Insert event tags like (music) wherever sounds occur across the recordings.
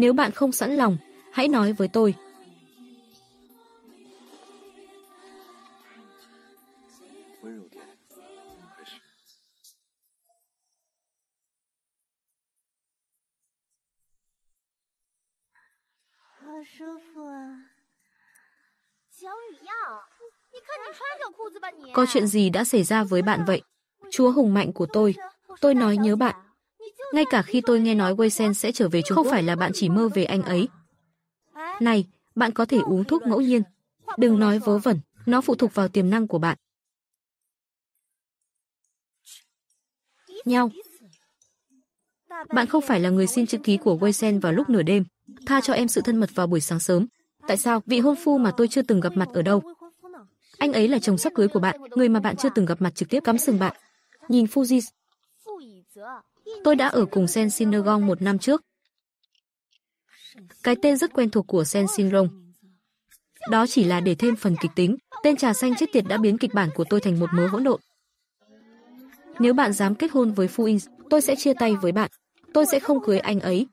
Nếu bạn không sẵn lòng, hãy nói với tôi. Có à? chuyện gì đã xảy ra với bạn vậy? Chúa hùng mạnh của tôi, tôi nói nhớ bạn, ngay cả khi tôi nghe nói Wei sẽ trở về Trung Quốc, không phải là bạn chỉ mơ về anh ấy. Này, bạn có thể uống thuốc ngẫu nhiên. Đừng nói vớ vẩn, nó phụ thuộc vào tiềm năng của bạn. Nhau. Bạn không phải là người xin chữ ký của Wei vào lúc nửa đêm. Tha cho em sự thân mật vào buổi sáng sớm. Tại sao vị hôn phu mà tôi chưa từng gặp mặt ở đâu? Anh ấy là chồng sắp cưới của bạn, người mà bạn chưa từng gặp mặt trực tiếp cắm sừng bạn. Nhìn Fuji. Tôi đã ở cùng Sen Sinergon một năm trước. Cái tên rất quen thuộc của Sen Syndrome. Đó chỉ là để thêm phần kịch tính. Tên trà xanh chết tiệt đã biến kịch bản của tôi thành một mớ hỗn độn. Nếu bạn dám kết hôn với Phu Inch, tôi sẽ chia tay với bạn. Tôi sẽ không cưới anh ấy.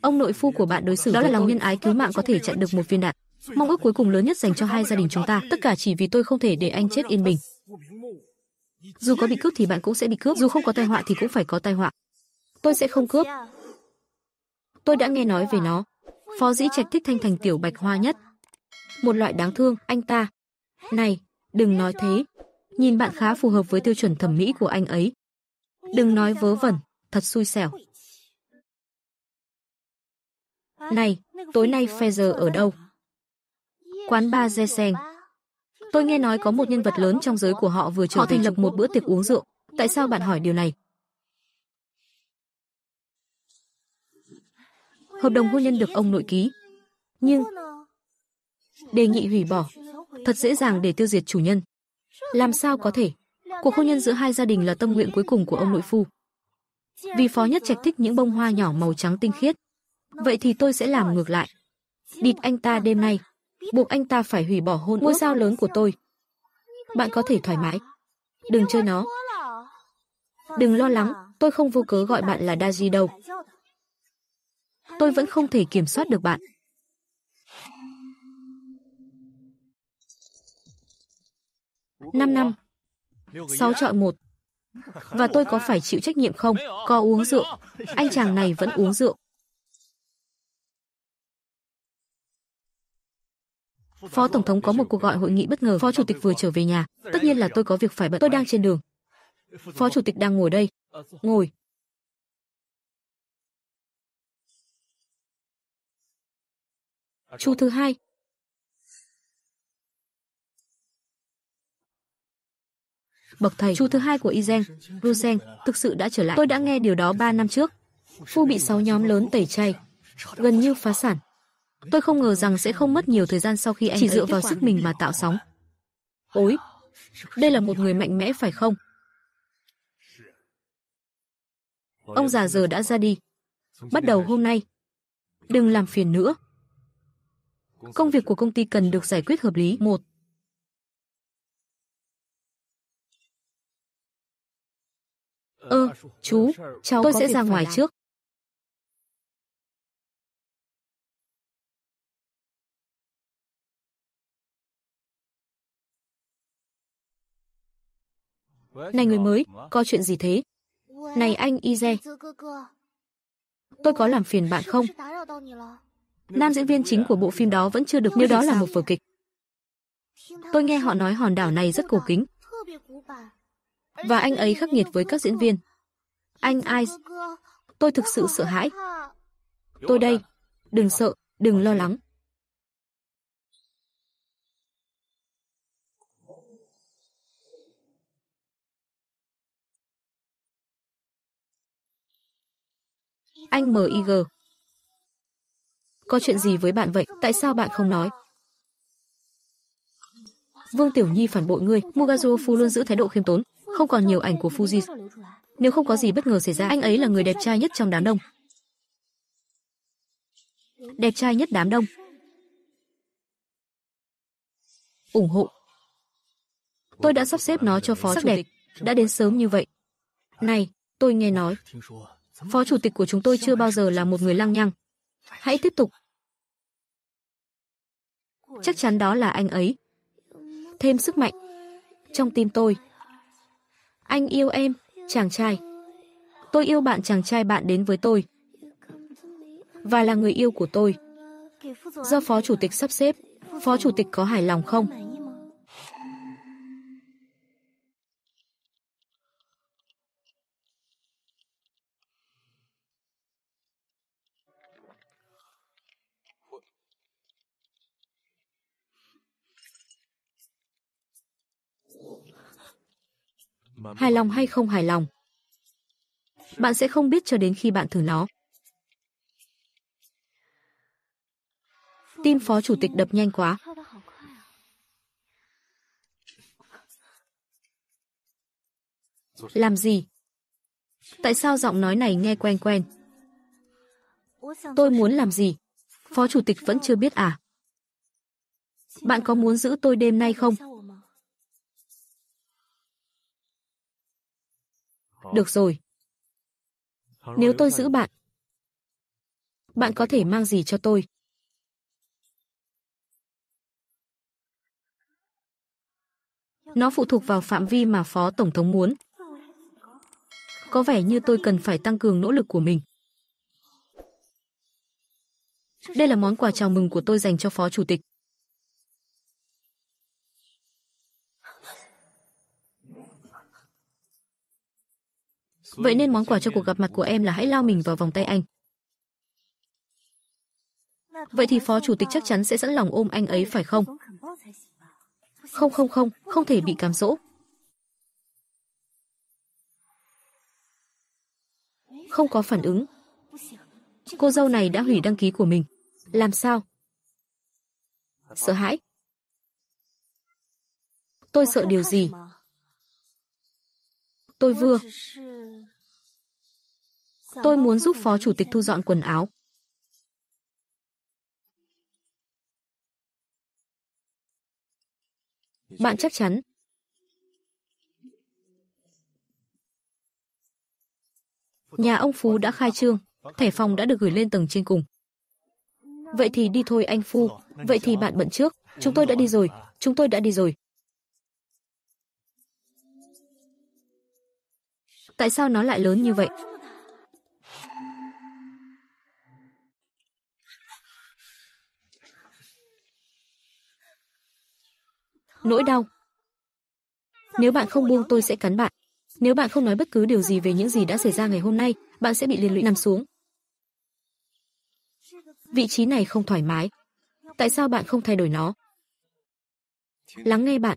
Ông nội phu của bạn đối xử đó là lòng nhân ái cứu mạng có thể chặn được một viên đạn. Mong ước cuối cùng lớn nhất dành cho hai gia đình chúng ta, tất cả chỉ vì tôi không thể để anh chết yên bình. Dù có bị cướp thì bạn cũng sẽ bị cướp, dù không có tai họa thì cũng phải có tai họa. Tôi sẽ không cướp. Tôi đã nghe nói về nó. Phó dĩ trạch thích thanh thành tiểu bạch hoa nhất. Một loại đáng thương, anh ta. Này, đừng nói thế. Nhìn bạn khá phù hợp với tiêu chuẩn thẩm mỹ của anh ấy. Đừng nói vớ vẩn, thật xui xẻo. Này, tối nay phe giờ ở đâu? Quán ba Jeseng. Tôi nghe nói có một nhân vật lớn trong giới của họ vừa trở họ thành lập một bữa tiệc uống rượu. Tại sao bạn hỏi điều này? Hợp đồng hôn nhân được ông nội ký. Nhưng đề nghị hủy bỏ thật dễ dàng để tiêu diệt chủ nhân. Làm sao có thể? Cuộc hôn nhân giữa hai gia đình là tâm nguyện cuối cùng của ông nội phu. Vì phó nhất trạch thích những bông hoa nhỏ màu trắng tinh khiết, vậy thì tôi sẽ làm ngược lại. địt anh ta đêm nay buộc anh ta phải hủy bỏ hôn ngôi sao lớn của tôi. Bạn có thể thoải mái. Đừng chơi nó. Đừng lo lắng, tôi không vô cớ gọi bạn là Daji đâu. Tôi vẫn không thể kiểm soát được bạn. Năm năm. Sáu trọi một. Và tôi có phải chịu trách nhiệm không? Có uống rượu. Anh chàng này vẫn uống rượu. Phó tổng thống có một cuộc gọi hội nghị bất ngờ, phó chủ tịch vừa trở về nhà, tất nhiên là tôi có việc phải bận, tôi đang trên đường. Phó chủ tịch đang ngồi đây. Ngồi. Chu thứ hai. Bậc thầy Chu thứ hai của Izen, Rusen, thực sự đã trở lại. Tôi đã nghe điều đó 3 năm trước. Phu bị 6 nhóm lớn tẩy chay, gần như phá sản. Tôi không ngờ rằng sẽ không mất nhiều thời gian sau khi anh chỉ dựa vào sức mình mà tạo sóng. Ôi, đây là một người mạnh mẽ phải không? Ông già giờ đã ra đi. Bắt đầu hôm nay. Đừng làm phiền nữa. Công việc của công ty cần được giải quyết hợp lý. Một. Ơ, ờ, chú, cháu tôi sẽ ra ngoài trước. Này người mới, có chuyện gì thế? Này anh Ize. Tôi có làm phiền bạn không? Nam diễn viên chính của bộ phim đó vẫn chưa được như đó là một vở kịch. Tôi nghe họ nói hòn đảo này rất cổ kính. Và anh ấy khắc nghiệt với các diễn viên. Anh Ice, tôi thực sự sợ hãi. Tôi đây, đừng sợ, đừng lo lắng. Anh M.I.G. Có chuyện gì với bạn vậy? Tại sao bạn không nói? Vương Tiểu Nhi phản bội ngươi, Mugazo Fu luôn giữ thái độ khiêm tốn, không còn nhiều ảnh của Fuji. Nếu không có gì bất ngờ xảy ra, anh ấy là người đẹp trai nhất trong đám đông. Đẹp trai nhất đám đông. ủng hộ. Tôi đã sắp xếp nó cho phó Sắc Đẹp. đã đến sớm như vậy. Này, tôi nghe nói, Phó chủ tịch của chúng tôi chưa bao giờ là một người lăng nhăng. Hãy tiếp tục. Chắc chắn đó là anh ấy. Thêm sức mạnh. Trong tim tôi. Anh yêu em, chàng trai. Tôi yêu bạn chàng trai bạn đến với tôi. Và là người yêu của tôi. Do phó chủ tịch sắp xếp, phó chủ tịch có hài lòng không? hài lòng hay không hài lòng. Bạn sẽ không biết cho đến khi bạn thử nó. Tim phó chủ tịch đập nhanh quá. Làm gì? Tại sao giọng nói này nghe quen quen? Tôi muốn làm gì? Phó chủ tịch vẫn chưa biết à? Bạn có muốn giữ tôi đêm nay không? Được rồi. Nếu tôi giữ bạn, bạn có thể mang gì cho tôi? Nó phụ thuộc vào phạm vi mà Phó Tổng thống muốn. Có vẻ như tôi cần phải tăng cường nỗ lực của mình. Đây là món quà chào mừng của tôi dành cho Phó Chủ tịch. Vậy nên món quà cho cuộc gặp mặt của em là hãy lao mình vào vòng tay anh. Vậy thì phó chủ tịch chắc chắn sẽ sẵn lòng ôm anh ấy phải không? Không không không, không thể bị cám dỗ. Không có phản ứng. Cô dâu này đã hủy đăng ký của mình. Làm sao? Sợ hãi. Tôi sợ điều gì? Tôi vừa. Tôi muốn giúp phó chủ tịch thu dọn quần áo. Bạn chắc chắn. Nhà ông Phú đã khai trương, thẻ phòng đã được gửi lên tầng trên cùng. Vậy thì đi thôi anh Phu, vậy thì bạn bận trước, chúng tôi đã đi rồi, chúng tôi đã đi rồi. Tại sao nó lại lớn như vậy? Nỗi đau Nếu bạn không buông tôi sẽ cắn bạn. Nếu bạn không nói bất cứ điều gì về những gì đã xảy ra ngày hôm nay, bạn sẽ bị liên lụy nằm xuống. Vị trí này không thoải mái. Tại sao bạn không thay đổi nó? Lắng nghe bạn,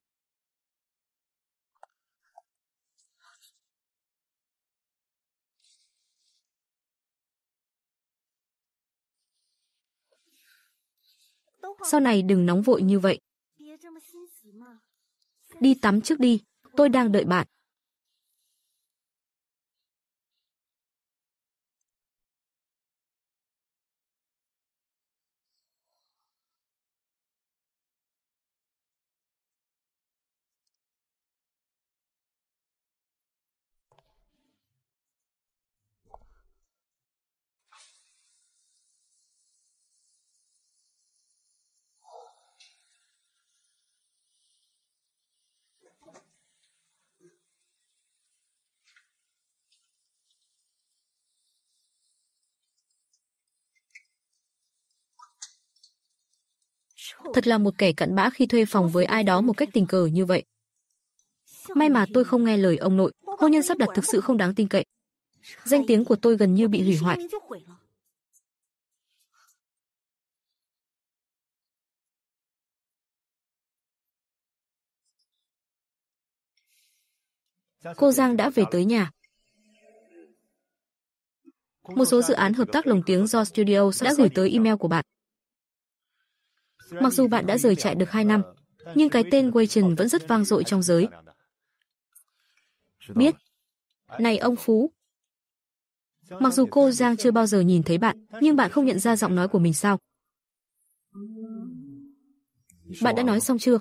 sau này đừng nóng vội như vậy. Đi tắm trước đi, tôi đang đợi bạn. Thật là một kẻ cặn bã khi thuê phòng với ai đó một cách tình cờ như vậy. May mà tôi không nghe lời ông nội, hôn nhân sắp đặt thực sự không đáng tin cậy. Danh tiếng của tôi gần như bị hủy hoại. Cô Giang đã về tới nhà. Một số dự án hợp tác lồng tiếng do studio đã gửi tới email của bạn mặc dù bạn đã rời trại được 2 năm, nhưng cái tên Weichen vẫn rất vang dội trong giới. Biết. Này ông Phú. Mặc dù cô Giang chưa bao giờ nhìn thấy bạn, nhưng bạn không nhận ra giọng nói của mình sao? Bạn đã nói xong chưa?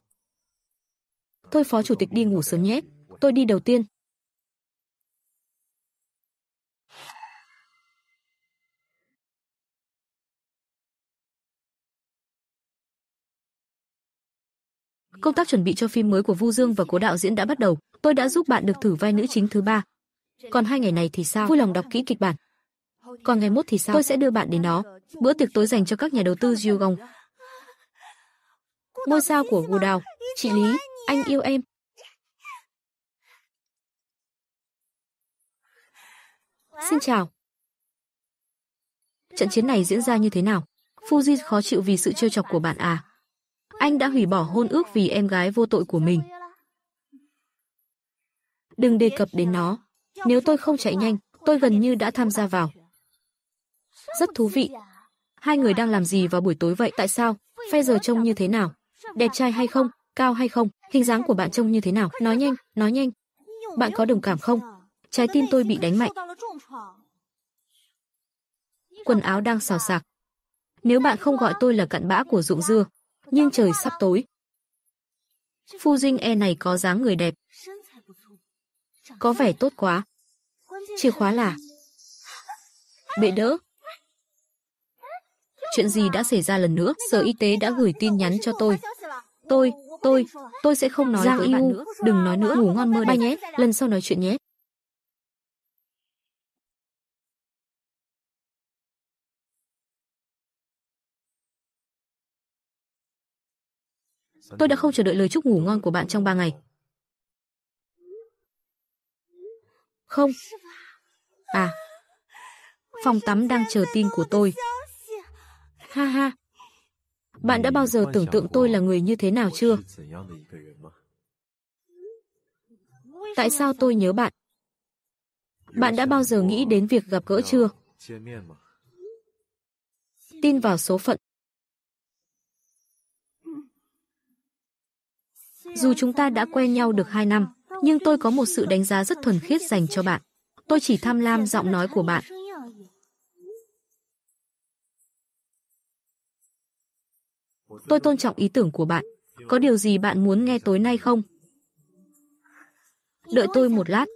Thôi phó chủ tịch đi ngủ sớm nhé, tôi đi đầu tiên. Công tác chuẩn bị cho phim mới của Vu Dương và Cố đạo diễn đã bắt đầu, tôi đã giúp bạn được thử vai nữ chính thứ ba. Còn hai ngày này thì sao? Vui lòng đọc kỹ kịch bản. Còn ngày mốt thì sao? Tôi sẽ đưa bạn đến đó. Bữa tiệc tối dành cho các nhà đầu tư Gyeongong. Ngôi sao của Gu Đào, chị Lý, anh yêu em. Xin chào. Trận chiến này diễn ra như thế nào? Fuji khó chịu vì sự trêu chọc của bạn à? anh đã hủy bỏ hôn ước vì em gái vô tội của mình. Đừng đề cập đến nó. Nếu tôi không chạy nhanh, tôi gần như đã tham gia vào. Rất thú vị. Hai người đang làm gì vào buổi tối vậy? Tại sao? Phe giờ trông như thế nào? Đẹp trai hay không? Cao hay không? Hình dáng của bạn trông như thế nào? Nói nhanh, nói nhanh. Bạn có đồng cảm không? Trái tim tôi bị đánh mạnh. Quần áo đang xào xạc. Nếu bạn không gọi tôi là cặn bã của ruộng dưa, nhưng trời sắp tối. Phu dinh E này có dáng người đẹp. Có vẻ tốt quá. Chìa khóa là... Bệ đỡ. Chuyện gì đã xảy ra lần nữa, Sở Y tế đã gửi tin nhắn cho tôi. Tôi, tôi, tôi sẽ không nói Giang với bạn nữa. Đừng nói nữa, ngủ ngon mơ đây nhé, lần sau nói chuyện nhé. Tôi đã không chờ đợi lời chúc ngủ ngon của bạn trong ba ngày. Không. À. Phòng tắm đang chờ tin của tôi. Ha ha. Bạn đã bao giờ tưởng tượng tôi là người như thế nào chưa? Tại sao tôi nhớ bạn? Bạn đã bao giờ nghĩ đến việc gặp gỡ chưa? Tin vào số phận. Dù chúng ta đã quen nhau được 2 năm, nhưng tôi có một sự đánh giá rất thuần khiết dành cho bạn. Tôi chỉ tham lam giọng nói của bạn. Tôi tôn trọng ý tưởng của bạn. Có điều gì bạn muốn nghe tối nay không? Đợi tôi một lát.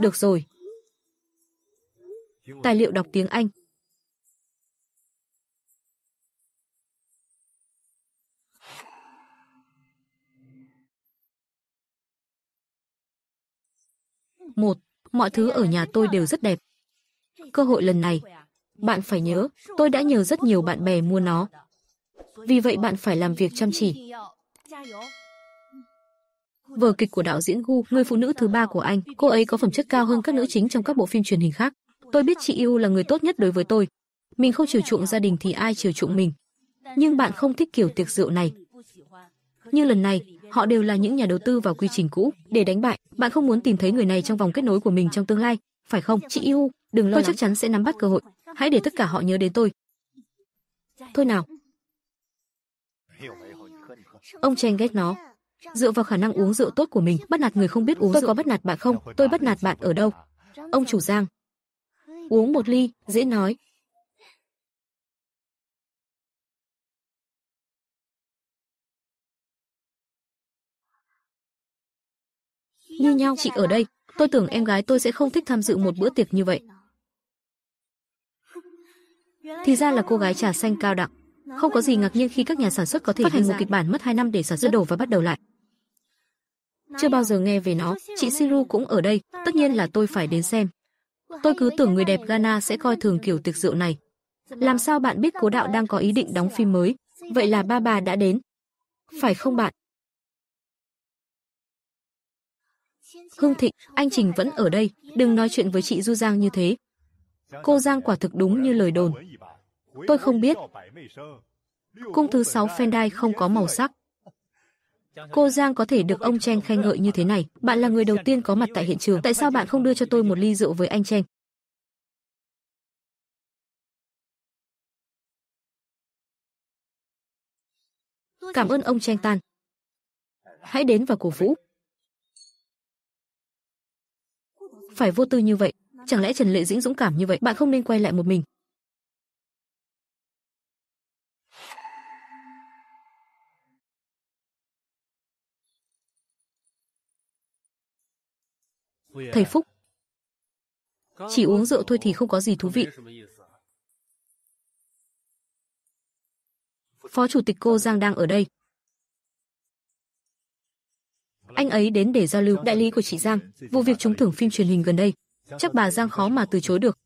Được rồi, Tài liệu đọc tiếng Anh. Một, mọi thứ ở nhà tôi đều rất đẹp. Cơ hội lần này, bạn phải nhớ, tôi đã nhờ rất nhiều bạn bè mua nó. Vì vậy bạn phải làm việc chăm chỉ. Vở kịch của đạo diễn Gu, người phụ nữ thứ ba của anh, cô ấy có phẩm chất cao hơn các nữ chính trong các bộ phim truyền hình khác. Tôi biết chị yêu là người tốt nhất đối với tôi. Mình không chiều chuộng gia đình thì ai chiều chuộng mình. Nhưng bạn không thích kiểu tiệc rượu này. Như lần này, họ đều là những nhà đầu tư vào quy trình cũ để đánh bại. Bạn không muốn tìm thấy người này trong vòng kết nối của mình trong tương lai, phải không? Chị yêu, đừng lo. Tôi chắc chắn sẽ nắm bắt cơ hội. Hãy để tất cả họ nhớ đến tôi. Thôi nào. Ông Chen ghét nó. Dựa vào khả năng uống rượu tốt của mình, bắt nạt người không biết uống tôi rượu. có bắt nạt bạn không? Tôi bắt nạt bạn ở đâu? Ông chủ Giang, uống một ly, dễ nói. Như nhau chị ở đây, tôi tưởng em gái tôi sẽ không thích tham dự một bữa tiệc như vậy. Thì ra là cô gái trà xanh cao đẳng. Không có gì ngạc nhiên khi các nhà sản xuất có thể phát hành một kịch bản mất 2 năm để sản xuất đồ và bắt đầu lại. Chưa bao giờ nghe về nó, chị Siru cũng ở đây, tất nhiên là tôi phải đến xem. Tôi cứ tưởng người đẹp Ghana sẽ coi thường kiểu tiệc rượu này. Làm sao bạn biết cố đạo đang có ý định đóng phim mới? Vậy là ba bà đã đến. Phải không bạn? Hương Thịnh, anh Trình vẫn ở đây, đừng nói chuyện với chị Du Giang như thế. Cô Giang quả thực đúng như lời đồn. Tôi không biết. Cung thứ 6 Fendai không có màu sắc. Cô Giang có thể được ông Chen khen ngợi như thế này. Bạn là người đầu tiên có mặt tại hiện trường. Tại sao bạn không đưa cho tôi một ly rượu với anh Chen? Cảm ơn ông Chen Tan. Hãy đến và cổ vũ. Phải vô tư như vậy. Chẳng lẽ Trần Lệ Dĩnh dũng cảm như vậy? Bạn không nên quay lại một mình. Thầy à? Phúc, chỉ uống rượu thôi thì không có gì thú vị. À? Phó chủ tịch cô Giang đang ở đây. Anh ấy đến để giao lưu đại lý của chị Giang, vụ việc trúng thưởng phim truyền hình gần đây. Chắc bà Giang khó mà từ chối được.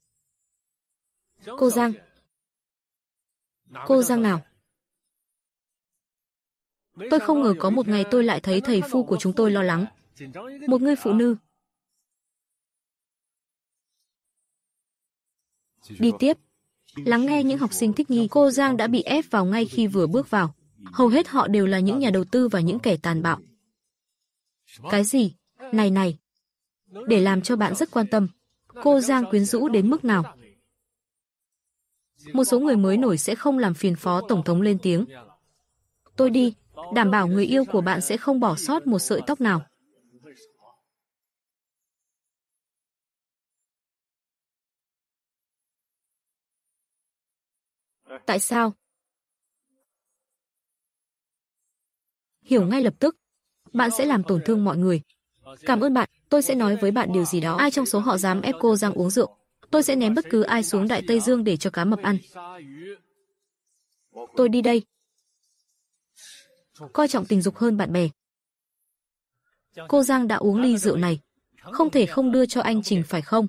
Cô Giang. Cô Giang nào? Tôi không ngờ có một ngày tôi lại thấy thầy phu của chúng tôi lo lắng. Một người phụ nữ, Đi tiếp. Lắng nghe những học sinh thích nghi cô Giang đã bị ép vào ngay khi vừa bước vào. Hầu hết họ đều là những nhà đầu tư và những kẻ tàn bạo. Cái gì? Này này. Để làm cho bạn rất quan tâm, cô Giang quyến rũ đến mức nào? Một số người mới nổi sẽ không làm phiền phó tổng thống lên tiếng. Tôi đi, đảm bảo người yêu của bạn sẽ không bỏ sót một sợi tóc nào. Tại sao? Hiểu ngay lập tức. Bạn sẽ làm tổn thương mọi người. Cảm ơn bạn, tôi sẽ nói với bạn điều gì đó. Ai trong số họ dám ép cô Giang uống rượu? Tôi sẽ ném bất cứ ai xuống Đại Tây Dương để cho cá mập ăn. Tôi đi đây. Coi trọng tình dục hơn bạn bè. Cô Giang đã uống ly rượu này. Không thể không đưa cho anh Trình phải không?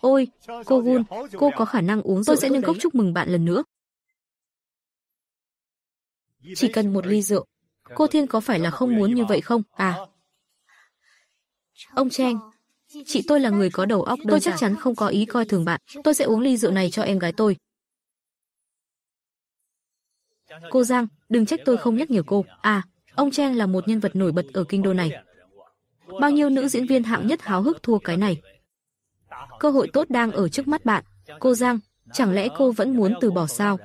Ôi, cô Gun, cô có khả năng uống Tôi sẽ nâng cốc chúc mừng bạn lần nữa. Chỉ cần một ly rượu. Cô Thiên có phải là không muốn như vậy không? À. Ờ. Ông Cheng, chị tôi là người có đầu óc đơn Tôi chắc chắn không có ý coi thường bạn. Tôi sẽ uống ly rượu này cho em gái tôi. Cô Giang, đừng trách tôi không nhắc nhở cô. À, ông Cheng là một nhân vật nổi bật ở kinh đô này. Bao nhiêu nữ diễn viên hạng nhất háo hức thua cái này. Cơ hội tốt đang ở trước mắt bạn. Cô Giang, chẳng lẽ cô vẫn muốn từ bỏ sao?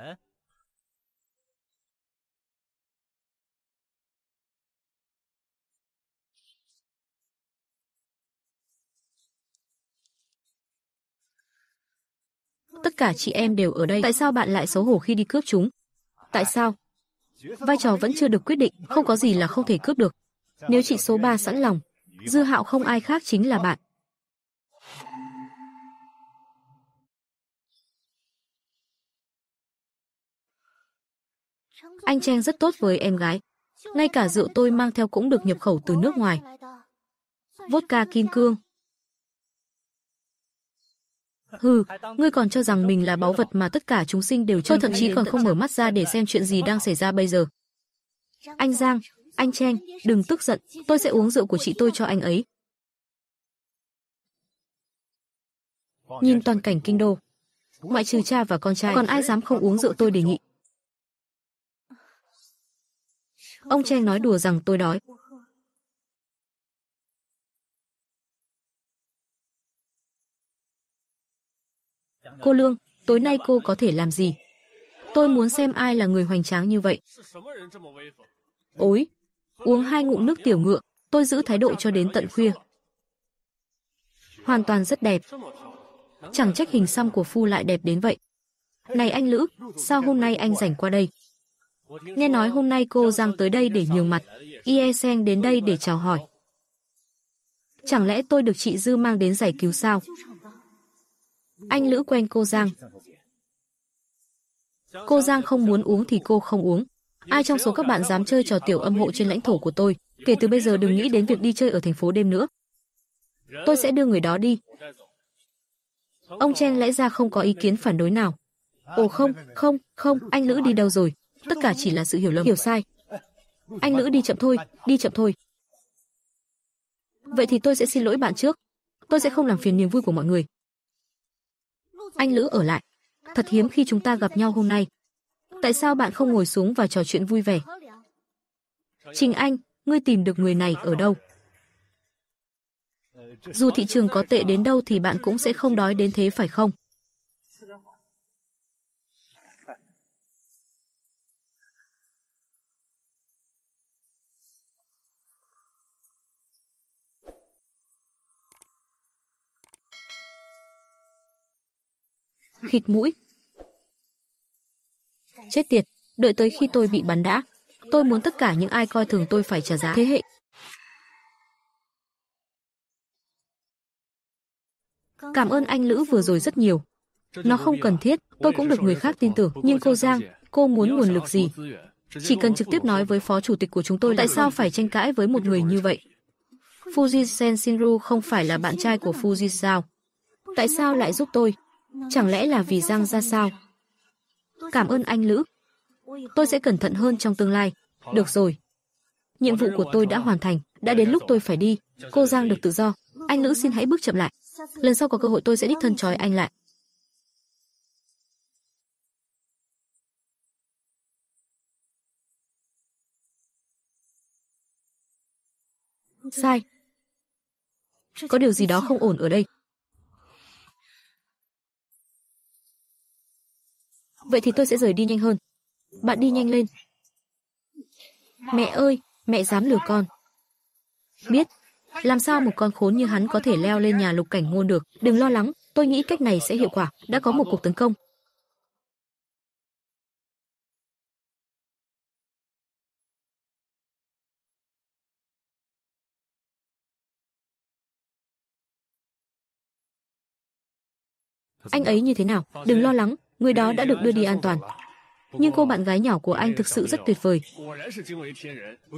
Tất cả chị em đều ở đây. Tại sao bạn lại xấu hổ khi đi cướp chúng? Tại sao? Vai trò vẫn chưa được quyết định, không có gì là không thể cướp được. Nếu chị số 3 sẵn lòng, Dư Hạo không ai khác chính là bạn. Anh Chen rất tốt với em gái. Ngay cả rượu tôi mang theo cũng được nhập khẩu từ nước ngoài. Vodka kim cương. Hừ, ngươi còn cho rằng mình là báu vật mà tất cả chúng sinh đều Tôi thậm chí còn không mở mắt ra để xem chuyện gì đang xảy ra bây giờ. Anh Giang, anh Chen, đừng tức giận, tôi sẽ uống rượu của chị tôi cho anh ấy. Nhìn toàn cảnh kinh đô, ngoại trừ cha và con trai, còn ai dám không uống rượu tôi đề nghị. Ông Cheng nói đùa rằng tôi đói. Cô Lương, tối nay cô có thể làm gì? Tôi muốn xem ai là người hoành tráng như vậy. Ôi, uống hai ngụm nước tiểu ngựa, tôi giữ thái độ cho đến tận khuya. Hoàn toàn rất đẹp. Chẳng trách hình xăm của Phu lại đẹp đến vậy. Này anh Lữ, sao hôm nay anh rảnh qua đây? Nghe nói hôm nay cô Giang tới đây để nhường mặt, Ie Sen đến đây để chào hỏi. Chẳng lẽ tôi được chị Dư mang đến giải cứu sao? Anh Lữ quen cô Giang. Cô Giang không muốn uống thì cô không uống. Ai trong số các bạn dám chơi trò tiểu âm hộ trên lãnh thổ của tôi, kể từ bây giờ đừng nghĩ đến việc đi chơi ở thành phố đêm nữa. Tôi sẽ đưa người đó đi. Ông Chen lẽ ra không có ý kiến phản đối nào. Ồ không, không, không, anh Lữ đi đâu rồi? Tất cả chỉ là sự hiểu lầm, hiểu sai. Anh Lữ đi chậm thôi, đi chậm thôi. Vậy thì tôi sẽ xin lỗi bạn trước. Tôi sẽ không làm phiền niềm vui của mọi người. Anh Lữ ở lại. Thật hiếm khi chúng ta gặp nhau hôm nay. Tại sao bạn không ngồi xuống và trò chuyện vui vẻ? Trình Anh, ngươi tìm được người này ở đâu? Dù thị trường có tệ đến đâu thì bạn cũng sẽ không đói đến thế phải không? khịt mũi. Chết tiệt, đợi tới khi tôi bị bắn đã. Tôi muốn tất cả những ai coi thường tôi phải trả giá thế hệ. Cảm ơn anh Lữ vừa rồi rất nhiều. Nó không cần thiết, tôi cũng được người khác tin tưởng. Nhưng cô Giang, cô muốn nguồn lực gì? Chỉ cần trực tiếp nói với phó chủ tịch của chúng tôi tại sao phải tranh cãi với một người như vậy. Fuji Sen Shinru không phải là bạn trai của Fuji sao? Tại sao lại giúp tôi? Chẳng lẽ là vì Giang ra sao? Cảm ơn anh Lữ. Tôi sẽ cẩn thận hơn trong tương lai. Được rồi. Nhiệm vụ của tôi đã hoàn thành, đã đến lúc tôi phải đi. Cô Giang được tự do. Anh Lữ xin hãy bước chậm lại. Lần sau có cơ hội tôi sẽ đích thân trói anh lại. Sai. Có điều gì đó không ổn ở đây. Vậy thì tôi sẽ rời đi nhanh hơn. Bạn đi nhanh lên. Mẹ ơi, mẹ dám lừa con. Biết, làm sao một con khốn như hắn có thể leo lên nhà lục cảnh ngôn được. Đừng lo lắng, tôi nghĩ cách này sẽ hiệu quả. Đã có một cuộc tấn công. Anh ấy như thế nào? Đừng lo lắng, người đó đã được đưa đi an toàn. Nhưng cô bạn gái nhỏ của anh thực sự rất tuyệt vời.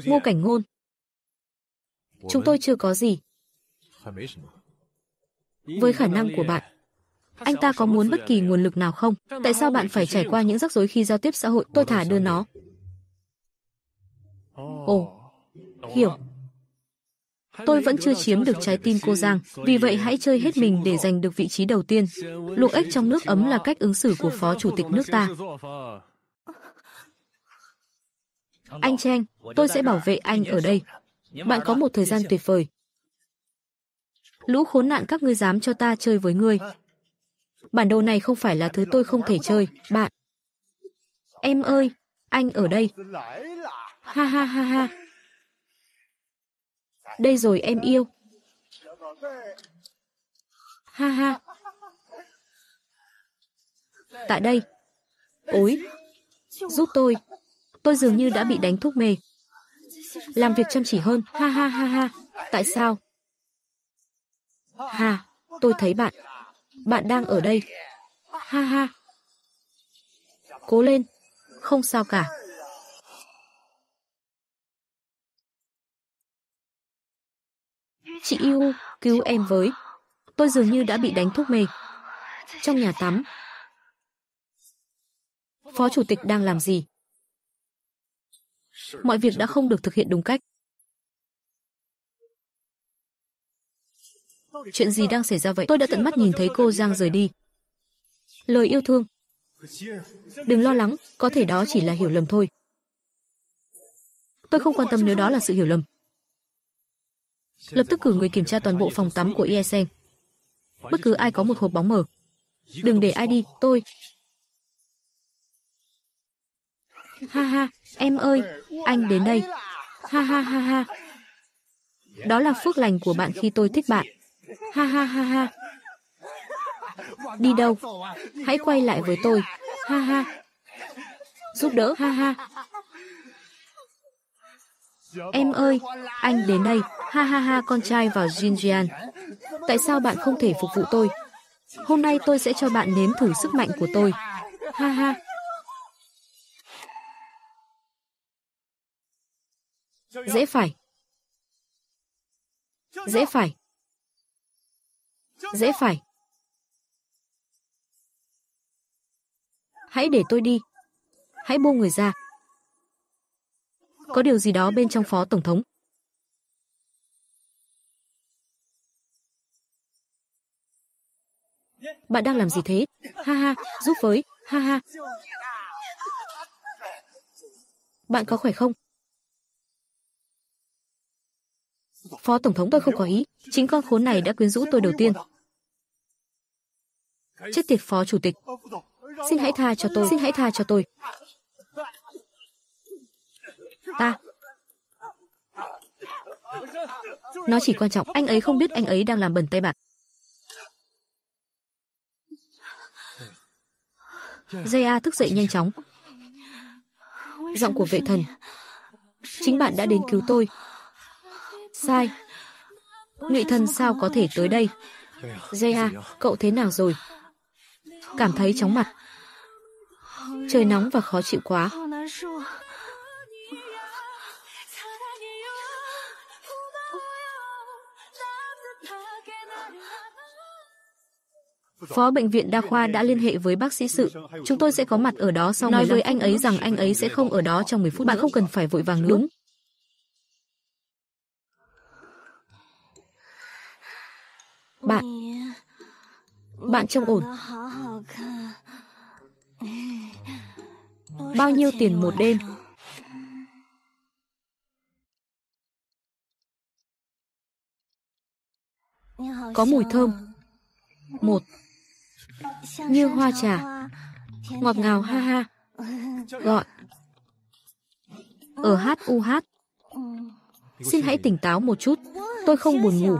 Ngô Cảnh Ngôn. Chúng tôi chưa có gì. Với khả năng của bạn, anh ta có muốn bất kỳ nguồn lực nào không? Tại sao bạn phải trải qua những rắc rối khi giao tiếp xã hội? Tôi thả đưa nó. Ồ, hiểu. Tôi vẫn chưa chiếm được trái tim cô Giang, vì vậy hãy chơi hết mình để giành được vị trí đầu tiên. Luộc ếch trong nước ấm là cách ứng xử của Phó Chủ tịch nước ta. Anh Cheng, tôi sẽ bảo vệ anh ở đây. Bạn có một thời gian tuyệt vời. Lũ khốn nạn các ngươi dám cho ta chơi với ngươi. Bản đồ này không phải là thứ tôi không thể chơi, bạn. Em ơi, anh ở đây. Ha ha ha ha. Đây rồi em yêu. Ha ha. Tại đây. Ôi. Giúp tôi. Tôi dường như đã bị đánh thuốc mê. Làm việc chăm chỉ hơn. Ha ha ha ha. Tại sao? Ha. Tôi thấy bạn. Bạn đang ở đây. Ha ha. Cố lên. Không sao cả. Chị yêu cứu em với. Tôi dường như đã bị đánh thuốc mê. Trong nhà tắm. Phó chủ tịch đang làm gì? Mọi việc đã không được thực hiện đúng cách. Chuyện gì đang xảy ra vậy? Tôi đã tận mắt nhìn thấy cô Giang rời đi. Lời yêu thương. Đừng lo lắng, có thể đó chỉ là hiểu lầm thôi. Tôi không quan tâm nếu đó là sự hiểu lầm lập tức cử người kiểm tra toàn bộ phòng tắm của ISN. E e. Bất cứ ai có một hộp bóng mở, đừng để ai đi, tôi. Ha ha, em ơi, anh đến đây. Ha ha ha ha. Đó là phước lành của bạn khi tôi thích bạn. Ha ha ha ha. Đi đâu? Hãy quay lại với tôi. Ha ha. Giúp đỡ ha ha. Em ơi, anh đến đây, ha ha ha con trai vào Jinjian. Tại sao bạn không thể phục vụ tôi? Hôm nay tôi sẽ cho bạn nếm thử sức mạnh của tôi. Ha ha. Dễ phải. Dễ phải. Dễ phải. Hãy để tôi đi. Hãy buông người ra. Có điều gì đó bên trong phó tổng thống. Bạn đang làm gì thế? Ha ha, giúp với, ha ha. Bạn có khỏe không? Phó Tổng thống tôi không có ý, chính con khốn này đã quyến rũ tôi đầu tiên. Chết tiệt Phó Chủ tịch. Xin hãy tha cho tôi, xin hãy tha cho tôi ta Nó chỉ quan trọng Anh ấy không biết anh ấy đang làm bẩn tay bạn Zaya thức dậy nhanh chóng Giọng của vệ thần Chính bạn đã đến cứu tôi Sai Ngụy thần sao có thể tới đây Zaya, cậu thế nào rồi Cảm thấy chóng mặt Trời nóng và khó chịu quá Phó bệnh viện đa khoa đã liên hệ với bác sĩ sự. Chúng tôi sẽ có mặt ở đó sau Nói với anh ấy rằng anh ấy sẽ không ở đó trong 10 phút. Bạn không cần phải vội vàng nữa. Đúng. Bạn Bạn trông ổn. Bao nhiêu tiền một đêm? Có mùi thơm. Một như hoa trà, ngọt ngào ha ha, gọi. Ở hát u hát. Xin hãy tỉnh táo một chút, tôi không buồn ngủ.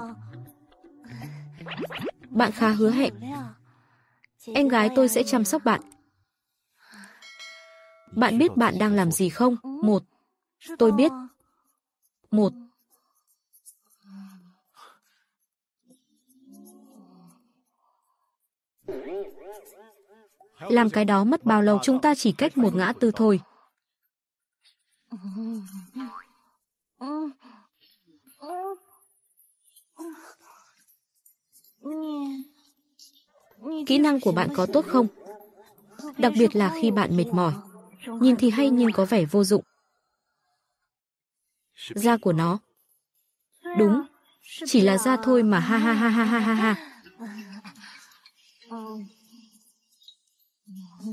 Bạn khá hứa hẹn. Em gái tôi sẽ chăm sóc bạn. Bạn biết bạn đang làm gì không? Một. Tôi biết. Một. Làm cái đó mất bao lâu chúng ta chỉ cách một ngã tư thôi. Kỹ năng của bạn có tốt không? Đặc biệt là khi bạn mệt mỏi. Nhìn thì hay nhưng có vẻ vô dụng. Da của nó. Đúng, chỉ là da thôi mà ha ha ha ha ha ha ha.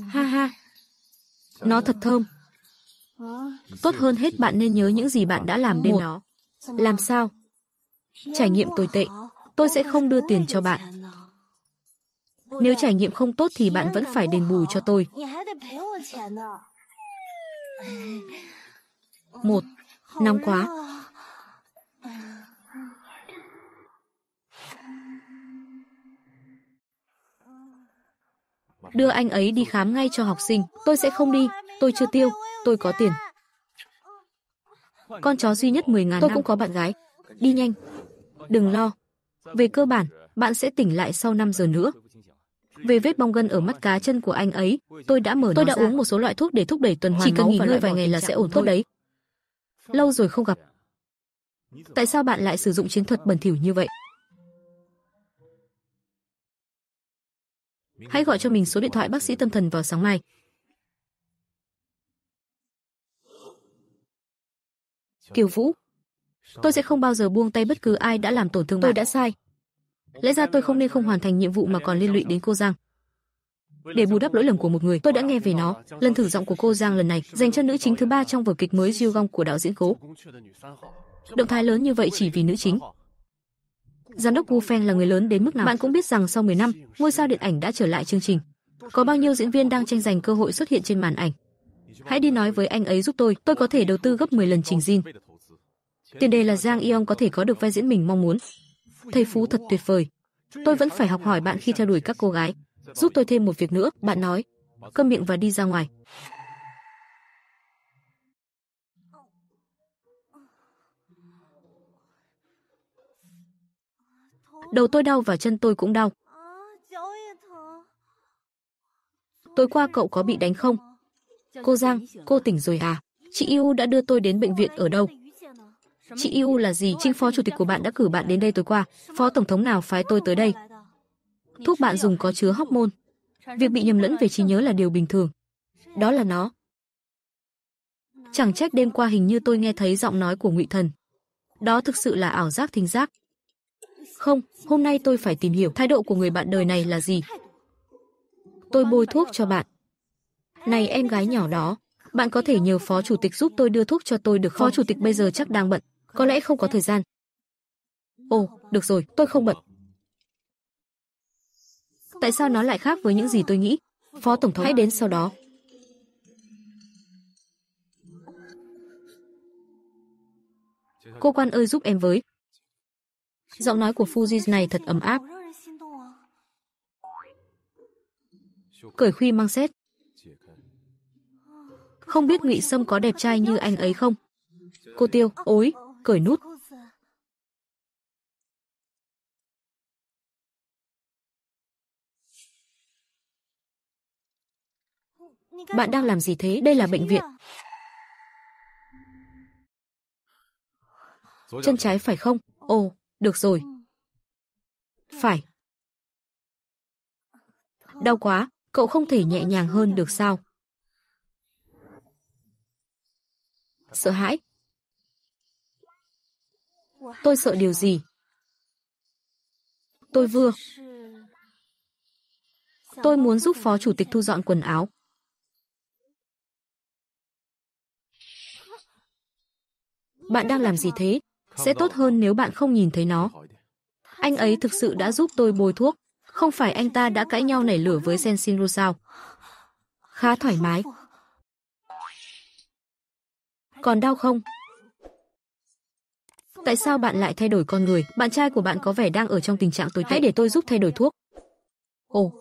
Ha ha. Nó thật thơm. Tốt hơn hết bạn nên nhớ những gì bạn đã làm đêm đó. Làm sao? Trải nghiệm tồi tệ, tôi sẽ không đưa tiền cho bạn. Nếu trải nghiệm không tốt thì bạn vẫn phải đền bù cho tôi. Một, nóng quá, đưa anh ấy đi khám ngay cho học sinh. Tôi sẽ không đi, tôi chưa tiêu, tôi có tiền. Con chó duy nhất 10 ngàn Tôi cũng có bạn gái. Đi nhanh. Đừng lo. Về cơ bản, bạn sẽ tỉnh lại sau 5 giờ nữa. Về vết bong gân ở mắt cá chân của anh ấy, tôi đã mở Tôi đã ra. uống một số loại thuốc để thúc đẩy tuần hoàn Chỉ cần nghỉ ngơi vài ngày là sẽ ổn thôi đấy. Lâu rồi không gặp. Tại sao bạn lại sử dụng chiến thuật bẩn thỉu như vậy? Hãy gọi cho mình số điện thoại bác sĩ tâm thần vào sáng mai. Kiều Vũ, tôi sẽ không bao giờ buông tay bất cứ ai đã làm tổn thương bạn. Tôi đã sai. Lẽ ra tôi không nên không hoàn thành nhiệm vụ mà còn liên lụy đến cô Giang. Để bù đắp lỗi lầm của một người, tôi đã nghe về nó. Lần thử giọng của cô Giang lần này dành cho nữ chính thứ ba trong vở kịch mới Jiu Gong của đạo diễn Cố. Động thái lớn như vậy chỉ vì nữ chính, Giám đốc Wu Feng là người lớn đến mức nào? Bạn cũng biết rằng sau 10 năm, ngôi sao điện ảnh đã trở lại chương trình. Có bao nhiêu diễn viên đang tranh giành cơ hội xuất hiện trên màn ảnh? Hãy đi nói với anh ấy giúp tôi, tôi có thể đầu tư gấp 10 lần Trình Jin. Tiền đề là Giang Yeong có thể có được vai diễn mình mong muốn. Thầy Phú thật tuyệt vời. Tôi vẫn phải học hỏi bạn khi theo đuổi các cô gái. Giúp tôi thêm một việc nữa, bạn nói. Câm miệng và đi ra ngoài. Đầu tôi đau và chân tôi cũng đau. Tối qua cậu có bị đánh không? Cô Giang, cô tỉnh rồi à? Chị Yu đã đưa tôi đến bệnh viện ở đâu? Chị Yu là gì? Trinh phó chủ tịch của bạn đã cử bạn đến đây tối qua. Phó tổng thống nào phái tôi tới đây? Thuốc bạn dùng có chứa hóc môn. Việc bị nhầm lẫn về trí nhớ là điều bình thường. Đó là nó. Chẳng trách đêm qua hình như tôi nghe thấy giọng nói của Ngụy Thần. Đó thực sự là ảo giác thính giác. Không, hôm nay tôi phải tìm hiểu thái độ của người bạn đời này là gì. Tôi bôi thuốc cho bạn. Này em gái nhỏ đó, bạn có thể nhờ phó chủ tịch giúp tôi đưa thuốc cho tôi được không? Phó chủ tịch bây giờ chắc đang bận, có lẽ không có thời gian. Ồ, được rồi, tôi không bận. Tại sao nó lại khác với những gì tôi nghĩ? Phó Tổng thống hãy đến sau đó. Cô quan ơi giúp em với, Giọng nói của Fuji này thật ấm áp. Cởi khuy mang xét. Không biết Ngụy Sâm có đẹp trai như anh ấy không? Cô Tiêu, ối, cởi nút. Bạn đang làm gì thế? Đây là bệnh viện. Chân trái phải không? Ồ. Được rồi. Phải. Đau quá, cậu không thể nhẹ nhàng hơn được sao? Sợ hãi. Tôi sợ điều gì? Tôi vừa. Tôi muốn giúp phó chủ tịch thu dọn quần áo. Bạn đang làm gì thế? Sẽ tốt hơn nếu bạn không nhìn thấy nó. Anh ấy thực sự đã giúp tôi bôi thuốc. Không phải anh ta đã cãi nhau nảy lửa với Senshinru sao? Khá thoải mái. Còn đau không? Tại sao bạn lại thay đổi con người? Bạn trai của bạn có vẻ đang ở trong tình trạng tồi tệ. Hãy để tôi giúp thay đổi thuốc. Ồ.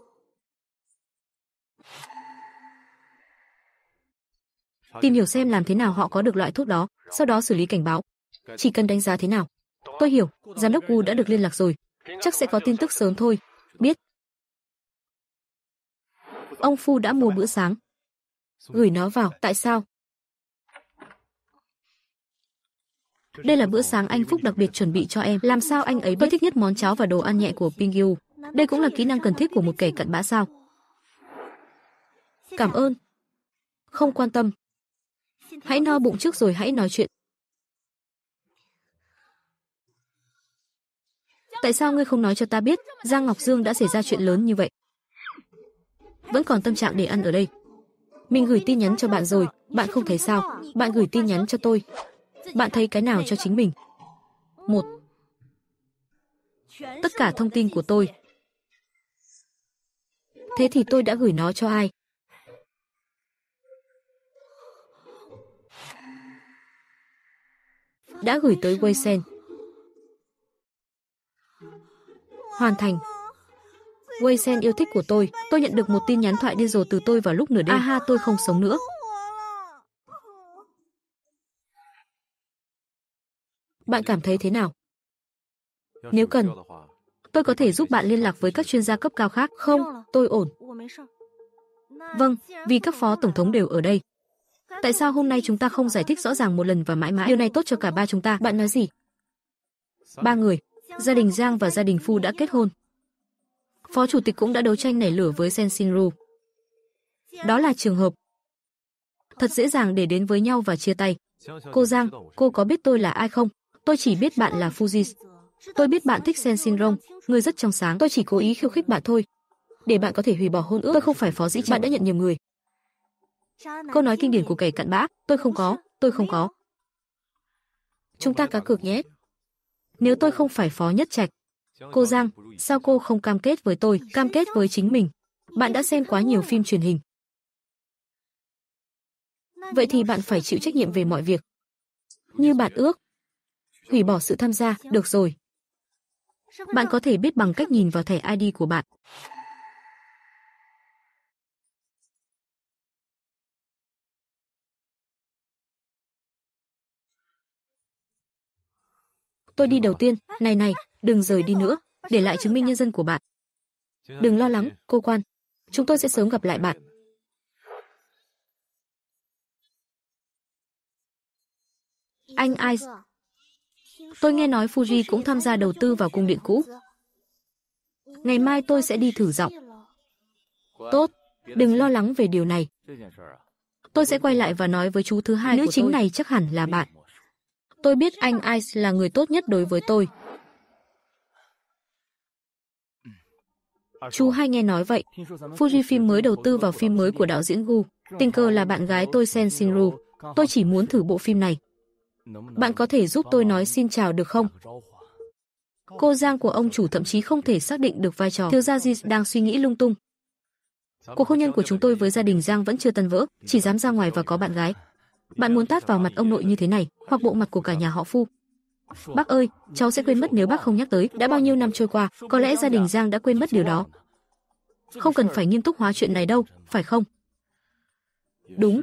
Tìm hiểu xem làm thế nào họ có được loại thuốc đó, sau đó xử lý cảnh báo chỉ cần đánh giá thế nào. Tôi hiểu, giám đốc Wu đã được liên lạc rồi, chắc sẽ có tin tức sớm thôi. Biết. Ông Phu đã mua bữa sáng. Gửi nó vào, tại sao? Đây là bữa sáng anh Phúc đặc biệt chuẩn bị cho em. Làm sao anh ấy biết thích nhất món cháo và đồ ăn nhẹ của Pingyu? Đây cũng là kỹ năng cần thiết của một kẻ cặn bã sao? Cảm ơn. Không quan tâm. Hãy no bụng trước rồi hãy nói chuyện. Tại sao ngươi không nói cho ta biết Giang Ngọc Dương đã xảy ra chuyện lớn như vậy? Vẫn còn tâm trạng để ăn ở đây. Mình gửi tin nhắn cho bạn rồi, bạn không thấy sao? Bạn gửi tin nhắn cho tôi. Bạn thấy cái nào cho chính mình? Một. Tất cả thông tin của tôi. Thế thì tôi đã gửi nó cho ai? Đã gửi tới Wei Hoàn thành. Waysen yêu thích của tôi, tôi nhận được một tin nhắn thoại điên rồ từ tôi vào lúc nửa đêm. Aha, à tôi không sống nữa. Bạn cảm thấy thế nào? Nếu cần, tôi có thể giúp bạn liên lạc với các chuyên gia cấp cao khác. Không, tôi ổn. Vâng, vì các phó tổng thống đều ở đây. Tại sao hôm nay chúng ta không giải thích rõ ràng một lần và mãi mãi? Điều này tốt cho cả ba chúng ta. Bạn nói gì? Ba người gia đình Giang và gia đình Phu đã kết hôn. Phó chủ tịch cũng đã đấu tranh nảy lửa với Sen Shinru. Đó là trường hợp thật dễ dàng để đến với nhau và chia tay. Cô Giang, cô có biết tôi là ai không? Tôi chỉ biết bạn là Fujis. Tôi biết bạn thích Sen Shinrong, người rất trong sáng. Tôi chỉ cố ý khiêu khích bạn thôi, để bạn có thể hủy bỏ hôn ước. Tôi không phải phó dĩ bạn đã nhận nhiều người. cô nói kinh điển của kẻ cặn bã, tôi không có, tôi không có. Chúng ta cá cược nhé, nếu tôi không phải phó nhất trạch. Cô Giang, sao cô không cam kết với tôi, cam kết với chính mình? Bạn đã xem quá nhiều phim truyền hình. Vậy thì bạn phải chịu trách nhiệm về mọi việc. Như bạn ước. Hủy bỏ sự tham gia, được rồi. Bạn có thể biết bằng cách nhìn vào thẻ ID của bạn. Tôi đi đầu tiên, này này, đừng rời đi nữa, để lại chứng minh nhân dân của bạn. Đừng lo lắng, cô quan. Chúng tôi sẽ sớm gặp lại bạn. Anh Ice, tôi nghe nói Fuji cũng tham gia đầu tư vào cung điện cũ. Ngày mai tôi sẽ đi thử giọng. Tốt, đừng lo lắng về điều này. Tôi sẽ quay lại và nói với chú thứ hai Nữ chính này chắc hẳn là bạn. Tôi biết anh Ice là người tốt nhất đối với tôi. Chú hay nghe nói vậy. Fujifilm mới đầu tư vào phim mới của đạo diễn Gu. Tình cờ là bạn gái tôi Sen Shinru. Tôi chỉ muốn thử bộ phim này. Bạn có thể giúp tôi nói xin chào được không? Cô Giang của ông chủ thậm chí không thể xác định được vai trò. Thiếu gia Jis đang suy nghĩ lung tung. Cuộc hôn nhân của chúng tôi với gia đình Giang vẫn chưa tan vỡ, chỉ dám ra ngoài và có bạn gái. Bạn muốn tát vào mặt ông nội như thế này, hoặc bộ mặt của cả nhà họ Phu. Bác ơi, cháu sẽ quên mất nếu bác không nhắc tới, đã bao nhiêu năm trôi qua, có lẽ gia đình Giang đã quên mất điều đó. Không cần phải nghiêm túc hóa chuyện này đâu, phải không? Đúng.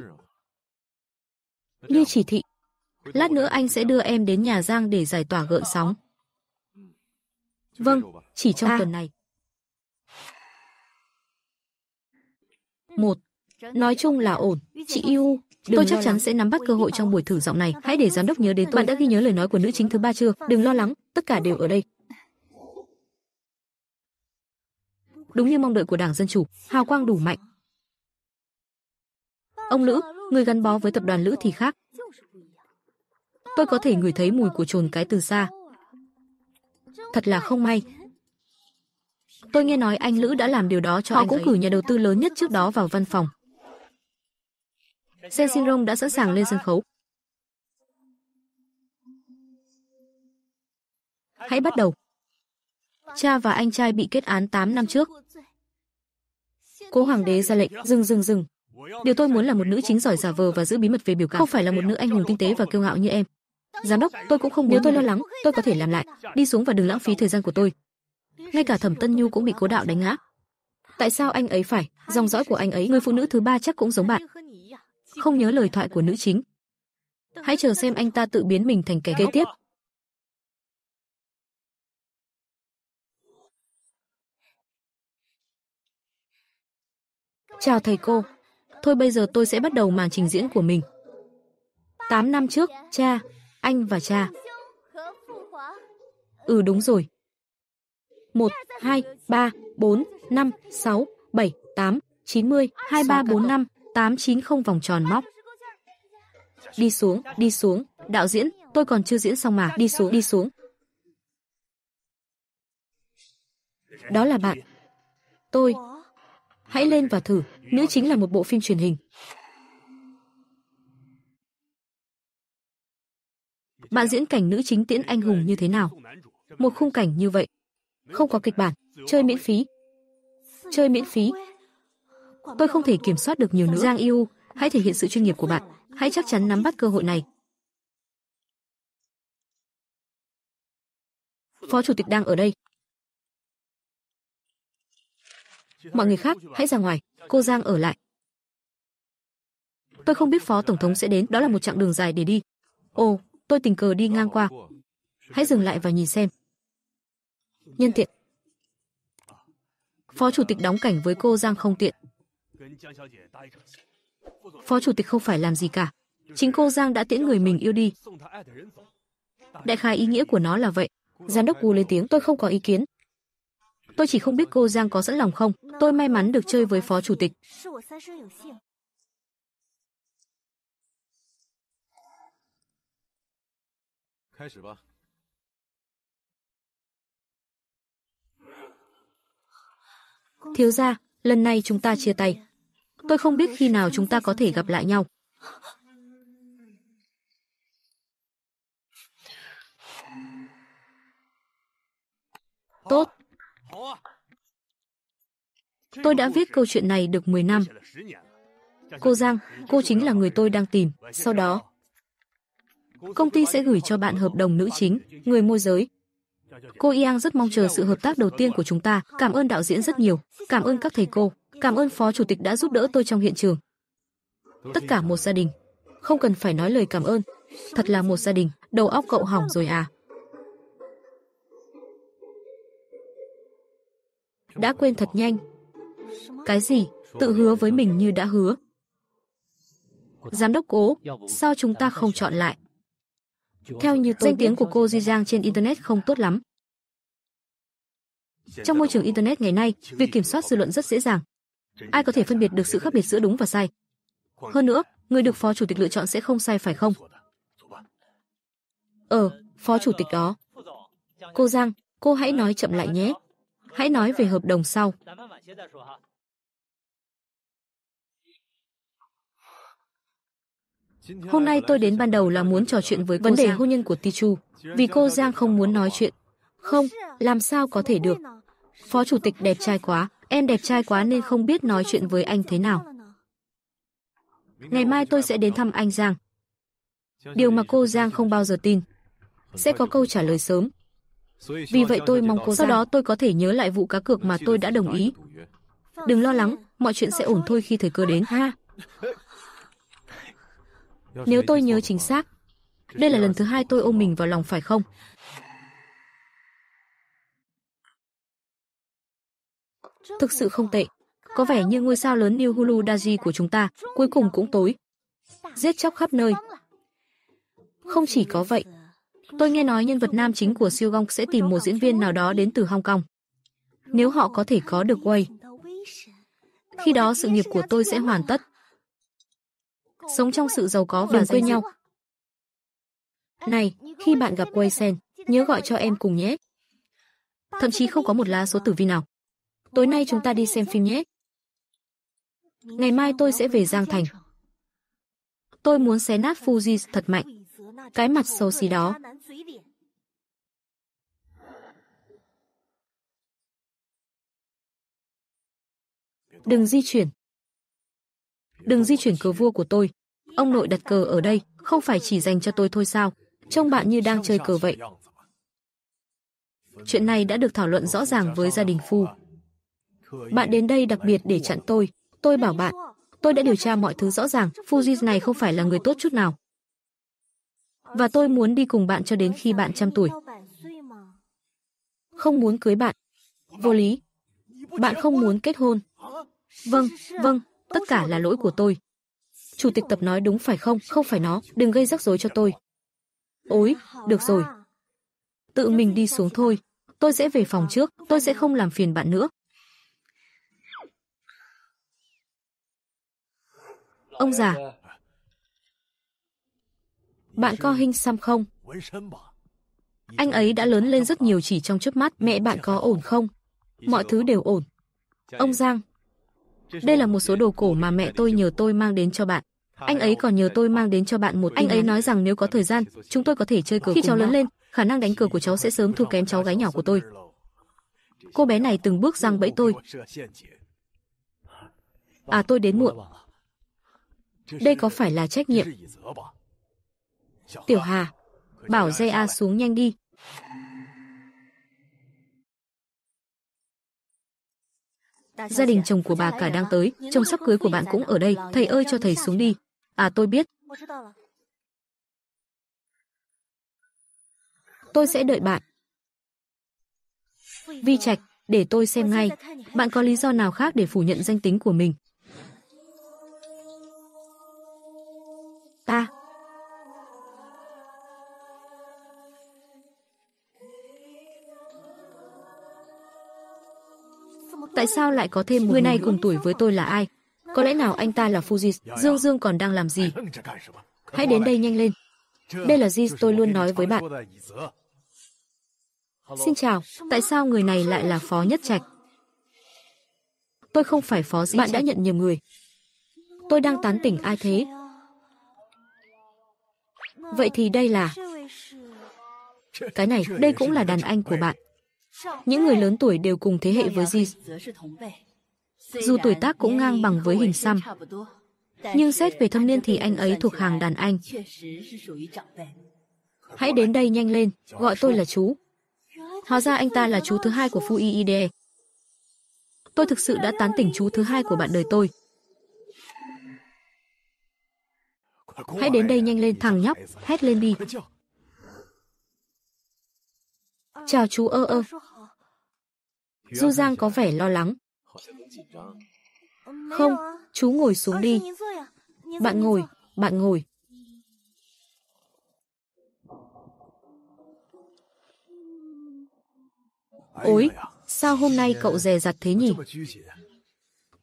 Như chỉ thị. Lát nữa anh sẽ đưa em đến nhà Giang để giải tỏa gợn sóng. Vâng, chỉ trong à. tuần này. Một, nói chung là ổn, chị yêu. Đừng tôi chắc chắn sẽ nắm bắt cơ hội trong buổi thử giọng này. Hãy để giám đốc nhớ đến tôi. Bạn đã ghi nhớ lời nói của nữ chính thứ ba chưa? Đừng lo lắng, tất cả đều ở đây. Đúng như mong đợi của Đảng Dân Chủ, hào quang đủ mạnh. Ông Lữ, người gắn bó với tập đoàn Lữ thì khác. Tôi có thể ngửi thấy mùi của trồn cái từ xa. Thật là không may, Tôi nghe nói anh Lữ đã làm điều đó cho Họ anh cũng ấy. cử nhà đầu tư lớn nhất trước đó vào văn phòng. Sen Shinrong đã sẵn sàng lên sân khấu. Hãy bắt đầu. Cha và anh trai bị kết án 8 năm trước. Cố hoàng đế ra lệnh, dừng dừng dừng. Điều tôi muốn là một nữ chính giỏi giả vờ và giữ bí mật về biểu cảm, không phải là một nữ anh hùng tinh tế và kiêu ngạo như em. Giám đốc, tôi cũng không muốn. tôi lo lắng, tôi có thể làm lại. Đi xuống và đừng lãng phí thời gian của tôi. Ngay cả Thẩm Tân Nhu cũng bị Cố Đạo đánh ngã. Tại sao anh ấy phải? Dòng dõi của anh ấy, người phụ nữ thứ ba chắc cũng giống bạn không nhớ lời thoại của nữ chính. Hãy chờ xem anh ta tự biến mình thành kẻ kế tiếp. Chào thầy cô. Thôi bây giờ tôi sẽ bắt đầu màn trình diễn của mình. 8 năm trước, cha, anh và cha. Ừ đúng rồi. 1, 2, 3, 4, 5, 6, 7, 8, 90, 2345, 890 vòng tròn móc. Đi xuống, đi xuống, đạo diễn, tôi còn chưa diễn xong mà, đi xuống, đi xuống. Đó là bạn. Tôi. Hãy lên và thử, nữ chính là một bộ phim truyền hình. Bạn diễn cảnh nữ chính tiễn anh hùng như thế nào? Một khung cảnh như vậy. Không có kịch bản, chơi miễn phí. Chơi miễn phí, Tôi không thể kiểm soát được nhiều nữa. Giang Yu, hãy thể hiện sự chuyên nghiệp của bạn, hãy chắc chắn nắm bắt cơ hội này. Phó chủ tịch đang ở đây. Mọi người khác, hãy ra ngoài, cô Giang ở lại. Tôi không biết phó tổng thống sẽ đến, đó là một chặng đường dài để đi. Ồ, tôi tình cờ đi ngang qua. Hãy dừng lại và nhìn xem. Nhân tiện. Phó chủ tịch đóng cảnh với cô Giang không tiện. Phó chủ tịch không phải làm gì cả. Chính cô Giang đã tiễn người mình yêu đi. Đại khai ý nghĩa của nó là vậy. Giám đốc Gu lên tiếng, tôi không có ý kiến. Tôi chỉ không biết cô Giang có sẵn lòng không. Tôi may mắn được chơi với phó chủ tịch. Thiếu gia, lần này chúng ta chia tay. Tôi không biết khi nào chúng ta có thể gặp lại nhau. Tốt. Tôi đã viết câu chuyện này được 10 năm. Cô Giang, cô chính là người tôi đang tìm. Sau đó, công ty sẽ gửi cho bạn hợp đồng nữ chính, người môi giới. Cô Yang rất mong chờ sự hợp tác đầu tiên của chúng ta. Cảm ơn đạo diễn rất nhiều. Cảm ơn các thầy cô. Cảm ơn phó chủ tịch đã giúp đỡ tôi trong hiện trường. Tất cả một gia đình, không cần phải nói lời cảm ơn, thật là một gia đình, đầu óc cậu hỏng rồi à? Đã quên thật nhanh. Cái gì? Tự hứa với mình như đã hứa. Giám đốc cố, sao chúng ta không chọn lại? Theo như tôi danh tiếng của cô Duy Giang trên Internet không tốt lắm. Trong môi trường Internet ngày nay, việc kiểm soát dư luận rất dễ dàng ai có thể phân biệt được sự khác biệt giữa đúng và sai? Hơn nữa, người được phó chủ tịch lựa chọn sẽ không sai phải không? Ờ, phó chủ tịch đó. Cô Giang, cô hãy nói chậm lại nhé. Hãy nói về hợp đồng sau. Hôm nay tôi đến ban đầu là muốn trò chuyện với vấn đề hôn nhân của Tichu, vì cô Giang không muốn nói chuyện. Không, làm sao có thể được. Phó chủ tịch đẹp trai quá, Em đẹp trai quá nên không biết nói chuyện với anh thế nào. Ngày mai tôi sẽ đến thăm anh Giang. Điều mà cô Giang không bao giờ tin. Sẽ có câu trả lời sớm. Vì vậy tôi mong cô Sau đó tôi có thể nhớ lại vụ cá cược mà tôi đã đồng ý. Đừng lo lắng, mọi chuyện sẽ ổn thôi khi thời cơ đến ha. Nếu tôi nhớ chính xác, đây là lần thứ hai tôi ôm mình vào lòng phải không? thực sự không tệ. Có vẻ như ngôi sao lớn New Hulu Daji của chúng ta cuối cùng cũng tối. Giết chóc khắp nơi. Không chỉ có vậy, tôi nghe nói nhân vật nam chính của siêu gong sẽ tìm một diễn viên nào đó đến từ Hong Kong. Nếu họ có thể có được Wei, khi đó sự nghiệp của tôi sẽ hoàn tất. Sống trong sự giàu có và quên nhau. Này, khi bạn gặp Wei Sen, nhớ gọi cho em cùng nhé. Thậm chí không có một lá số tử vi nào. Tối nay chúng ta đi xem phim nhé. Ngày mai tôi sẽ về Giang Thành. Tôi muốn xé nát Fuji thật mạnh. Cái mặt xấu xí đó. Đừng di chuyển. Đừng di chuyển cờ vua của tôi. Ông nội đặt cờ ở đây, không phải chỉ dành cho tôi thôi sao? Trông bạn như đang chơi cờ vậy. Chuyện này đã được thảo luận rõ ràng với gia đình Phu. Bạn đến đây đặc biệt để chặn tôi. Tôi bảo bạn, tôi đã điều tra mọi thứ rõ ràng, Fuji này không phải là người tốt chút nào. Và tôi muốn đi cùng bạn cho đến khi bạn trăm tuổi. Không muốn cưới bạn. Vô lý. Bạn không muốn kết hôn. Vâng, vâng, tất cả là lỗi của tôi. Chủ tịch tập nói đúng phải không? Không phải nó, đừng gây rắc rối cho tôi. Ôi, được rồi. Tự mình đi xuống thôi. Tôi sẽ về phòng trước, tôi sẽ không làm phiền bạn nữa. Ông già. Bạn có hình xăm không? Anh ấy đã lớn lên rất nhiều chỉ trong chớp mắt. Mẹ bạn có ổn không? Mọi thứ đều ổn. Ông Giang. Đây là một số đồ cổ mà mẹ tôi nhờ tôi mang đến cho bạn. Anh ấy còn nhờ tôi mang đến cho bạn một Anh ấy nói rằng nếu có thời gian, chúng tôi có thể chơi cờ Khi cháu lớn lên, khả năng đánh cờ của cháu sẽ sớm thua kém cháu gái nhỏ của tôi. Cô bé này từng bước răng bẫy tôi. À tôi đến muộn. Đây có phải là trách nhiệm? Tiểu Hà, bảo dây A xuống nhanh đi. Gia đình chồng của bà cả đang tới, chồng sắp cưới của bạn cũng ở đây, thầy ơi cho thầy xuống đi. À tôi biết. Tôi sẽ đợi bạn. Vi Trạch, để tôi xem ngay. Bạn có lý do nào khác để phủ nhận danh tính của mình? Tại sao lại có thêm người này cùng tuổi với tôi là ai? Có lẽ nào anh ta là Fuji? Dạ, dạ. Dương Dương còn đang làm gì? Dạ, Hãy đến đây nhanh lên. Đây là Jis tôi luôn nói với bạn. Xin chào, tại sao người này lại là phó nhất trạch? Tôi không phải phó gì, bạn đã nhận nhiều người. Tôi đang tán tỉnh ai thế? Vậy thì đây là... Cái này, đây cũng là đàn anh của bạn. Những người lớn tuổi đều cùng thế hệ với Jis. Dù tuổi tác cũng ngang bằng với hình xăm, nhưng xét về thâm niên thì anh ấy thuộc hàng đàn anh. Hãy đến đây nhanh lên, gọi tôi là chú. Hóa ra anh ta là chú thứ hai của Phu Iide. Tôi thực sự đã tán tỉnh chú thứ hai của bạn đời tôi. Hãy đến đây nhanh lên thằng nhóc, hét lên đi. Chào chú ơ ơ. Du Giang có vẻ lo lắng. Không, chú ngồi xuống đi. Bạn ngồi, bạn ngồi. Ôi, sao hôm nay cậu dè dặt thế nhỉ?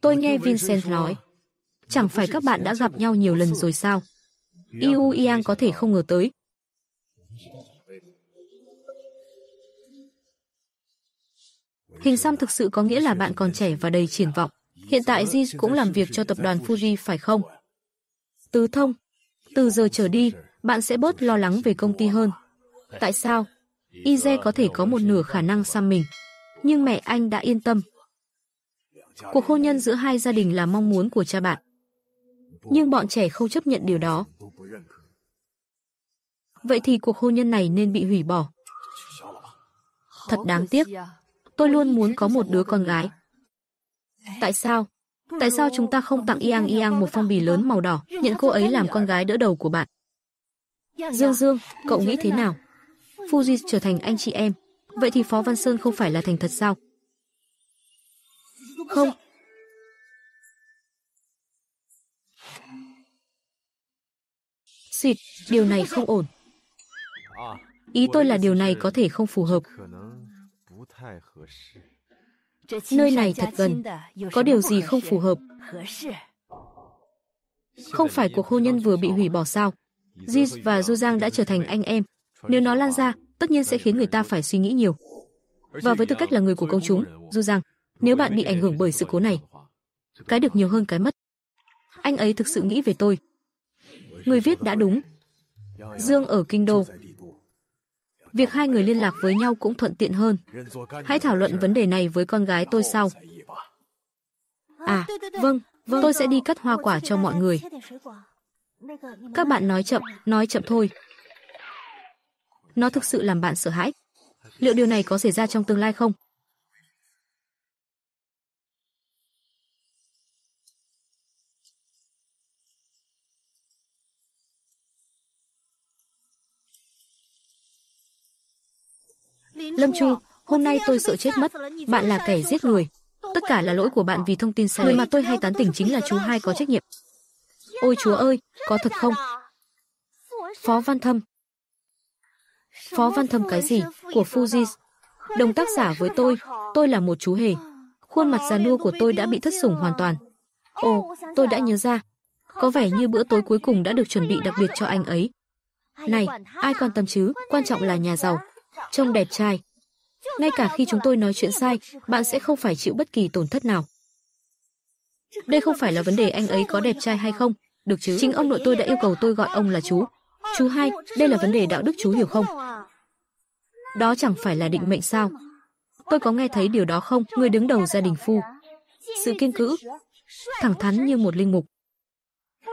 Tôi nghe Vincent nói. Chẳng phải các bạn đã gặp nhau nhiều lần rồi sao? Iu Yang có thể không ngờ tới. Hình xăm thực sự có nghĩa là bạn còn trẻ và đầy triển vọng. Hiện tại Jis cũng làm việc cho tập đoàn Fuji phải không? Tứ thông, từ giờ trở đi, bạn sẽ bớt lo lắng về công ty hơn. Tại sao? Ize có thể có một nửa khả năng xăm mình. Nhưng mẹ anh đã yên tâm. Cuộc hôn nhân giữa hai gia đình là mong muốn của cha bạn. Nhưng bọn trẻ không chấp nhận điều đó. Vậy thì cuộc hôn nhân này nên bị hủy bỏ. Thật đáng tiếc. Tôi luôn muốn có một đứa con gái. Tại sao? Tại sao chúng ta không tặng Yang Yang một phong bì lớn màu đỏ, nhận cô ấy làm con gái đỡ đầu của bạn? Dương Dương, cậu nghĩ thế nào? Fuji trở thành anh chị em. Vậy thì Phó Văn Sơn không phải là thành thật sao? Không. Xịt, điều này không ổn. Ý tôi là điều này có thể không phù hợp. Nơi này thật gần, có điều gì không phù hợp? Không phải cuộc hôn nhân vừa bị hủy bỏ sao? Jis và Du Giang đã trở thành anh em. Nếu nó lan ra, tất nhiên sẽ khiến người ta phải suy nghĩ nhiều. Và với tư cách là người của công chúng, Du Giang, nếu bạn bị ảnh hưởng bởi sự cố này, cái được nhiều hơn cái mất. Anh ấy thực sự nghĩ về tôi. Người viết đã đúng. Dương ở Kinh Đô, Việc hai người liên lạc với nhau cũng thuận tiện hơn. Hãy thảo luận vấn đề này với con gái tôi sau. À, vâng, vâng, tôi sẽ đi cắt hoa quả cho mọi người. Các bạn nói chậm, nói chậm thôi. Nó thực sự làm bạn sợ hãi. Liệu điều này có xảy ra trong tương lai không? Lâm Chu, hôm nay tôi sợ chết mất. Bạn là kẻ giết người. Tất cả là lỗi của bạn vì thông tin sai. Người mà tôi hay tán tỉnh chính là chú hai có trách nhiệm. Ôi chúa ơi, có thật không? Phó Văn Thâm. Phó Văn Thâm cái gì? Của Fuji. Đồng tác giả với tôi, tôi là một chú hề. Khuôn mặt ờ, già nua của tôi đã bị thất sủng hoàn toàn. Ồ, tôi đã nhớ ra. Có vẻ như bữa tối cuối cùng đã được chuẩn bị đặc biệt cho anh ấy. Này, ai quan tâm chứ, quan trọng là nhà giàu trông đẹp trai. Ngay cả khi chúng tôi nói chuyện sai, bạn sẽ không phải chịu bất kỳ tổn thất nào. Đây không phải là vấn đề anh ấy có đẹp trai hay không, được chứ? Chính ông nội tôi đã yêu cầu tôi gọi ông là chú. Chú hai, đây là vấn đề đạo đức chú hiểu không? Đó chẳng phải là định mệnh sao? Tôi có nghe thấy điều đó không? Người đứng đầu gia đình phu. Sự kiên cữ, thẳng thắn như một linh mục.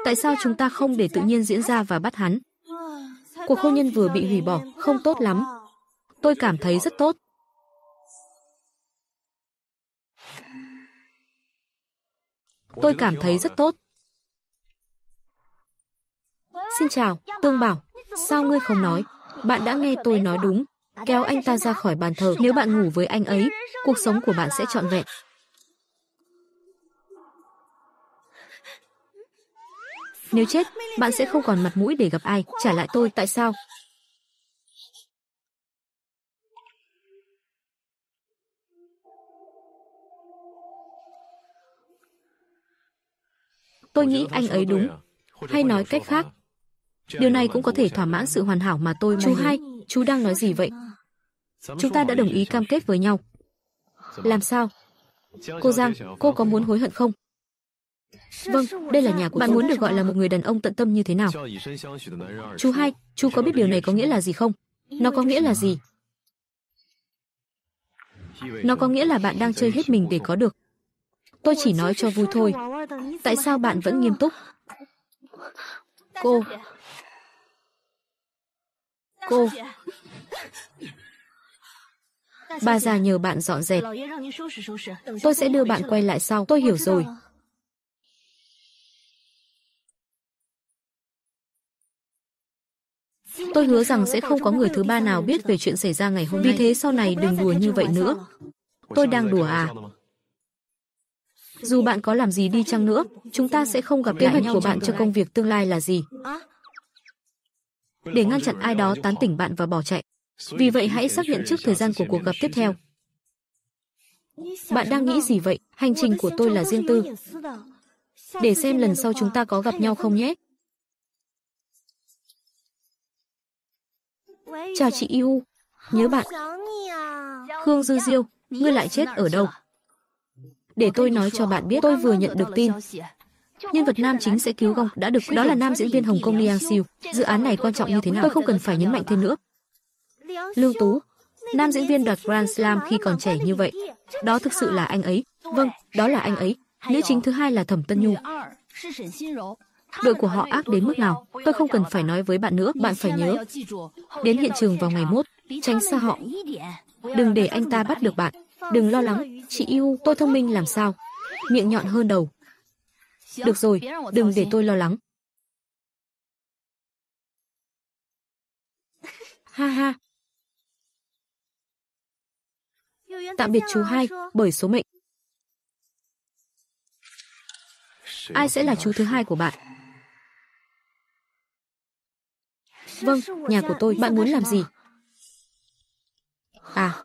Tại sao chúng ta không để tự nhiên diễn ra và bắt hắn? Cuộc hôn nhân vừa bị hủy bỏ, không tốt lắm, Tôi cảm thấy rất tốt. Tôi cảm thấy rất tốt. Xin chào, Tương Bảo. Sao ngươi không nói? Bạn đã nghe tôi nói đúng. Kéo anh ta ra khỏi bàn thờ. Nếu bạn ngủ với anh ấy, cuộc sống của bạn sẽ trọn vẹn. Nếu chết, bạn sẽ không còn mặt mũi để gặp ai. Trả lại tôi, tại sao? Tôi nghĩ anh ấy đúng. Hay nói cách khác, điều này cũng có thể thỏa mãn sự hoàn hảo mà tôi Chú hai, chú đang nói gì vậy? Chúng ta đã đồng ý cam kết với nhau. Làm sao? Cô Giang, cô có muốn hối hận không? Vâng, đây là nhà của Bạn muốn được gọi là một người đàn ông tận tâm như thế nào? Chú hai, chú có biết điều này có nghĩa là gì không? Nó có nghĩa là gì? Nó có nghĩa là bạn đang chơi hết mình để có được. Tôi chỉ nói cho vui thôi. Tại sao bạn vẫn nghiêm túc? Cô. Cô. Bà già nhờ bạn dọn dẹp. Tôi sẽ đưa bạn quay lại sau. Tôi hiểu rồi. Tôi hứa rằng sẽ không có người thứ ba nào biết về chuyện xảy ra ngày hôm nay. Vì thế sau này đừng đùa như vậy nữa. Tôi đang đùa à? Dù bạn có làm gì đi chăng nữa, chúng ta sẽ không gặp kế hoạch của bạn cho công việc tương lai là gì. Để ngăn chặn ai đó tán tỉnh bạn và bỏ chạy. Vì vậy hãy xác nhận trước thời gian của cuộc gặp tiếp theo. Bạn đang nghĩ gì vậy? Hành trình của tôi là riêng tư. Để xem lần sau chúng ta có gặp nhau không nhé. Chào chị Yu, Nhớ bạn. Khương Dư Diêu, ngươi lại chết ở đâu? Để tôi nói cho bạn biết, tôi vừa nhận được tin. Nhân vật nam chính sẽ cứu Gong đã được đó là nam diễn viên Hồng Kông Liang Siu. Dự án này quan trọng như thế nào? Tôi không cần phải nhấn mạnh thêm nữa. Lương Tú, nam diễn viên đoạt Grand Slam khi còn trẻ như vậy. Đó thực sự là anh ấy. Vâng, đó là anh ấy. Nữ chính thứ hai là Thẩm Tân Nhu. Đội của họ ác đến mức nào, tôi không cần phải nói với bạn nữa, bạn phải nhớ. Đến hiện trường vào ngày mốt, tránh xa họ. Đừng để anh ta bắt được bạn. Đừng lo lắng, chị yêu, tôi thông minh làm sao? Miệng nhọn hơn đầu. Được rồi, đừng để tôi lo lắng. Ha ha. Tạm biệt chú hai bởi số mệnh. Ai sẽ là chú thứ hai của bạn? Vâng, nhà của tôi, bạn muốn làm gì? À,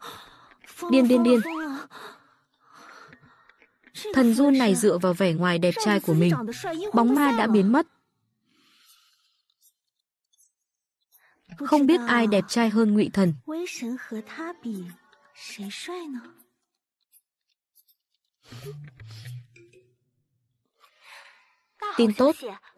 Điên điên điên. Thần run này dựa vào vẻ ngoài đẹp trai của mình. Bóng ma đã biến mất. Không biết ai đẹp trai hơn ngụy thần. Tin tốt,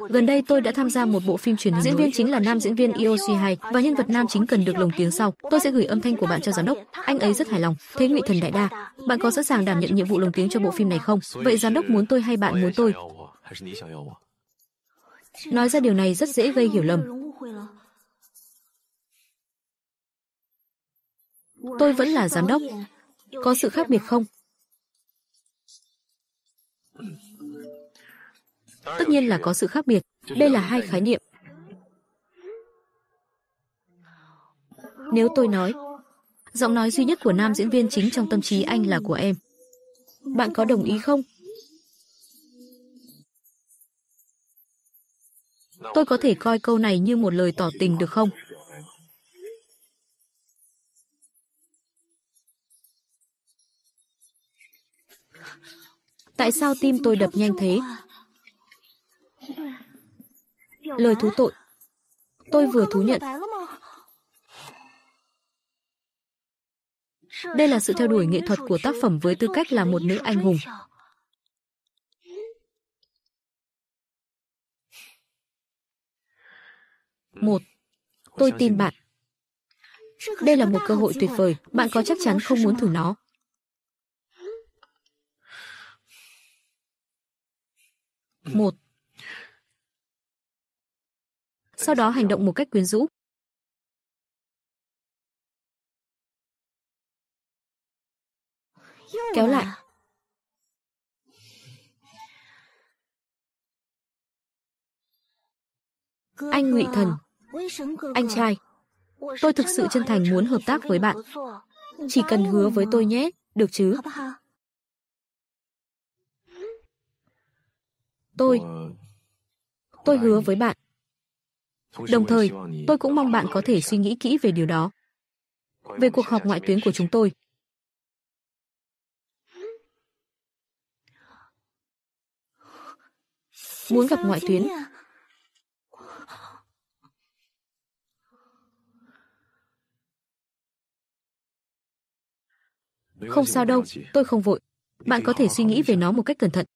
gần đây tôi đã tham gia một bộ phim truyền hình. Diễn viên chính là nam diễn viên Io Suy Hai và nhân vật nam chính cần được lồng tiếng sau. Tôi sẽ gửi âm thanh của bạn cho giám đốc. Anh ấy rất hài lòng. Thế Ngụy Thần Đại Đa, bạn có sẵn sàng đảm nhận nhiệm vụ lồng tiếng cho bộ phim này không? Vậy giám đốc muốn tôi hay bạn muốn tôi? Nói ra điều này rất dễ gây hiểu lầm. Tôi vẫn là giám đốc. Có sự khác biệt không? tất nhiên là có sự khác biệt. Đây là hai khái niệm. Nếu tôi nói, giọng nói duy nhất của nam diễn viên chính trong tâm trí anh là của em. Bạn có đồng ý không? Tôi có thể coi câu này như một lời tỏ tình được không? Tại sao tim tôi đập nhanh thế? Lời thú tội Tôi vừa thú nhận Đây là sự theo đuổi nghệ thuật của tác phẩm với tư cách là một nữ anh hùng. Một, tôi tin bạn. Đây là một cơ hội tuyệt vời, bạn có chắc chắn không muốn thử nó. Một, sau đó hành động một cách quyến rũ. Kéo lại. Anh Ngụy Thần, anh trai, tôi thực sự chân thành muốn hợp tác với bạn. Chỉ cần hứa với tôi nhé, được chứ? Tôi, tôi hứa với bạn Đồng thời, tôi cũng mong bạn có thể suy nghĩ kỹ về điều đó. Về cuộc họp ngoại tuyến của chúng tôi. Muốn gặp ngoại tuyến. Không sao đâu, tôi không vội. Bạn có thể suy nghĩ về nó một cách cẩn thận.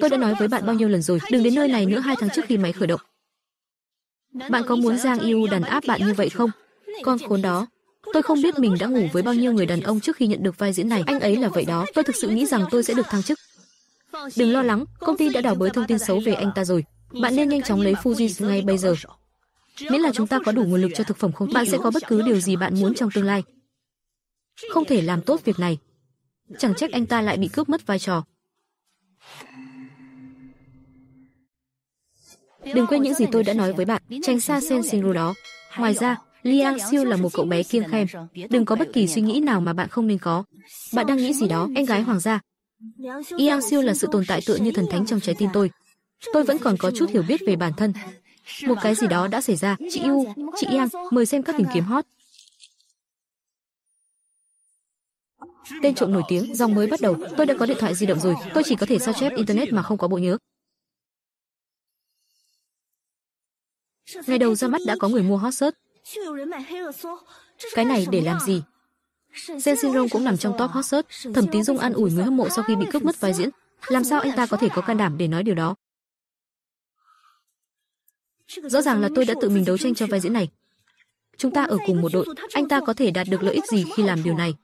Tôi đã nói với bạn bao nhiêu lần rồi, đừng đến nơi này nữa hai tháng trước khi máy khởi động. Bạn có muốn Giang Yu đàn áp bạn như vậy không? Con khốn đó. Tôi không biết mình đã ngủ với bao nhiêu người đàn ông trước khi nhận được vai diễn này. Anh ấy là vậy đó. Tôi thực sự nghĩ rằng tôi sẽ được thăng chức. Đừng lo lắng, công ty đã đào bới thông tin xấu về anh ta rồi. Bạn nên nhanh chóng lấy Fuji ngay bây giờ. Miễn là chúng ta có đủ nguồn lực cho thực phẩm không, bạn sẽ có bất cứ điều gì bạn muốn trong tương lai. Không thể làm tốt việc này. Chẳng trách anh ta lại bị cướp mất vai trò. Đừng quên những gì tôi đã nói với bạn, tránh xa sen Sinru đó. Ngoài ra, Liang Xiu là một cậu bé kiêng khem. Đừng có bất kỳ suy nghĩ nào mà bạn không nên có. Bạn đang nghĩ gì đó, em gái hoàng gia. Liang Xiu là sự tồn tại tựa như thần thánh trong trái tim tôi. Tôi vẫn còn có chút hiểu biết về bản thân. Một cái gì đó đã xảy ra. Chị Yu, chị Yang, mời xem các tìm kiếm hot. Tên trộm nổi tiếng, dòng mới bắt đầu. Tôi đã có điện thoại di động rồi. Tôi chỉ có thể sao chép internet mà không có bộ nhớ. Ngày đầu ra mắt đã có người mua hot search. Cái này để làm gì? Sen Sinrong cũng nằm trong top hot search. Thẩm Tín Dung an ủi người hâm mộ sau khi bị cướp mất vai diễn. Làm sao anh ta có thể có can đảm để nói điều đó? Rõ ràng là tôi đã tự mình đấu tranh cho vai diễn này. Chúng ta ở cùng một đội, anh ta có thể đạt được lợi ích gì khi làm điều này?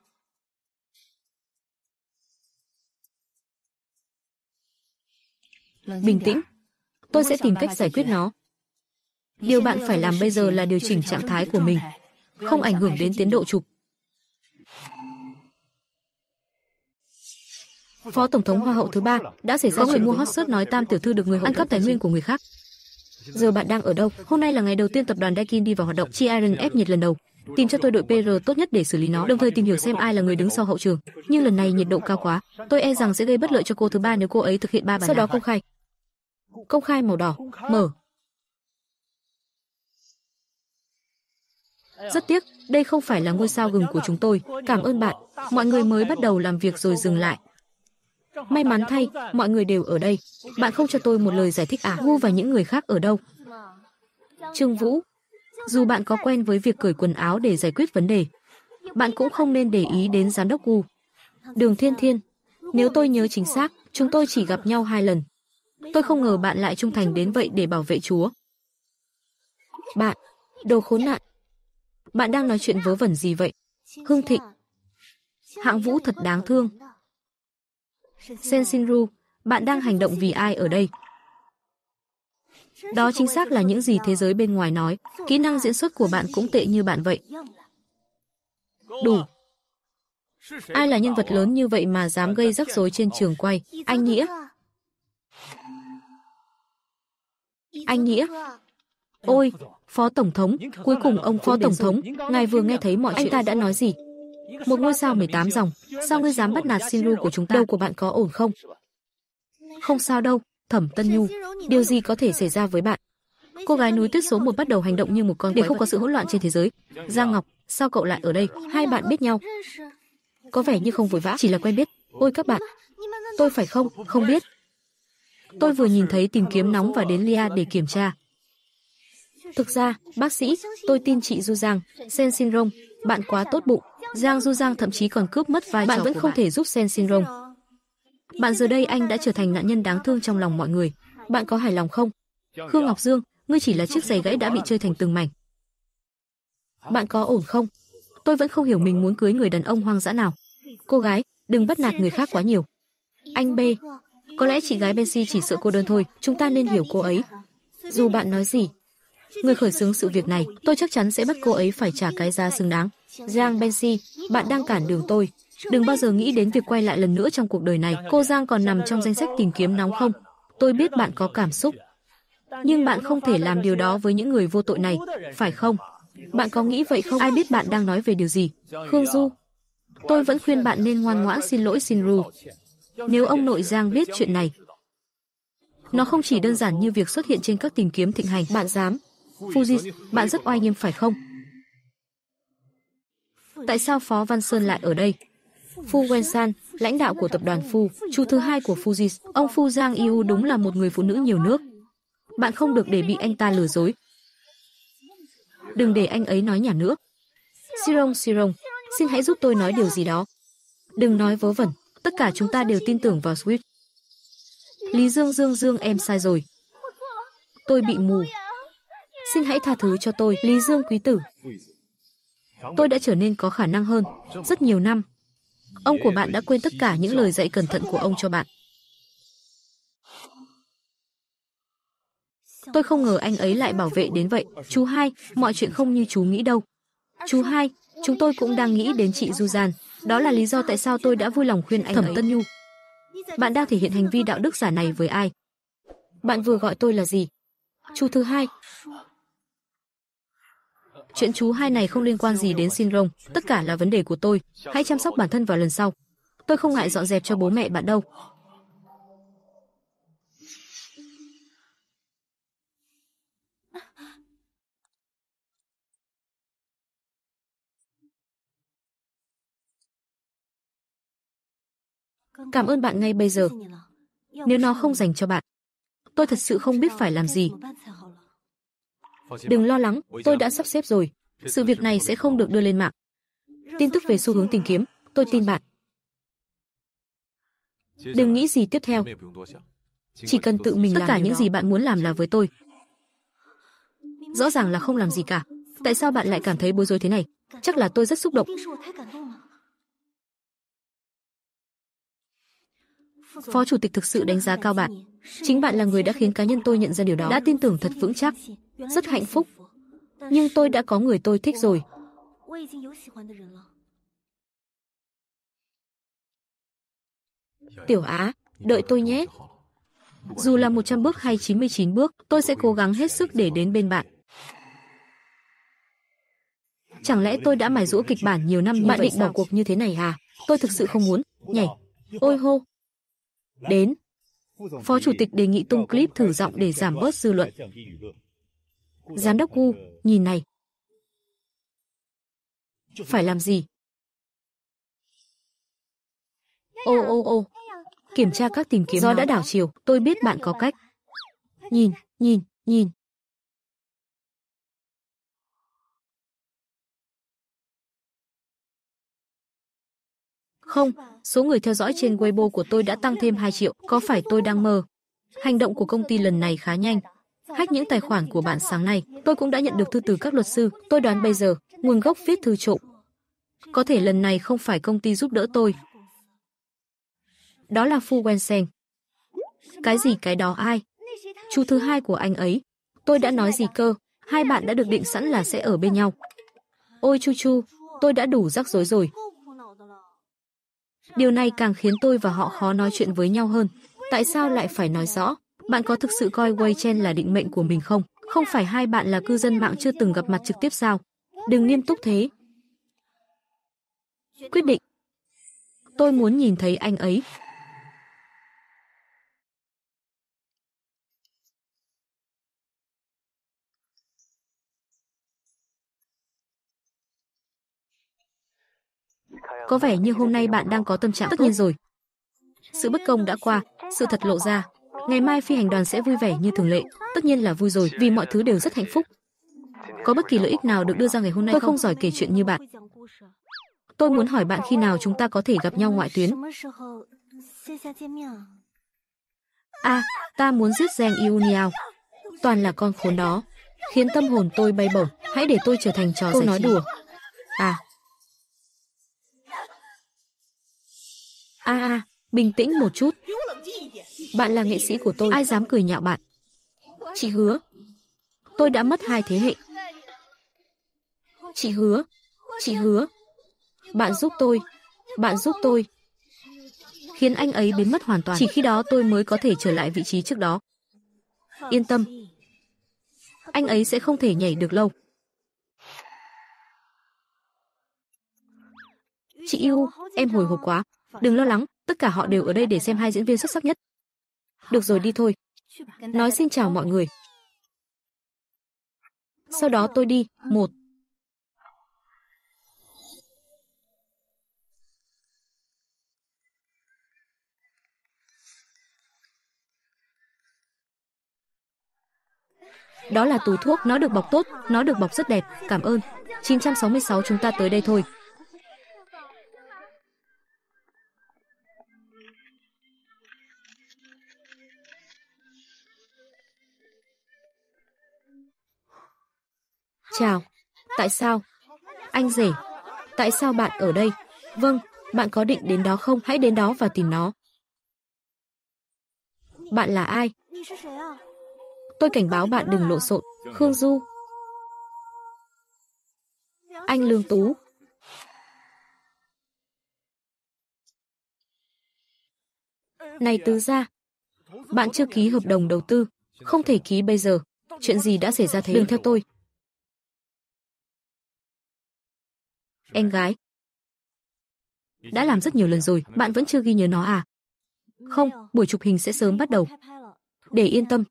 Bình tĩnh. Tôi sẽ tìm cách giải quyết nó. Điều bạn phải làm bây giờ là điều chỉnh trạng thái của mình, không ảnh hưởng đến tiến độ chụp. Phó Tổng thống Hoa hậu thứ ba đã xảy ra người mua hot search nói Tam Tiểu Thư được người hậu ăn cắp tài nguyên của người khác. Giờ bạn đang ở đâu? Hôm nay là ngày đầu tiên tập đoàn Daikin đi vào hoạt động chi Iron ép dạ. nhiệt lần đầu. Tìm cho tôi đội PR tốt nhất để xử lý nó, đồng thời tìm hiểu xem ai là người đứng sau hậu trường. Nhưng lần này nhiệt độ cao quá, tôi e rằng sẽ gây bất lợi cho cô thứ ba nếu cô ấy thực hiện ba bản. Sau đó công khai. Công khai màu đỏ, mở, Rất tiếc, đây không phải là ngôi sao gừng của chúng tôi. Cảm ơn bạn. Mọi người mới bắt đầu làm việc rồi dừng lại. May mắn thay, mọi người đều ở đây. Bạn không cho tôi một lời giải thích à Hu và những người khác ở đâu. Trương Vũ, dù bạn có quen với việc cởi quần áo để giải quyết vấn đề, bạn cũng không nên để ý đến giám đốc Gu. Đường Thiên Thiên, nếu tôi nhớ chính xác, chúng tôi chỉ gặp nhau hai lần. Tôi không ngờ bạn lại trung thành đến vậy để bảo vệ Chúa. Bạn, đồ khốn nạn, bạn đang nói chuyện vớ vẩn gì vậy? Hương Thịnh. Hạng Vũ thật đáng thương. Sen Shinru, bạn đang hành động vì ai ở đây? Đó chính xác là những gì thế giới bên ngoài nói. Kỹ năng diễn xuất của bạn cũng tệ như bạn vậy. Đủ. Ai là nhân vật lớn như vậy mà dám gây rắc rối trên trường quay? Anh Nghĩa. Anh Nghĩa. Ôi, Phó Tổng thống, cuối cùng ông Phó Tổng thống, ngài vừa nghe thấy mọi chuyện. Anh ta đã nói gì? Một ngôi sao 18 dòng, sao ngươi dám bắt nạt Shinru của chúng ta? Đâu của bạn có ổn không? Không sao đâu, Thẩm Tân Nhu, điều gì có thể xảy ra với bạn? Cô gái núi tuyết số một bắt đầu hành động như một con để không có sự hỗn loạn trên thế giới. Giang Ngọc, sao cậu lại ở đây? Hai bạn biết nhau? Có vẻ như không vội vã, chỉ là quen biết. Ôi các bạn, tôi phải không? Không biết. Tôi vừa nhìn thấy tìm kiếm nóng và đến Lia để kiểm tra. Thực ra, bác sĩ, tôi tin chị Du Giang, Sen Sinh Rong, bạn quá tốt bụng. Giang Du Giang thậm chí còn cướp mất vai bạn vẫn không thể giúp Sen Sinh Rong. Bạn giờ đây anh đã trở thành nạn nhân đáng thương trong lòng mọi người. Bạn có hài lòng không? Khương Ngọc Dương, ngươi chỉ là chiếc giày gãy đã bị chơi thành từng mảnh. Bạn có ổn không? Tôi vẫn không hiểu mình muốn cưới người đàn ông hoang dã nào. Cô gái, đừng bắt nạt người khác quá nhiều. Anh B, có lẽ chị gái Bensi chỉ sợ cô đơn thôi, chúng ta nên hiểu cô ấy. Dù bạn nói gì, người khởi xướng sự việc này, tôi chắc chắn sẽ bắt cô ấy phải trả cái giá xứng đáng. Giang Bensi, bạn đang cản đường tôi. Đừng bao giờ nghĩ đến việc quay lại lần nữa trong cuộc đời này. Cô Giang còn nằm trong danh sách tìm kiếm nóng không? Tôi biết bạn có cảm xúc, nhưng bạn không thể làm điều đó với những người vô tội này, phải không? Bạn có nghĩ vậy không? Ai biết bạn đang nói về điều gì? Khương Du, tôi vẫn khuyên bạn nên ngoan ngoãn xin lỗi Sinru. Nếu ông nội Giang biết chuyện này, nó không chỉ đơn giản như việc xuất hiện trên các tìm kiếm thịnh hành, bạn dám. Fuji, bạn rất oai nghiêm phải không? Tại sao Phó Văn Sơn lại ở đây? Fu Wensan, lãnh đạo của tập đoàn Fu, chủ thứ hai của Fuji, ông Fu Giang Yu đúng là một người phụ nữ nhiều nước. Bạn không được để bị anh ta lừa dối. Đừng để anh ấy nói nhà nữa. Sirong Sirong, xin hãy giúp tôi nói điều gì đó. Đừng nói vớ vẩn, tất cả chúng ta đều tin tưởng vào Swift. Lý Dương Dương Dương em sai rồi. Tôi bị mù, xin hãy tha thứ cho tôi, Lý Dương quý tử. Tôi đã trở nên có khả năng hơn, rất nhiều năm. Ông của bạn đã quên tất cả những lời dạy cẩn thận của ông cho bạn. Tôi không ngờ anh ấy lại bảo vệ đến vậy. Chú hai, mọi chuyện không như chú nghĩ đâu. Chú hai, chúng tôi cũng đang nghĩ đến chị Du Gian. Đó là lý do tại sao tôi đã vui lòng khuyên anh Thẩm ấy. Tân Nhu. Bạn đang thể hiện hành vi đạo đức giả này với ai? Bạn vừa gọi tôi là gì? Chú thứ hai, chuyện chú hai này không liên quan gì đến xin tất cả là vấn đề của tôi, hãy chăm sóc bản thân vào lần sau. Tôi không ngại dọn dẹp cho bố mẹ bạn đâu. Cảm ơn bạn ngay bây giờ. Nếu nó không dành cho bạn, tôi thật sự không biết phải làm gì. Đừng lo lắng, tôi đã sắp xếp rồi. Sự việc này sẽ không được đưa lên mạng. Tin tức về xu hướng tìm kiếm, tôi tin bạn. Đừng nghĩ gì tiếp theo. Chỉ cần tự mình làm. tất cả những gì bạn muốn làm là với tôi. Rõ ràng là không làm gì cả. Tại sao bạn lại cảm thấy bối rối thế này? Chắc là tôi rất xúc động. Phó chủ tịch thực sự đánh giá cao bạn. Chính bạn là người đã khiến cá nhân tôi nhận ra điều đó. Đã tin tưởng thật vững chắc, rất hạnh phúc. Nhưng tôi đã có người tôi thích rồi. Tiểu Á, đợi tôi nhé. Dù là 100 bước hay 99 bước, tôi sẽ cố gắng hết sức để đến bên bạn. Chẳng lẽ tôi đã mài rũa kịch bản nhiều năm bạn định bỏ cuộc như thế này à? Tôi thực sự không muốn. Nhảy. Ôi hô, Đến. Phó Chủ tịch đề nghị tung clip thử giọng để giảm bớt dư luận. Giám đốc Wu, nhìn này. Phải làm gì? Ô ô ô. Kiểm tra các tìm kiếm. do đã đảo chiều, tôi biết bạn có cách. Nhìn, nhìn, nhìn. Không, số người theo dõi trên Weibo của tôi đã tăng thêm 2 triệu, có phải tôi đang mơ? Hành động của công ty lần này khá nhanh. Hách những tài khoản của bạn sáng nay, tôi cũng đã nhận được thư từ các luật sư, tôi đoán bây giờ, nguồn gốc viết thư trộm. Có thể lần này không phải công ty giúp đỡ tôi. Đó là Fu Wensen. Cái gì cái đó ai? Chú thứ hai của anh ấy. Tôi đã nói gì cơ? Hai bạn đã được định sẵn là sẽ ở bên nhau. Ôi Chu Chu, tôi đã đủ rắc rối rồi, Điều này càng khiến tôi và họ khó nói chuyện với nhau hơn. Tại sao lại phải nói rõ? Bạn có thực sự coi WeChat là định mệnh của mình không? Không phải hai bạn là cư dân mạng chưa từng gặp mặt trực tiếp sao? Đừng nghiêm túc thế. Quyết định. Tôi muốn nhìn thấy anh ấy. Có vẻ như hôm nay bạn đang có tâm trạng tất nhiên rồi. Sự bất công đã qua, sự thật lộ ra. Ngày mai phi hành đoàn sẽ vui vẻ như thường lệ, tất nhiên là vui rồi vì mọi thứ đều rất hạnh phúc. Có bất kỳ lợi ích nào được đưa ra ngày hôm nay không? Tôi không giỏi kể chuyện như bạn. Tôi muốn hỏi bạn khi nào chúng ta có thể gặp nhau ngoại tuyến? A, à, ta muốn giết Zeng Iuniao. Toàn là con khốn đó, khiến tâm hồn tôi bay bổng. Hãy để tôi trở thành trò Cô giải nói trí. đùa. À, A à, à, bình tĩnh một chút. Bạn là nghệ sĩ của tôi, ai dám cười nhạo bạn? Chị hứa, tôi đã mất hai thế hệ. Chị hứa, chị hứa, bạn giúp tôi, bạn giúp tôi. Khiến anh ấy biến mất hoàn toàn, chỉ khi đó tôi mới có thể trở lại vị trí trước đó. Yên tâm, anh ấy sẽ không thể nhảy được lâu. Chị yêu, em hồi hộp quá. Đừng lo lắng, tất cả họ đều ở đây để xem hai diễn viên xuất sắc nhất. Được rồi đi thôi. Nói xin chào mọi người. Sau đó tôi đi, một. Đó là tủ thuốc, nó được bọc tốt, nó được bọc rất đẹp, cảm ơn. 966 chúng ta tới đây thôi. Chào. Tại sao? Anh rể. Tại sao bạn ở đây? Vâng, bạn có định đến đó không? Hãy đến đó và tìm nó. Bạn là ai? Tôi cảnh báo bạn đừng lộn xộn. Khương Du. Anh Lương Tú. Này Tứ Gia, bạn chưa ký hợp đồng đầu tư, không thể ký bây giờ. Chuyện gì đã xảy ra thế? Đừng theo tôi, em gái. Đã làm rất nhiều lần rồi, bạn vẫn chưa ghi nhớ nó à? Không, buổi chụp hình sẽ sớm bắt đầu. Để yên tâm.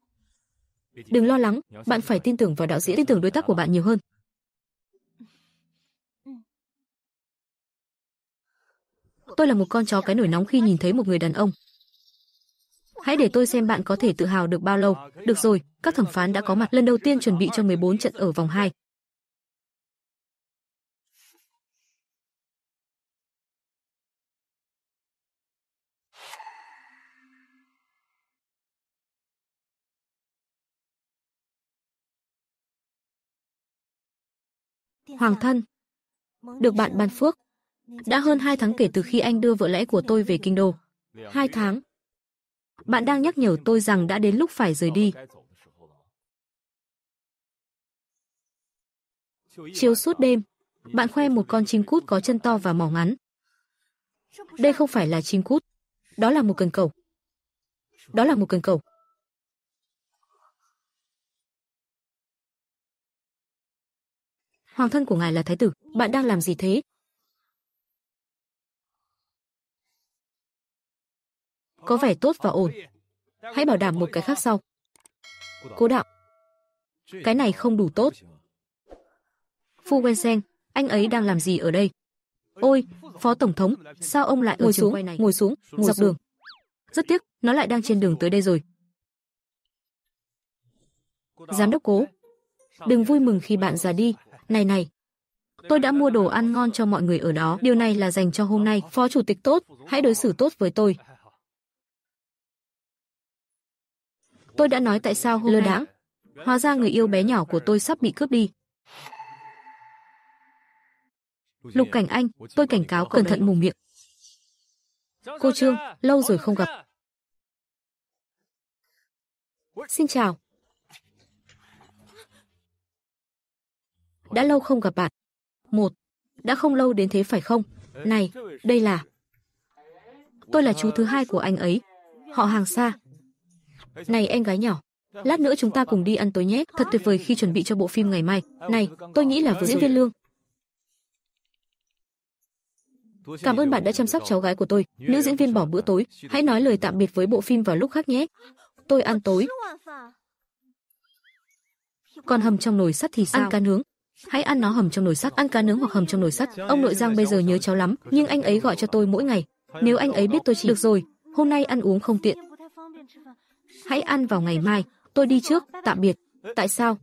Đừng lo lắng, bạn phải tin tưởng vào đạo diễn, tin tưởng đối tác của bạn nhiều hơn. Tôi là một con chó cái nổi nóng khi nhìn thấy một người đàn ông. Hãy để tôi xem bạn có thể tự hào được bao lâu. Được rồi, các thẩm phán đã có mặt lần đầu tiên chuẩn bị cho 14 trận ở vòng 2. Hoàng thân, được bạn ban phước. Đã hơn 2 tháng kể từ khi anh đưa vợ lẽ của tôi về kinh đô. 2 tháng. Bạn đang nhắc nhở tôi rằng đã đến lúc phải rời đi. Chiều suốt đêm, bạn khoe một con chim cút có chân to và mỏ ngắn. Đây không phải là chim cút, đó là một cần cầu. Đó là một cần cầu. hoàng thân của ngài là thái tử, bạn đang làm gì thế? Có vẻ tốt và ổn. Hãy bảo đảm một cái khác sau. Cố đạo, cái này không đủ tốt. Phu Wensen, anh ấy đang làm gì ở đây? Ôi, phó tổng thống, sao ông lại ngồi xuống, quay này? ngồi xuống, ngồi dọc xuống. đường. Rất tiếc, nó lại đang trên đường tới đây rồi. Giám đốc cố, đừng vui mừng khi bạn già đi, này này, tôi đã mua đồ ăn ngon cho mọi người ở đó, điều này là dành cho hôm nay. Phó chủ tịch tốt, hãy đối xử tốt với tôi. Tôi đã nói tại sao hôm Lừa đãng. Hóa ra người yêu bé nhỏ của tôi sắp bị cướp đi. Lục Cảnh Anh, tôi cảnh cáo cẩn thận mùng miệng. Cô Trương, lâu rồi không gặp. Xin chào, đã lâu không gặp bạn. Một, đã không lâu đến thế phải không? Này, đây là... Tôi là chú thứ hai của anh ấy. Họ hàng xa. Này em gái nhỏ, lát nữa chúng ta cùng đi ăn tối nhé. Thật tuyệt vời khi chuẩn bị cho bộ phim ngày mai. Này, tôi nghĩ là với diễn viên lương. Cảm ơn bạn đã chăm sóc cháu gái của tôi. Nữ diễn viên bỏ bữa tối, hãy nói lời tạm biệt với bộ phim vào lúc khác nhé. Tôi ăn tối. Còn hầm trong nồi sắt thì sao? Ăn cá nướng. Hãy ăn nó hầm trong nồi sắt, ăn cá nướng hoặc hầm trong nồi sắt. Ông nội Giang bây giờ nhớ cháu lắm, nhưng anh ấy gọi cho tôi mỗi ngày. Nếu anh ấy biết tôi chỉ được rồi, hôm nay ăn uống không tiện. Hãy ăn vào ngày mai, tôi đi trước, tạm biệt. Tại sao?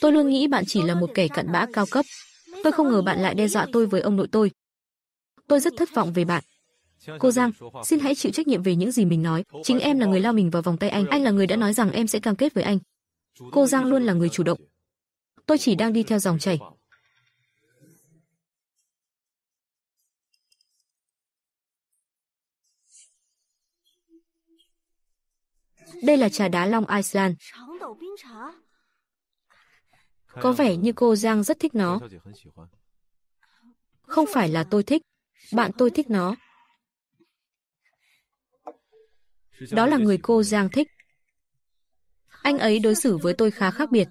Tôi luôn nghĩ bạn chỉ là một kẻ cặn bã cao cấp. Tôi không ngờ bạn lại đe dọa tôi với ông nội tôi. Tôi rất thất vọng về bạn. Cô Giang, xin hãy chịu trách nhiệm về những gì mình nói. Chính em là người lao mình vào vòng tay anh. Anh là người đã nói rằng em sẽ cam kết với anh. Cô Giang luôn là người chủ động. Tôi chỉ đang đi theo dòng chảy. Đây là trà đá Long Island. Có vẻ như cô Giang rất thích nó. Không phải là tôi thích, bạn tôi thích nó. Đó là người cô Giang thích. Anh ấy đối xử với tôi khá khác biệt.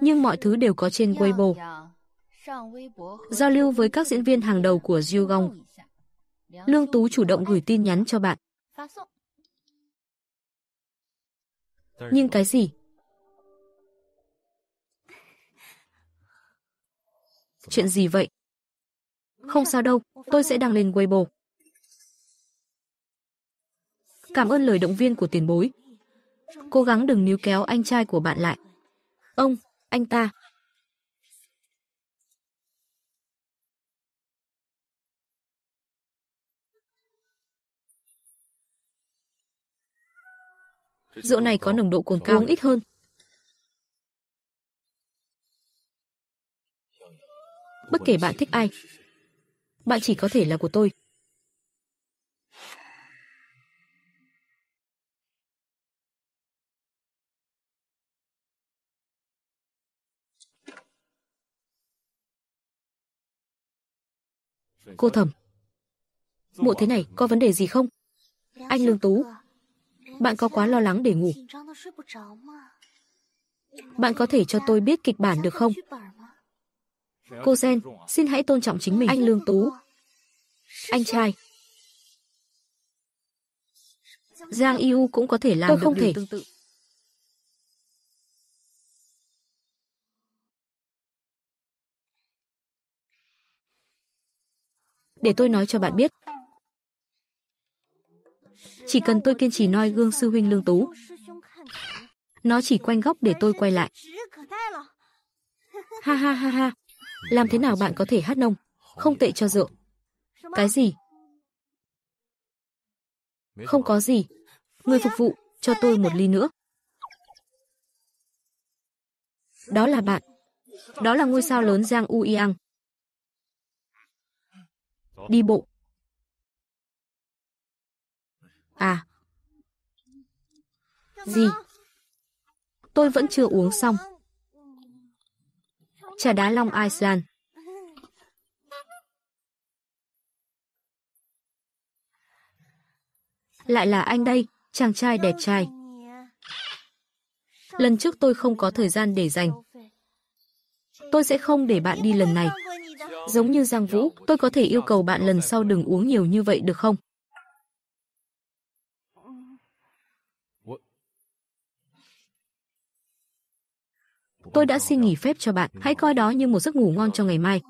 Nhưng mọi thứ đều có trên Weibo. Giao lưu với các diễn viên hàng đầu của Gong. Lương Tú chủ động gửi tin nhắn cho bạn. Nhưng cái gì? Chuyện gì vậy? Không sao đâu, tôi sẽ đăng lên Weibo cảm ơn lời động viên của tiền bối. Cố gắng đừng níu kéo anh trai của bạn lại. Ông, anh ta. Rượu này có nồng độ cồn cao uống ít hơn. Bất kể bạn thích ai, bạn chỉ có thể là của tôi. Cô thẩm Bộ thế này có vấn đề gì không? Anh Lương Tú, bạn có quá lo lắng để ngủ. Bạn có thể cho tôi biết kịch bản được không? Cô Gen, xin hãy tôn trọng chính mình. Anh Lương Tú. Anh trai. Giang Yu cũng có thể làm tôi được không thể. tương tự. để tôi nói cho bạn biết. Chỉ cần tôi kiên trì noi gương sư huynh lương tú. Nó chỉ quanh góc để tôi quay lại. Ha ha ha ha. Làm thế nào bạn có thể hát nông? Không tệ cho rượu. Cái gì? Không có gì. Người phục vụ, cho tôi một ly nữa. Đó là bạn. Đó là ngôi sao lớn Giang U Yang đi bộ. À. Gì? Tôi vẫn chưa uống xong. Trà đá Long Island. Lại là anh đây, chàng trai đẹp trai. Lần trước tôi không có thời gian để dành. Tôi sẽ không để bạn đi lần này. Giống như Giang Vũ, tôi có thể yêu cầu bạn lần sau đừng uống nhiều như vậy được không? Tôi đã xin nghỉ phép cho bạn, hãy coi đó như một giấc ngủ ngon cho ngày mai.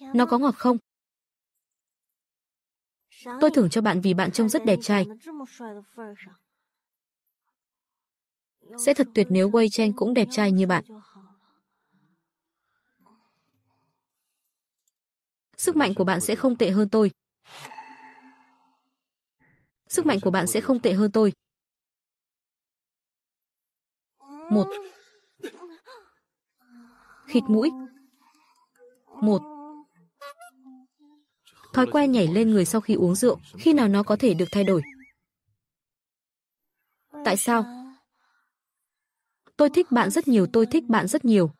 Nó có ngọt không? Tôi thưởng cho bạn vì bạn trông rất đẹp trai. Sẽ thật tuyệt nếu Wei Chen cũng đẹp trai như bạn. Sức mạnh của bạn sẽ không tệ hơn tôi. Sức mạnh của bạn sẽ không tệ hơn tôi. Một. Khịt mũi. Một. Thói quen nhảy lên người sau khi uống rượu, khi nào nó có thể được thay đổi? Tại sao? Tôi thích bạn rất nhiều, tôi thích bạn rất nhiều.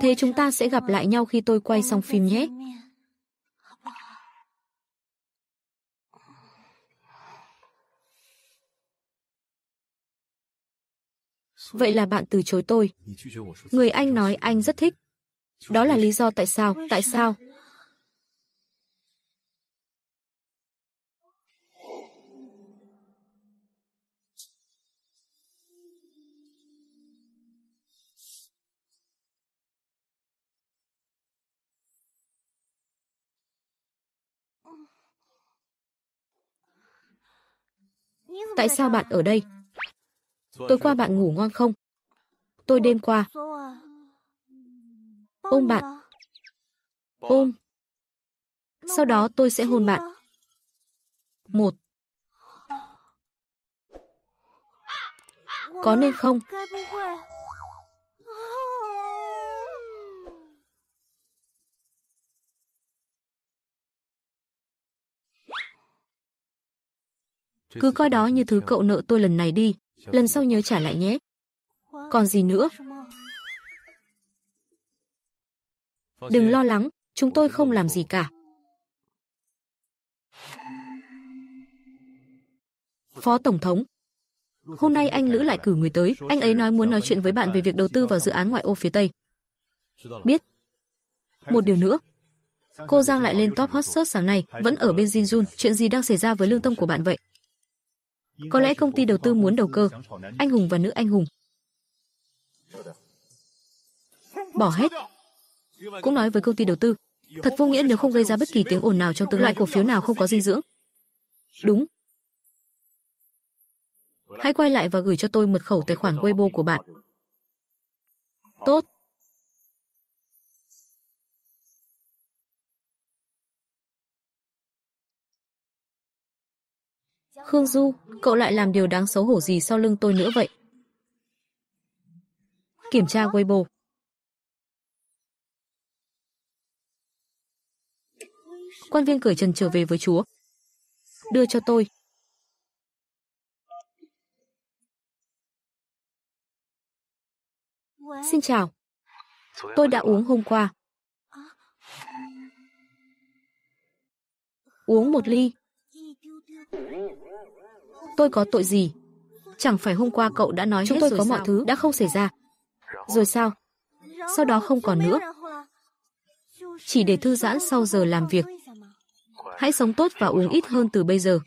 Thế chúng ta sẽ gặp lại nhau khi tôi quay xong phim nhé. Vậy là bạn từ chối tôi. Người anh nói anh rất thích. Đó là lý do tại sao, tại sao Tại sao bạn ở đây? Tối qua bạn ngủ ngon không? Tôi đêm qua. Ôm bạn. Ôm. Sau đó tôi sẽ hôn bạn. Một. Có nên không? Cứ coi đó như thứ cậu nợ tôi lần này đi, lần sau nhớ trả lại nhé. Còn gì nữa? Đừng lo lắng, chúng tôi không làm gì cả. Phó Tổng thống Hôm nay anh Lữ lại cử người tới, anh ấy nói muốn nói chuyện với bạn về việc đầu tư vào dự án ngoại ô phía Tây. Biết. Một điều nữa. Cô Giang lại lên top hot search sáng nay, vẫn ở bên Jinjun, chuyện gì đang xảy ra với lương tâm của bạn vậy? Có lẽ công ty đầu tư muốn đầu cơ, anh hùng và nữ anh hùng. Bỏ hết. Cũng nói với công ty đầu tư, thật vô nghĩa nếu không gây ra bất kỳ tiếng ồn nào trong tương lai cổ phiếu nào không có dinh dưỡng. Đúng. Hãy quay lại và gửi cho tôi mật khẩu tài khoản Weibo của bạn. Tốt. Khương Du, cậu lại làm điều đáng xấu hổ gì sau lưng tôi nữa vậy? Kiểm tra Weibo. Quan viên cởi trần trở về với chúa. Đưa cho tôi. Xin chào. Tôi đã uống hôm qua. Uống một ly, Tôi có tội gì? Chẳng phải hôm qua cậu đã nói Chúng hết tôi rồi có sao? mọi thứ đã không xảy ra. Rồi sao? Sau đó không còn nữa. Chỉ để thư giãn sau giờ làm việc. Hãy sống tốt và uống ít hơn từ bây giờ.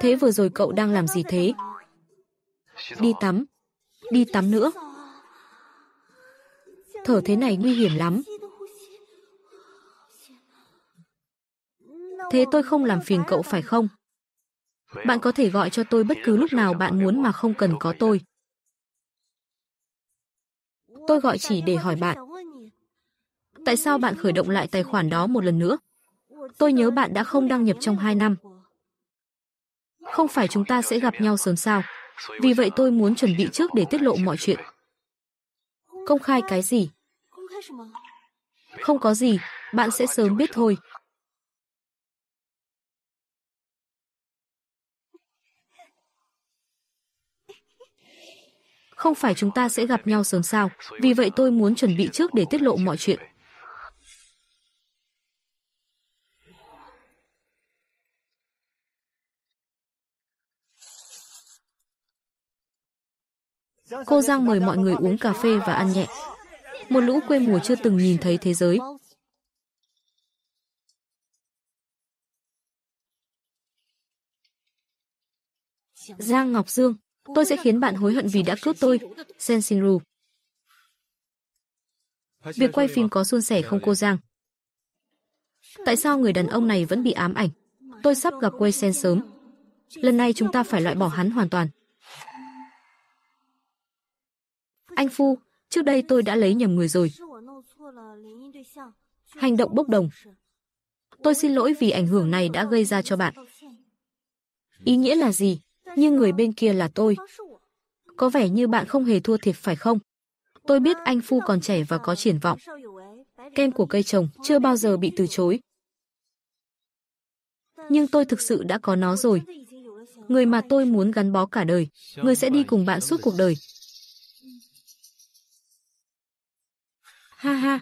Thế vừa rồi cậu đang làm gì thế? Đi tắm. Đi tắm nữa. Thở thế này nguy hiểm lắm. Thế tôi không làm phiền cậu phải không? Bạn có thể gọi cho tôi bất cứ lúc nào bạn muốn mà không cần có tôi. Tôi gọi chỉ để hỏi bạn. Tại sao bạn khởi động lại tài khoản đó một lần nữa? Tôi nhớ bạn đã không đăng nhập trong 2 năm. Không phải chúng ta sẽ gặp nhau sớm sao? Vì vậy tôi muốn chuẩn bị trước để tiết lộ mọi chuyện. Công khai cái gì? Không có gì, bạn sẽ sớm biết thôi. không phải chúng ta sẽ gặp nhau sớm sao, vì vậy tôi muốn chuẩn bị trước để tiết lộ mọi chuyện. Cô Giang mời mọi người uống cà phê và ăn nhẹ. Một lũ quê mùa chưa từng nhìn thấy thế giới, Giang Ngọc Dương Tôi sẽ khiến bạn hối hận vì đã cướp tôi. Sen Shinru. Việc quay phim có suôn sẻ không cô Giang? Tại sao người đàn ông này vẫn bị ám ảnh? Tôi sắp gặp Wei Sen sớm. Lần này chúng ta phải loại bỏ hắn hoàn toàn. Anh Phu, trước đây tôi đã lấy nhầm người rồi. Hành động bốc đồng. Tôi xin lỗi vì ảnh hưởng này đã gây ra cho bạn. Ý nghĩa là gì? nhưng người bên kia là tôi. Có vẻ như bạn không hề thua thiệt phải không? Tôi biết anh Phu còn trẻ và có triển vọng. Kem của cây trồng chưa bao giờ bị từ chối. Nhưng tôi thực sự đã có nó rồi. Người mà tôi muốn gắn bó cả đời, người sẽ đi cùng bạn suốt cuộc đời. Ha ha.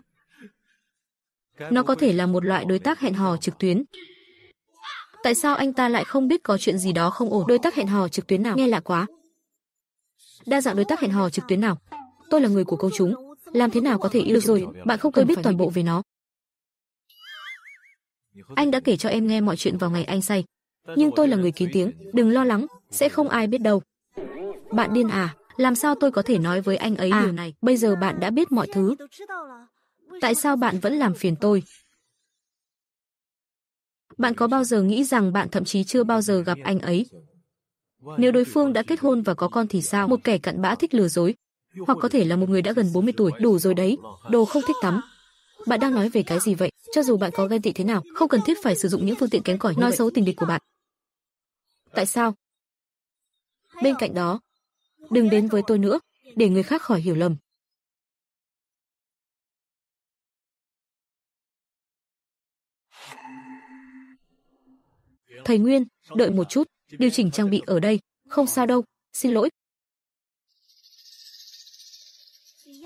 Nó có thể là một loại đối tác hẹn hò trực tuyến, Tại sao anh ta lại không biết có chuyện gì đó không ổn? Đối tác hẹn hò trực tuyến nào? Nghe lạ quá. Đa dạng đối tác hẹn hò trực tuyến nào? Tôi là người của công chúng, làm thế nào có thể yêu Được rồi, bạn không cần biết toàn bộ về nó. Anh đã kể cho em nghe mọi chuyện vào ngày anh say. Nhưng tôi là người kín tiếng, đừng lo lắng, sẽ không ai biết đâu. Bạn điên à, làm sao tôi có thể nói với anh ấy à, điều này? Bây giờ bạn đã biết mọi thứ. Tại sao bạn vẫn làm phiền tôi? Bạn có bao giờ nghĩ rằng bạn thậm chí chưa bao giờ gặp anh ấy? Nếu đối phương đã kết hôn và có con thì sao? Một kẻ cặn bã thích lừa dối, hoặc có thể là một người đã gần 40 tuổi, đủ rồi đấy, đồ không thích tắm. Bạn đang nói về cái gì vậy? Cho dù bạn có ghen tị thế nào, không cần thiết phải sử dụng những phương tiện kém cỏi nói xấu tình địch của bạn. Tại sao? Bên cạnh đó, đừng đến với tôi nữa, để người khác khỏi hiểu lầm. Thầy Nguyên, đợi một chút, điều chỉnh trang bị ở đây, không sao đâu, xin lỗi.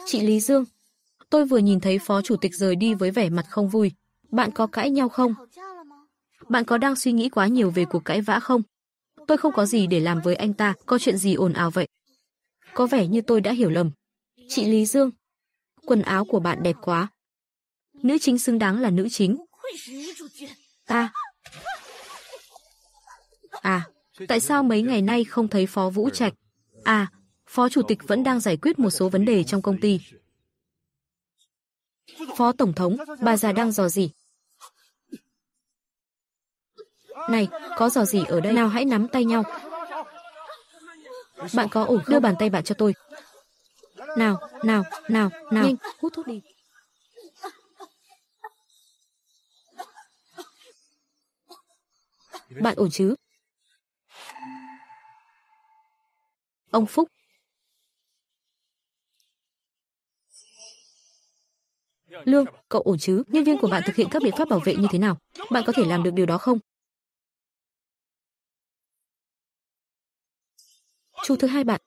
Chị Lý Dương, tôi vừa nhìn thấy phó chủ tịch rời đi với vẻ mặt không vui. Bạn có cãi nhau không? Bạn có đang suy nghĩ quá nhiều về cuộc cãi vã không? Tôi không có gì để làm với anh ta, có chuyện gì ồn ào vậy? Có vẻ như tôi đã hiểu lầm. Chị Lý Dương, quần áo của bạn đẹp quá. Nữ chính xứng đáng là nữ chính. Ta, À, tại sao mấy ngày nay không thấy Phó Vũ Trạch? À, Phó Chủ tịch vẫn đang giải quyết một số vấn đề trong công ty. Phó Tổng thống, bà già đang dò gì? Này, có dò gì ở đây? Nào hãy nắm tay nhau. Bạn có ổn, đưa bàn tay bạn cho tôi. Nào, nào, nào, nào. Nhanh, hút thuốc đi. Bạn ổn chứ? Ông Phúc Lương, cậu ổn chứ? Nhân viên của bạn thực hiện các biện pháp bảo vệ như thế nào? Bạn có thể làm được điều đó không? Chú thứ hai bạn.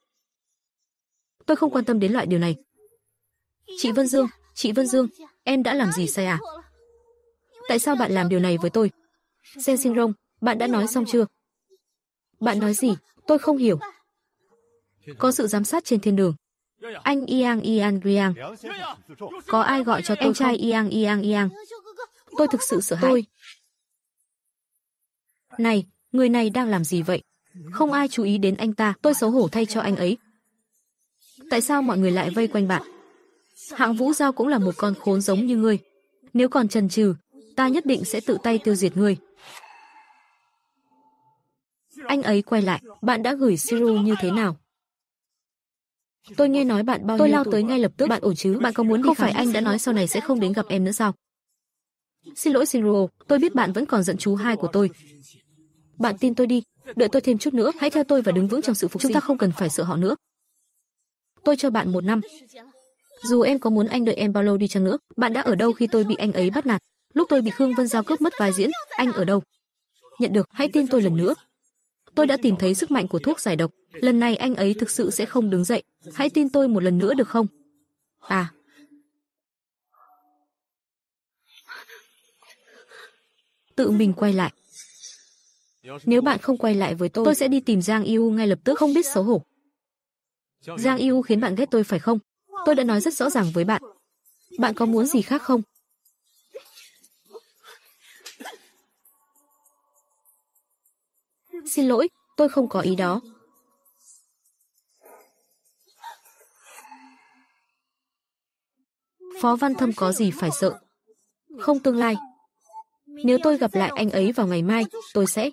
Tôi không quan tâm đến loại điều này. Chị Vân Dương, chị Vân Dương, em đã làm gì sai à? Tại sao bạn làm điều này với tôi? Sen Sinh Rong, bạn đã nói xong chưa? Bạn nói gì? Tôi không hiểu. Có sự giám sát trên thiên đường. Anh Iang Iang Riang. Có ai gọi cho tôi Em trai Iang Iang Iang. Tôi thực sự sợ hãi. Tôi. Này, người này đang làm gì vậy? Không ai chú ý đến anh ta, tôi xấu hổ thay cho anh ấy. Tại sao mọi người lại vây quanh bạn? Hạng Vũ Giao cũng là một con khốn giống như ngươi. Nếu còn trần trừ, ta nhất định sẽ tự tay tiêu diệt ngươi. Anh ấy quay lại, bạn đã gửi Siru như thế nào? Tôi nghe nói bạn bao nhiêu Tôi lao tới ngay lập tức, bạn ổn chứ? Bạn có muốn Không phải anh đã nói sau này sẽ không đến gặp em nữa sao? Xin lỗi Shinro, tôi biết bạn vẫn còn giận chú hai của tôi. Bạn tin tôi đi, đợi tôi thêm chút nữa, hãy theo tôi và đứng vững trong sự phục Chúng ta không cần phải sợ họ nữa. Tôi cho bạn một năm. Dù em có muốn anh đợi em bao lâu đi chăng nữa, bạn đã ở đâu khi tôi bị anh ấy bắt nạt? Lúc tôi bị Khương Vân Giao cướp mất vai diễn, anh ở đâu? Nhận được, hãy tin tôi lần nữa, Tôi đã tìm thấy sức mạnh của thuốc giải độc. Lần này anh ấy thực sự sẽ không đứng dậy. Hãy tin tôi một lần nữa được không? À. Tự mình quay lại. Nếu bạn không quay lại với tôi, tôi sẽ đi tìm Giang Yêu ngay lập tức không biết xấu hổ. Giang Yêu khiến bạn ghét tôi phải không? Tôi đã nói rất rõ ràng với bạn. Bạn có muốn gì khác không? xin lỗi, tôi không có ý đó. Phó Văn Thâm có gì phải sợ? Không tương lai. Nếu tôi gặp lại anh ấy vào ngày mai, tôi sẽ...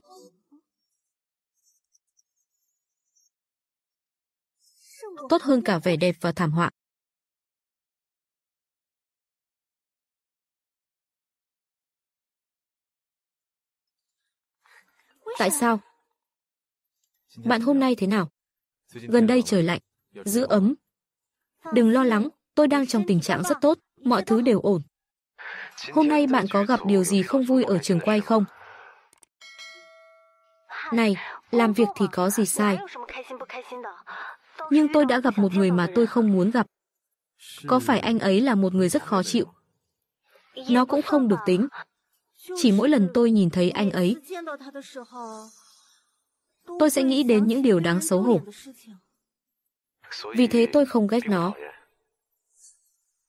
Tốt hơn cả vẻ đẹp và thảm họa. Tại sao? Bạn hôm nay thế nào? Gần đây trời lạnh, giữ ấm. Đừng lo lắng, tôi đang trong tình trạng rất tốt, mọi thứ đều ổn. Hôm nay bạn có gặp điều gì không vui ở trường quay không? Này, làm việc thì có gì sai. Nhưng tôi đã gặp một người mà tôi không muốn gặp. Có phải anh ấy là một người rất khó chịu? Nó cũng không được tính. Chỉ mỗi lần tôi nhìn thấy anh ấy, tôi sẽ nghĩ đến những điều đáng xấu hổ. Vì thế tôi không ghét nó.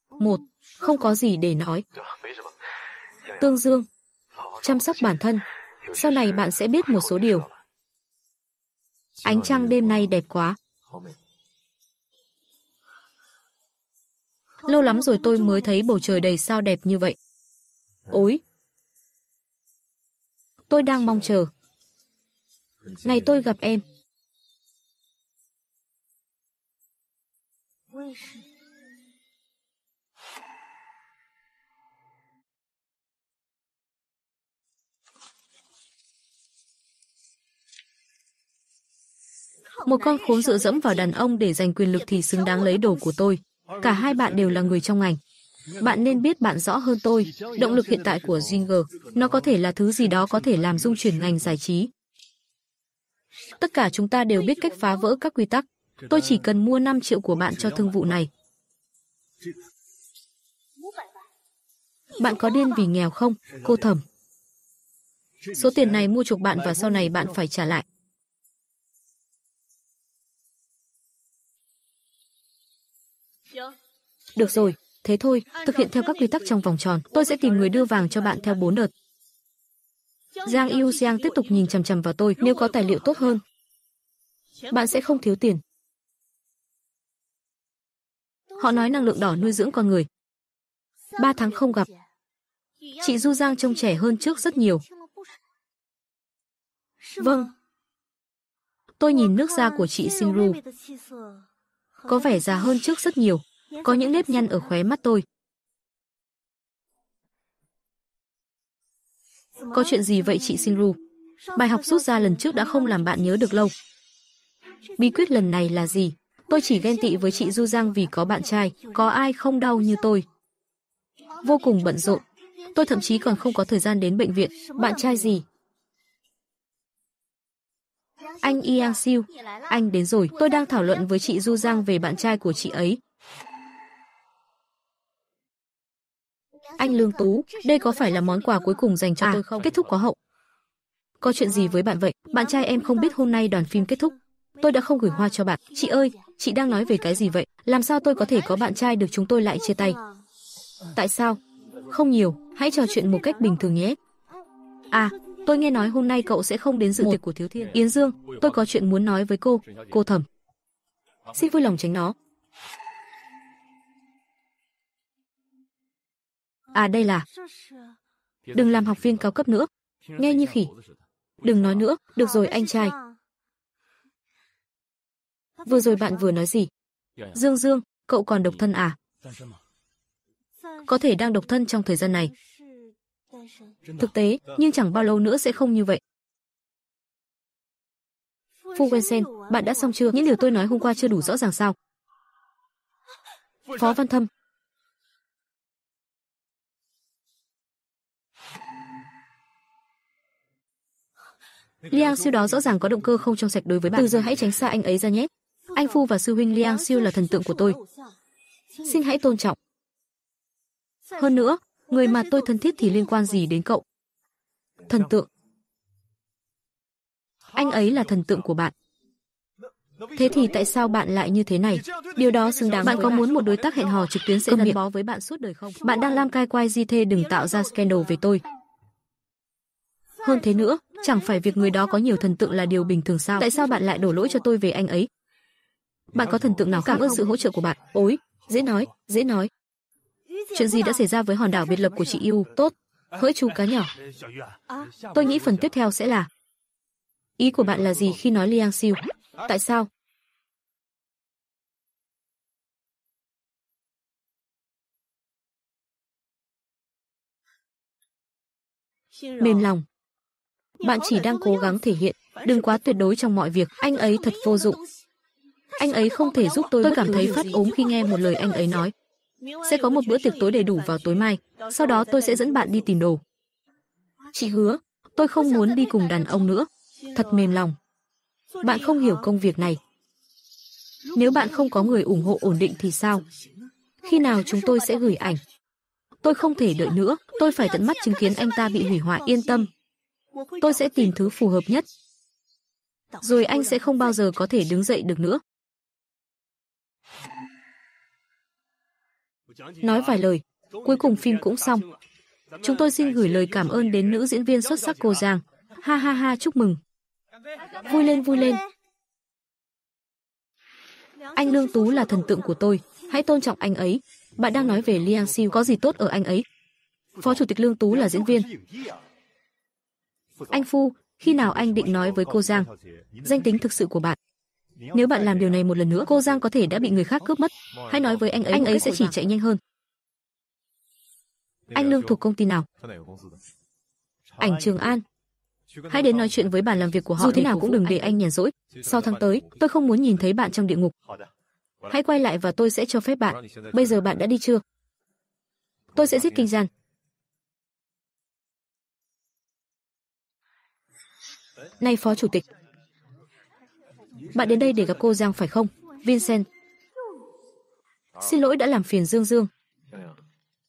Một, không có gì để nói. Tương dương, chăm sóc bản thân. Sau này bạn sẽ biết một số điều. Ánh trăng đêm nay đẹp quá. Lâu lắm rồi tôi mới thấy bầu trời đầy sao đẹp như vậy. Ôi! Tôi đang mong chờ. Ngày tôi gặp em. Một con khốn dựa dẫm vào đàn ông để giành quyền lực thì xứng đáng lấy đồ của tôi. Cả hai bạn đều là người trong ngành. Bạn nên biết bạn rõ hơn tôi, động lực hiện tại của Zinger, nó có thể là thứ gì đó có thể làm dung chuyển ngành giải trí, Tất cả chúng ta đều biết cách phá vỡ các quy tắc. Tôi chỉ cần mua 5 triệu của bạn cho thương vụ này. Bạn có điên vì nghèo không, cô thẩm? Số tiền này mua chuộc bạn và sau này bạn phải trả lại. Được rồi, thế thôi, thực hiện theo các quy tắc trong vòng tròn. Tôi sẽ tìm người đưa vàng cho bạn theo 4 đợt. Giang Yu Giang tiếp tục nhìn chằm chằm vào tôi, nếu có tài liệu tốt hơn, bạn sẽ không thiếu tiền. Họ nói năng lượng đỏ nuôi dưỡng con người. Ba tháng không gặp. Chị Du Giang trông trẻ hơn trước rất nhiều. Vâng. Tôi nhìn nước da của chị Sinh Ru. Có vẻ già hơn trước rất nhiều. Có những nếp nhăn ở khóe mắt tôi. Có chuyện gì vậy chị Sinru? Bài học rút ra lần trước đã không làm bạn nhớ được lâu. Bí quyết lần này là gì? Tôi chỉ ghen tị với chị Du Giang vì có bạn trai, có ai không đau như tôi. Vô cùng bận rộn. Tôi thậm chí còn không có thời gian đến bệnh viện. Bạn trai gì? Anh Yang Siêu, anh đến rồi. Tôi đang thảo luận với chị Du Giang về bạn trai của chị ấy. Anh Lương Tú, đây có phải là món quà cuối cùng dành cho à, tôi không? Kết thúc có hậu. Có chuyện gì với bạn vậy? Bạn trai em không biết hôm nay đoàn phim kết thúc. Tôi đã không gửi hoa cho bạn. Chị ơi, chị đang nói về cái gì vậy? Làm sao tôi có thể có bạn trai được chúng tôi lại chia tay? Tại sao? Không nhiều, hãy trò chuyện một cách bình thường nhé. À, tôi nghe nói hôm nay cậu sẽ không đến dự tiệc của Thiếu Thiên. Yến Dương, tôi có chuyện muốn nói với cô, cô Thẩm. Xin vui lòng tránh nó. À đây là... Đừng làm học viên cao cấp nữa. Nghe như khỉ. Đừng nói nữa, được rồi anh trai. Vừa rồi bạn vừa nói gì? Dương Dương, cậu còn độc thân à? Có thể đang độc thân trong thời gian này. Thực tế, nhưng chẳng bao lâu nữa sẽ không như vậy. Phu Sen bạn đã xong chưa? Những điều tôi nói hôm qua chưa đủ rõ ràng sao? Phó Văn Thâm, Liang Siêu đó rõ ràng có động cơ không trong sạch đối với bạn. Từ giờ hãy tránh xa anh ấy ra nhé. Anh Phu và sư huynh Liang Siêu là thần tượng của tôi. Xin hãy tôn trọng. Hơn nữa, người mà tôi thân thiết thì liên quan gì đến cậu? Thần tượng. Anh ấy là thần tượng của bạn. Thế thì tại sao bạn lại như thế này? Điều đó xứng đáng. Bạn có muốn một đối tác hẹn hò trực tuyến sẽ gắn bó với bạn suốt đời không? Bạn đang làm cai quay gì thê đừng tạo ra scandal về tôi. Hơn thế nữa, chẳng phải việc người đó có nhiều thần tượng là điều bình thường sao? Tại sao bạn lại đổ lỗi cho tôi về anh ấy? Bạn có thần tượng nào cảm ơn sự hỗ trợ của bạn? Ôi, dễ nói, dễ nói. Chuyện gì đã xảy ra với hòn đảo biệt lập của chị Yu? Tốt, hỡi chú cá nhỏ. Tôi nghĩ phần tiếp theo sẽ là Ý của bạn là gì khi nói Liang Siu? Tại sao? Mềm lòng, bạn chỉ đang cố gắng thể hiện, đừng quá tuyệt đối trong mọi việc, anh ấy thật vô dụng. Anh ấy không thể giúp tôi, tôi cảm thấy phát ốm khi nghe một lời anh ấy nói. Sẽ có một bữa tiệc tối đầy đủ vào tối mai, sau đó tôi sẽ dẫn bạn đi tìm đồ. Chị hứa, tôi không muốn đi cùng đàn ông nữa. Thật mềm lòng. Bạn không hiểu công việc này. Nếu bạn không có người ủng hộ ổn định thì sao? Khi nào chúng tôi sẽ gửi ảnh? Tôi không thể đợi nữa, tôi phải tận mắt chứng kiến anh ta bị hủy hoại yên tâm, Tôi sẽ tìm thứ phù hợp nhất. Rồi anh sẽ không bao giờ có thể đứng dậy được nữa. Nói vài lời, cuối cùng phim cũng xong. Chúng tôi xin gửi lời cảm ơn đến nữ diễn viên xuất sắc cô Giang. Ha ha ha, chúc mừng. Vui lên vui lên. Anh Lương Tú là thần tượng của tôi, hãy tôn trọng anh ấy. Bạn đang nói về Liang Siu có gì tốt ở anh ấy? Phó Chủ tịch Lương Tú là diễn viên. Anh Phu, khi nào anh định nói với cô Giang danh tính thực sự của bạn? Nếu bạn làm điều này một lần nữa, cô Giang có thể đã bị người khác cướp mất. Hãy nói với anh ấy, anh ấy sẽ chỉ chạy nhanh hơn. Anh Lương thuộc công ty nào? Ảnh Trường An. Hãy đến nói chuyện với bàn làm việc của họ. Dù thế nào cũng đừng để anh nhàn rỗi. Sau tháng tới, tôi không muốn nhìn thấy bạn trong địa ngục. Hãy quay lại và tôi sẽ cho phép bạn. Bây giờ bạn đã đi chưa? Tôi sẽ giết Kinh Gian. nay phó chủ tịch. Bạn đến đây để gặp cô Giang phải không? Vincent. Xin lỗi đã làm phiền Dương Dương.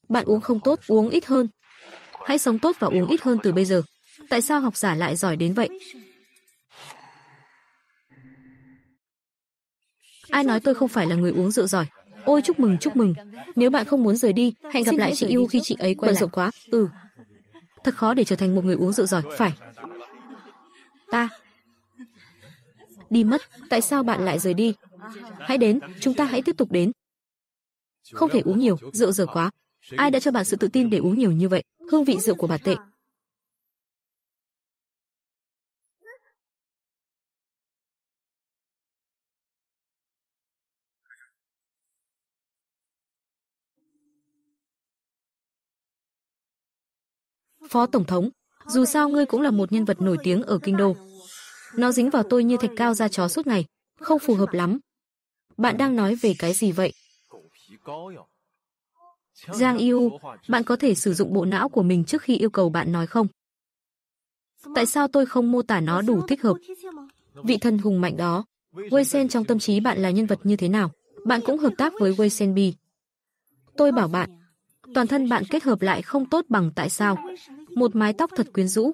Bạn uống không tốt, uống ít hơn. Hãy sống tốt và uống ít hơn từ bây giờ. Tại sao học giả lại giỏi đến vậy? Ai nói tôi không phải là người uống rượu giỏi? Ôi chúc mừng, chúc mừng. Nếu bạn không muốn rời đi, hẹn gặp Xin lại chị yêu khi chị ấy quay bận rộn quá. Ừ. Thật khó để trở thành một người uống rượu giỏi, phải ta. Đi mất, tại sao bạn lại rời đi? Hãy đến, chúng ta hãy tiếp tục đến. Không thể uống nhiều, rượu dở quá. Ai đã cho bạn sự tự tin để uống nhiều như vậy? Hương vị rượu của bà tệ. Phó Tổng thống, dù sao ngươi cũng là một nhân vật nổi tiếng ở kinh đô. Nó dính vào tôi như thạch cao ra chó suốt ngày, không phù hợp lắm. Bạn đang nói về cái gì vậy? Giang Yu, bạn có thể sử dụng bộ não của mình trước khi yêu cầu bạn nói không? Tại sao tôi không mô tả nó đủ thích hợp? Vị thần hùng mạnh đó, Wei Sen trong tâm trí bạn là nhân vật như thế nào? Bạn cũng hợp tác với Wei Sen Bi. Tôi bảo bạn, toàn thân bạn kết hợp lại không tốt bằng tại sao? một mái tóc thật quyến rũ.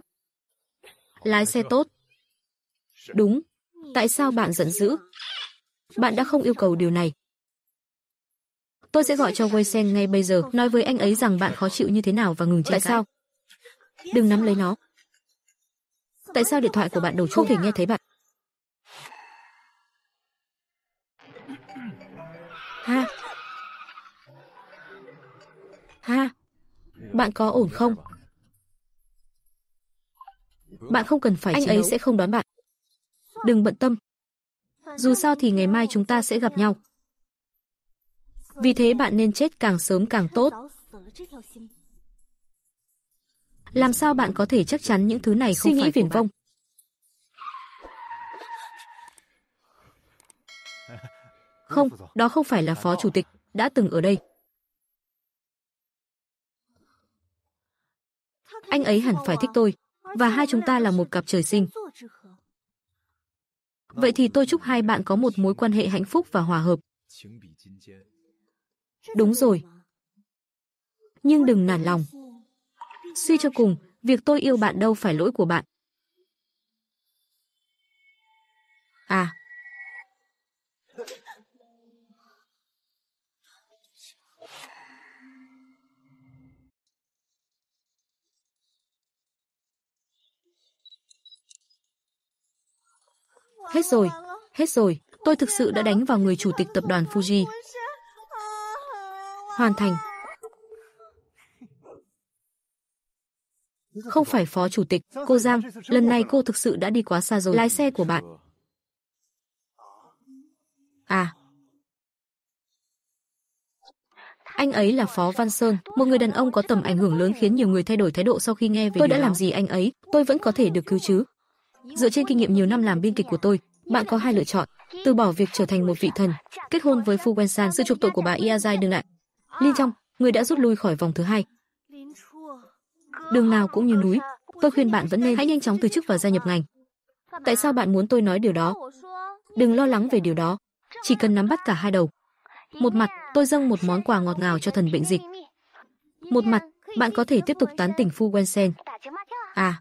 Lái xe tốt. Đúng. Tại sao bạn giận dữ? Bạn đã không yêu cầu điều này. Tôi sẽ gọi cho Wei Sen ngay bây giờ, nói với anh ấy rằng bạn khó chịu như thế nào và ngừng chạy. Tại sao? Đừng nắm lấy nó. Tại sao điện thoại của bạn đổ chuông? Không thể nghe thấy bạn. Ha. Ha. Bạn có ổn không? Bạn không cần phải Anh ấy sẽ không đón bạn. Đừng bận tâm. Dù sao thì ngày mai chúng ta sẽ gặp nhau. Vì thế bạn nên chết càng sớm càng tốt. Làm sao bạn có thể chắc chắn những thứ này không Suy nghĩ viển vông. (laughs) Không, đó không phải là phó chủ tịch, đã từng ở đây. Anh ấy hẳn phải thích tôi và hai chúng ta là một cặp trời sinh. Vậy thì tôi chúc hai bạn có một mối quan hệ hạnh phúc và hòa hợp. Đúng rồi. Nhưng đừng nản lòng. Suy cho cùng, việc tôi yêu bạn đâu phải lỗi của bạn. À, Hết rồi, hết rồi, tôi thực sự đã đánh vào người chủ tịch tập đoàn Fuji. Hoàn thành. Không phải phó chủ tịch, cô Giang, lần này cô thực sự đã đi quá xa rồi. Lái xe của bạn. À. Anh ấy là Phó Văn Sơn, một người đàn ông có tầm ảnh hưởng lớn khiến nhiều người thay đổi thái độ sau khi nghe về Tôi đã làm gì anh ấy, tôi vẫn có thể được cứu chứ. Dựa trên kinh nghiệm nhiều năm làm biên kịch của tôi, bạn có hai lựa chọn, từ bỏ việc trở thành một vị thần, kết hôn với Fu Wensan sự trục tội của bà Iazai đừng đại. Linh trong, người đã rút lui khỏi vòng thứ hai. Đường nào cũng như núi, tôi khuyên bạn vẫn nên hãy nhanh chóng từ chức và gia nhập ngành. Tại sao bạn muốn tôi nói điều đó? Đừng lo lắng về điều đó, chỉ cần nắm bắt cả hai đầu. Một mặt, tôi dâng một món quà ngọt ngào cho thần bệnh dịch. Một mặt, bạn có thể tiếp tục tán tỉnh Fu Wensen. À,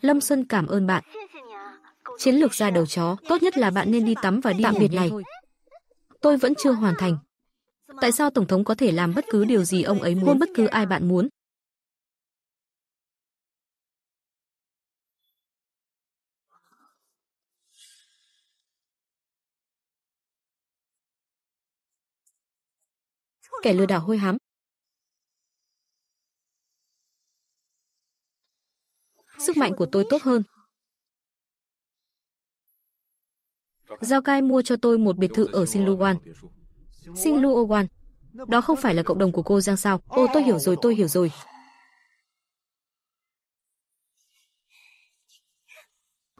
Lâm Xuân cảm ơn bạn chiến lược ra đầu chó, tốt nhất là bạn nên đi tắm và đi tạm biệt này. Tôi vẫn chưa hoàn thành. Tại sao tổng thống có thể làm bất cứ điều gì ông ấy muốn, hôn bất cứ ai bạn muốn? Kẻ lừa đảo hôi hám. Sức mạnh của tôi tốt hơn. Giao Cai mua cho tôi một biệt thự ở Sinluowan. Sinluowan. Đó không phải là cộng đồng của cô Giang sao? Ô tôi hiểu rồi, tôi hiểu rồi.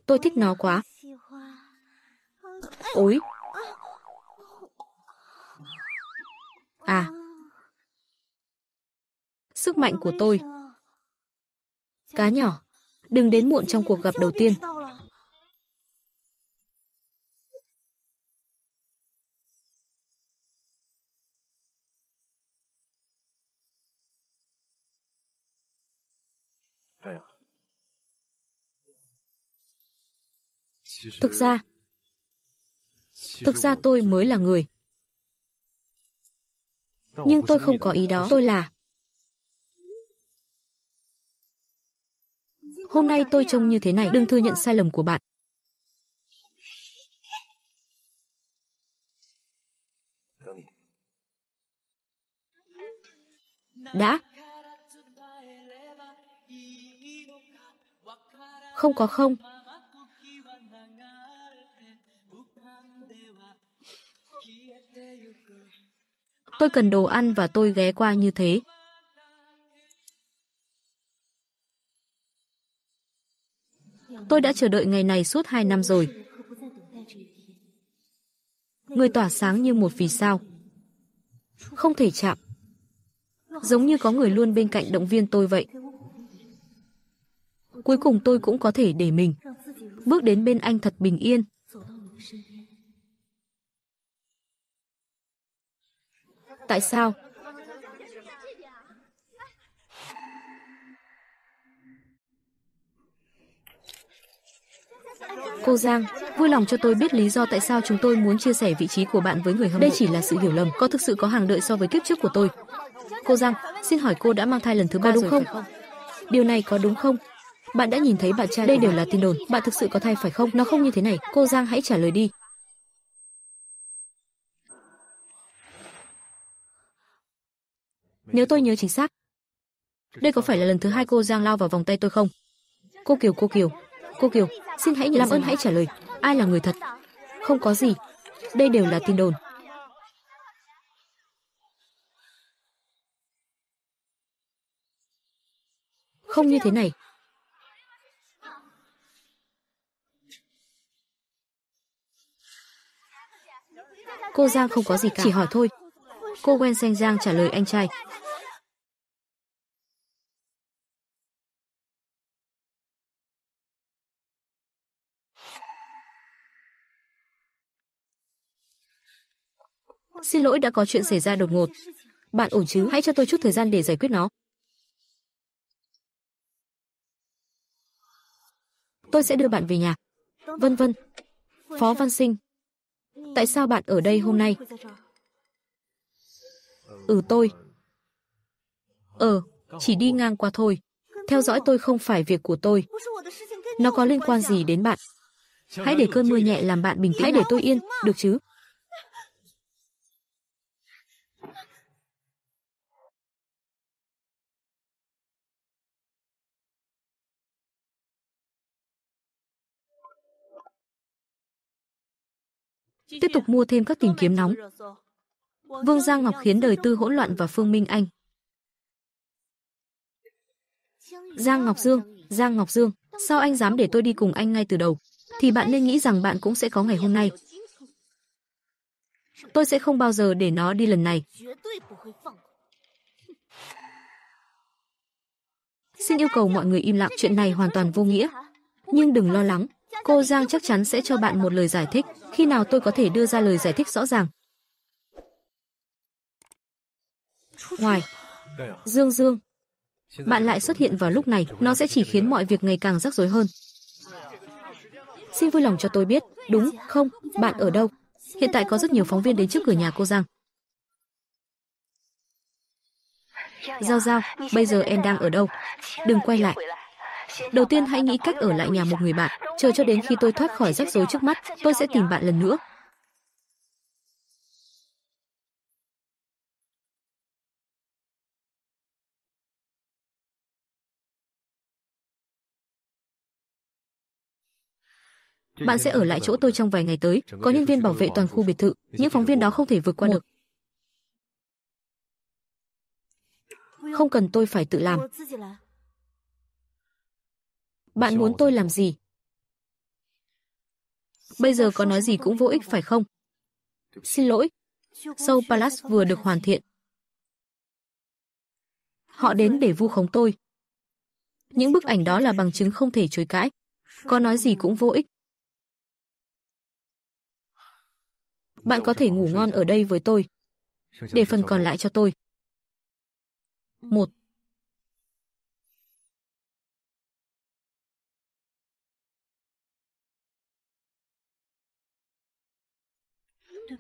Tôi thích nó quá. Ôi. À. Sức mạnh của tôi. Cá nhỏ, đừng đến muộn trong cuộc gặp đầu tiên. Thực ra, thực ra tôi mới là người. Nhưng tôi không có ý đó, tôi là. Hôm nay tôi trông như thế này, đừng thừa nhận sai lầm của bạn. Đã. Không có không. Tôi cần đồ ăn và tôi ghé qua như thế. Tôi đã chờ đợi ngày này suốt 2 năm rồi. Người tỏa sáng như một vì sao. Không thể chạm. Giống như có người luôn bên cạnh động viên tôi vậy. Cuối cùng tôi cũng có thể để mình. Bước đến bên anh thật bình yên. Tại sao? Cô Giang, vui lòng cho tôi biết lý do tại sao chúng tôi muốn chia sẻ vị trí của bạn với người hâm mộ. Đây chỉ là sự hiểu lầm, có thực sự có hàng đợi so với kiếp trước của tôi. Cô Giang, xin hỏi cô đã mang thai lần thứ ba đúng không? không? Điều này có đúng không? Bạn đã nhìn thấy bạn trai Đây đều là tin đồn, bạn thực sự có thai phải không? Nó không như thế này, cô Giang hãy trả lời đi. nếu tôi nhớ chính xác. Đây có phải là lần thứ hai cô Giang lao vào vòng tay tôi không? Cô Kiều, cô Kiều, cô Kiều, xin hãy làm ơn hãy trả lời, ai là người thật? Không có gì, đây đều là tin đồn. Không như thế này. Cô Giang không có gì cả, chỉ hỏi thôi. Cô Wen Xanh Giang trả lời anh trai. Xin lỗi đã có chuyện xảy ra đột ngột. Bạn ổn chứ? Hãy cho tôi chút thời gian để giải quyết nó. Tôi sẽ đưa bạn về nhà. Vân vân. Phó Văn Sinh. Tại sao bạn ở đây hôm nay? Ừ tôi. Ờ, chỉ đi ngang qua thôi. Theo dõi tôi không phải việc của tôi. Nó có liên quan gì đến bạn? Hãy để cơn mưa nhẹ làm bạn bình tĩnh. Hãy để tôi yên, được chứ? Tiếp tục mua thêm các tìm kiếm nóng. Vương Giang Ngọc khiến đời tư hỗn loạn và Phương Minh Anh. Giang Ngọc Dương, Giang Ngọc Dương, sao anh dám để tôi đi cùng anh ngay từ đầu? Thì bạn nên nghĩ rằng bạn cũng sẽ có ngày hôm nay. Tôi sẽ không bao giờ để nó đi lần này. Xin yêu cầu mọi người im lặng chuyện này hoàn toàn vô nghĩa. Nhưng đừng lo lắng, cô Giang chắc chắn sẽ cho bạn một lời giải thích, khi nào tôi có thể đưa ra lời giải thích rõ ràng. ngoài. Dương Dương, bạn lại xuất hiện vào lúc này, nó sẽ chỉ khiến mọi việc ngày càng rắc rối hơn. Xin vui lòng cho tôi biết, đúng không, bạn ở đâu? Hiện tại có rất nhiều phóng viên đến trước cửa nhà cô Giang. Giao Giao, bây giờ em đang ở đâu? Đừng quay lại. Đầu tiên hãy nghĩ cách ở lại nhà một người bạn, chờ cho đến khi tôi thoát khỏi rắc rối trước mắt, tôi sẽ tìm bạn lần nữa. Bạn sẽ ở lại chỗ tôi trong vài ngày tới, có nhân viên bảo vệ toàn khu biệt thự, những phóng viên đó không thể vượt qua được. Không cần tôi phải tự làm. Bạn muốn tôi làm gì? Bây giờ có nói gì cũng vô ích phải không? Xin lỗi. Soul Palace vừa được hoàn thiện. Họ đến để vu khống tôi. Những bức ảnh đó là bằng chứng không thể chối cãi. Có nói gì cũng vô ích. Bạn có thể ngủ ngon ở đây với tôi. Để phần còn lại cho tôi. một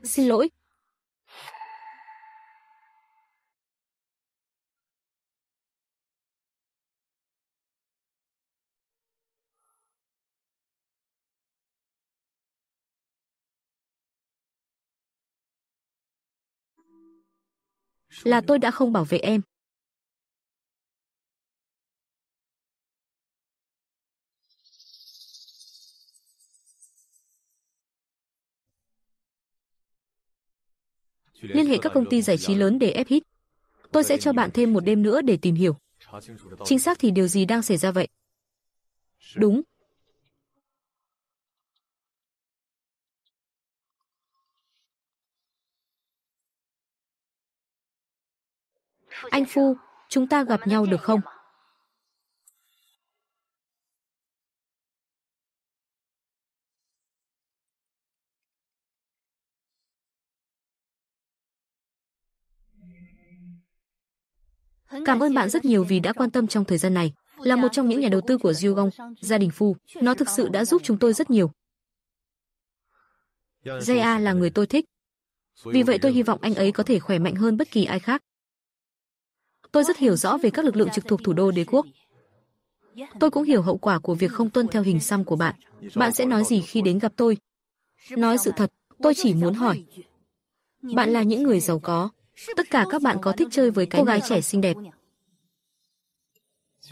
Xin lỗi, là tôi đã không bảo vệ em. Liên hệ các công ty giải trí lớn để ép hít. Tôi sẽ cho bạn thêm một đêm nữa để tìm hiểu. Chính xác thì điều gì đang xảy ra vậy? Đúng, Anh Phu, chúng ta gặp nhau được không? Cảm ơn bạn rất nhiều vì đã quan tâm trong thời gian này. Là một trong những nhà đầu tư của Gong, gia đình Phu, nó thực sự đã giúp chúng tôi rất nhiều. Jia là người tôi thích. Vì vậy tôi hy vọng anh ấy có thể khỏe mạnh hơn bất kỳ ai khác. Tôi rất hiểu rõ về các lực lượng trực thuộc thủ đô đế quốc. Tôi cũng hiểu hậu quả của việc không tuân theo hình xăm của bạn. Bạn sẽ nói gì khi đến gặp tôi? Nói sự thật, tôi chỉ muốn hỏi. Bạn là những người giàu có. Tất cả các bạn có thích chơi với cô gái trẻ xinh đẹp.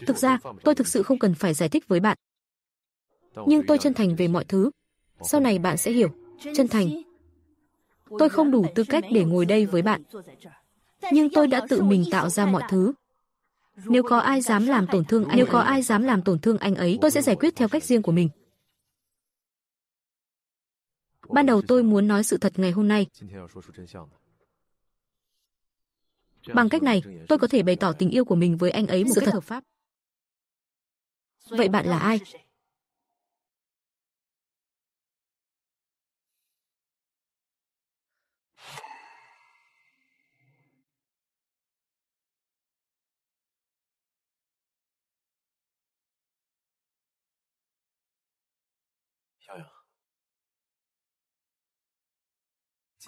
Thực ra, tôi thực sự không cần phải giải thích với bạn. Nhưng tôi chân thành về mọi thứ. Sau này bạn sẽ hiểu. Chân thành. Tôi không đủ tư cách để ngồi đây với bạn nhưng tôi đã tự mình tạo ra mọi thứ. Nếu có ai dám làm tổn thương anh, nếu có ai dám làm tổn thương anh ấy, tôi sẽ giải quyết theo cách riêng của mình. Ban đầu tôi muốn nói sự thật ngày hôm nay. Bằng cách này, tôi có thể bày tỏ tình yêu của mình với anh ấy một sự cách hợp pháp. Vậy bạn là ai?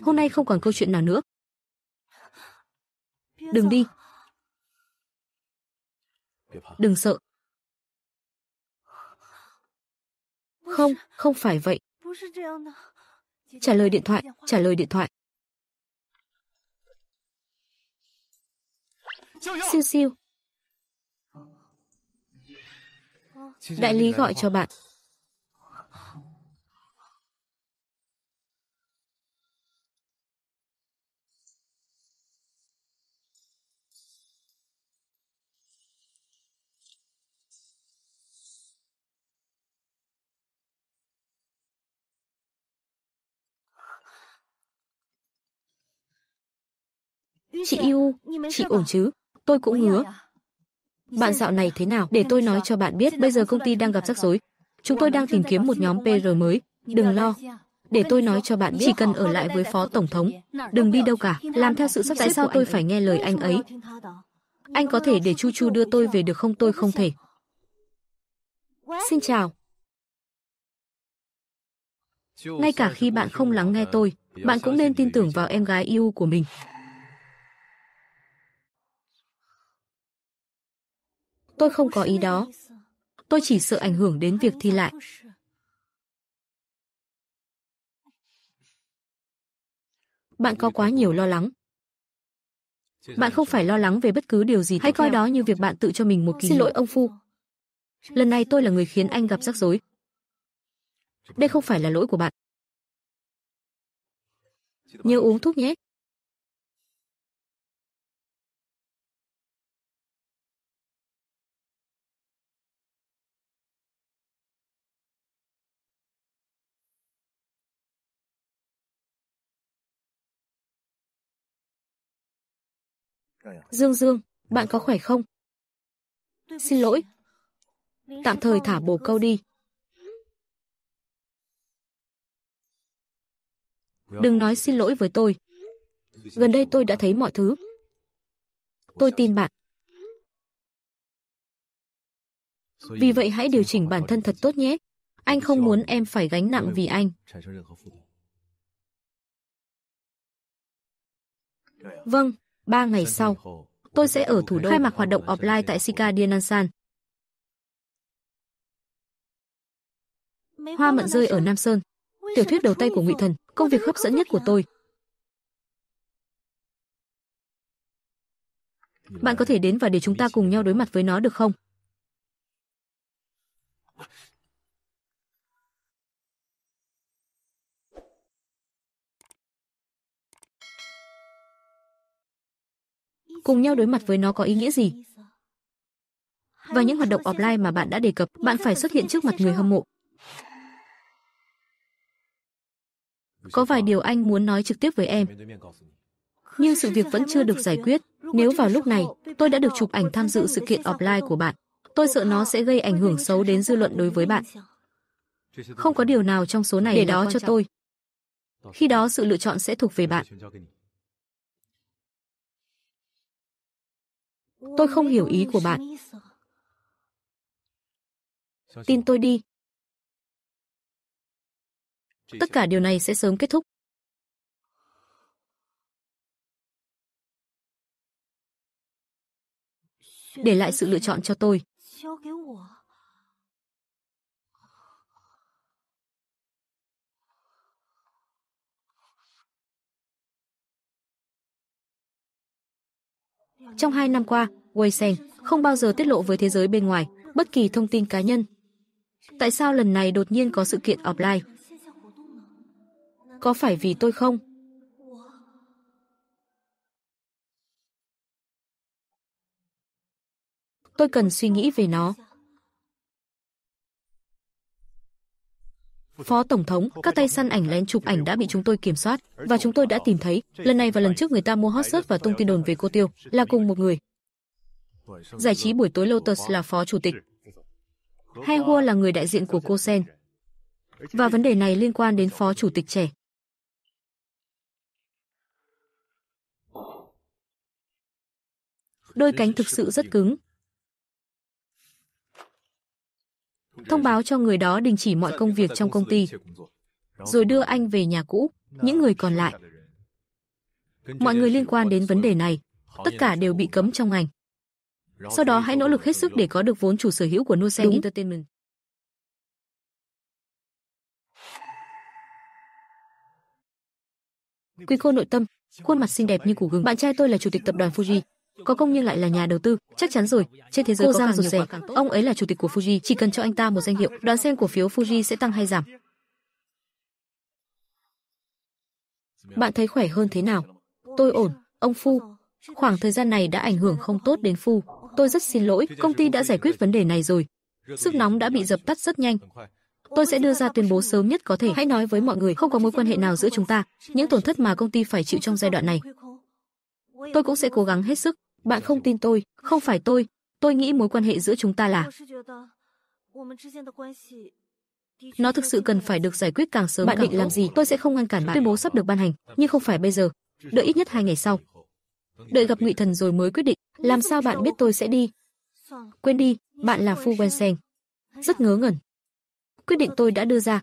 Hôm nay không còn câu chuyện nào nữa. Đừng đi. Đừng sợ. Không, không phải vậy. Trả lời điện thoại, trả lời điện thoại. Siêu siêu. Ờ. Đại lý gọi cho bạn. Chị yêu, chị ổn chứ? Tôi cũng ngứa. Bạn dạo này thế nào? Để tôi nói cho bạn biết, bây giờ công ty đang gặp rắc rối. Chúng tôi đang tìm kiếm một nhóm PR mới. Đừng lo. À? Để tôi nói cho bạn biết, chỉ cần ở lại với Phó Tổng thống, đừng đi đâu cả, làm theo sự sắp xếp Tại sao tôi phải nghe lời anh ấy? Anh có thể để Chu Chu đưa tôi về được không? Tôi không thể. Xin chào. Ngay cả khi bạn không lắng nghe tôi, bạn cũng nên tin tưởng vào em gái yêu của mình. Tôi không có ý đó. Tôi chỉ sợ ảnh hưởng đến việc thi lại. Bạn có quá nhiều lo lắng. Bạn không phải lo lắng về bất cứ điều gì. Hãy coi đó như việc bạn tự cho mình một kỳ. Xin lỗi ông Phu. Lần này tôi là người khiến anh gặp rắc rối. Đây không phải là lỗi của bạn. Nhớ uống thuốc nhé. Dương Dương, bạn có khỏe không? Xin lỗi. Tạm thời thả bồ câu đi. Đừng nói xin lỗi với tôi. Gần đây tôi đã thấy mọi thứ. Tôi tin bạn. Vì vậy hãy điều chỉnh bản thân thật tốt nhé. Anh không muốn em phải gánh nặng vì anh. Vâng, Ba ngày sau, tôi sẽ ở thủ đô khai mạc hoạt động offline tại Sika Dianansan. Hoa mận rơi ở Nam Sơn. Tiểu thuyết đầu tay của Ngụy Thần, công việc hấp dẫn nhất của tôi. Bạn có thể đến và để chúng ta cùng nhau đối mặt với nó được không? cùng nhau đối mặt với nó có ý nghĩa gì. Và những hoạt động offline mà bạn đã đề cập, bạn phải xuất hiện trước mặt người hâm mộ. Có vài điều anh muốn nói trực tiếp với em. Nhưng sự việc vẫn chưa được giải quyết. Nếu vào lúc này, tôi đã được chụp ảnh tham dự sự kiện offline của bạn, tôi sợ nó sẽ gây ảnh hưởng xấu đến dư luận đối với bạn. Không có điều nào trong số này để đó cho tôi. Khi đó sự lựa chọn sẽ thuộc về bạn. Tôi không hiểu ý của bạn. Tin tôi đi. Tất cả điều này sẽ sớm kết thúc. Để lại sự lựa chọn cho tôi. Trong hai năm qua, Wei Sen không bao giờ tiết lộ với thế giới bên ngoài bất kỳ thông tin cá nhân. Tại sao lần này đột nhiên có sự kiện offline? Có phải vì tôi không? Tôi cần suy nghĩ về nó. Phó Tổng thống, các tay săn ảnh lén chụp ảnh đã bị chúng tôi kiểm soát và chúng tôi đã tìm thấy. Lần này và lần trước người ta mua hot search và tung tin đồn về cô Tiêu là cùng một người. Giải trí buổi tối Lotus là phó chủ tịch. Hai Hua là người đại diện của cô Sen. Và vấn đề này liên quan đến phó chủ tịch trẻ. Đôi cánh thực sự rất cứng. thông báo cho người đó đình chỉ mọi công việc trong công ty, rồi đưa anh về nhà cũ, những người còn lại. Mọi người liên quan đến vấn đề này, tất cả đều bị cấm trong ngành. Sau đó hãy nỗ lực hết sức để có được vốn chủ sở hữu của Nosen Entertainment. Quy cô nội tâm, khuôn mặt xinh đẹp như củ gừng. Bạn trai tôi là chủ tịch tập đoàn Fuji có công nhưng lại là nhà đầu tư, chắc chắn rồi, trên thế giới cô có Giang càng rụt rè, ông ấy là chủ tịch của Fuji, chỉ cần cho anh ta một danh hiệu, đoán xem cổ phiếu Fuji sẽ tăng hay giảm. Bạn thấy khỏe hơn thế nào? Tôi ổn, ông Phu. Khoảng thời gian này đã ảnh hưởng không tốt đến Phu. Tôi rất xin lỗi, công ty đã giải quyết vấn đề này rồi. Sức nóng đã bị dập tắt rất nhanh. Tôi sẽ đưa ra tuyên bố sớm nhất có thể. Hãy nói với mọi người không có mối quan hệ nào giữa chúng ta, những tổn thất mà công ty phải chịu trong giai đoạn này. Tôi cũng sẽ cố gắng hết sức. Bạn không tin tôi, không phải tôi, tôi nghĩ mối quan hệ giữa chúng ta là nó thực sự cần phải được giải quyết càng sớm bạn định làm gì tôi sẽ không ngăn cản bạn tuyên bố sắp được ban hành nhưng không phải bây giờ đợi ít nhất hai ngày sau đợi gặp ngụy thần rồi mới quyết định làm sao bạn biết tôi sẽ đi quên đi bạn là phu quen sen rất ngớ ngẩn quyết định tôi đã đưa ra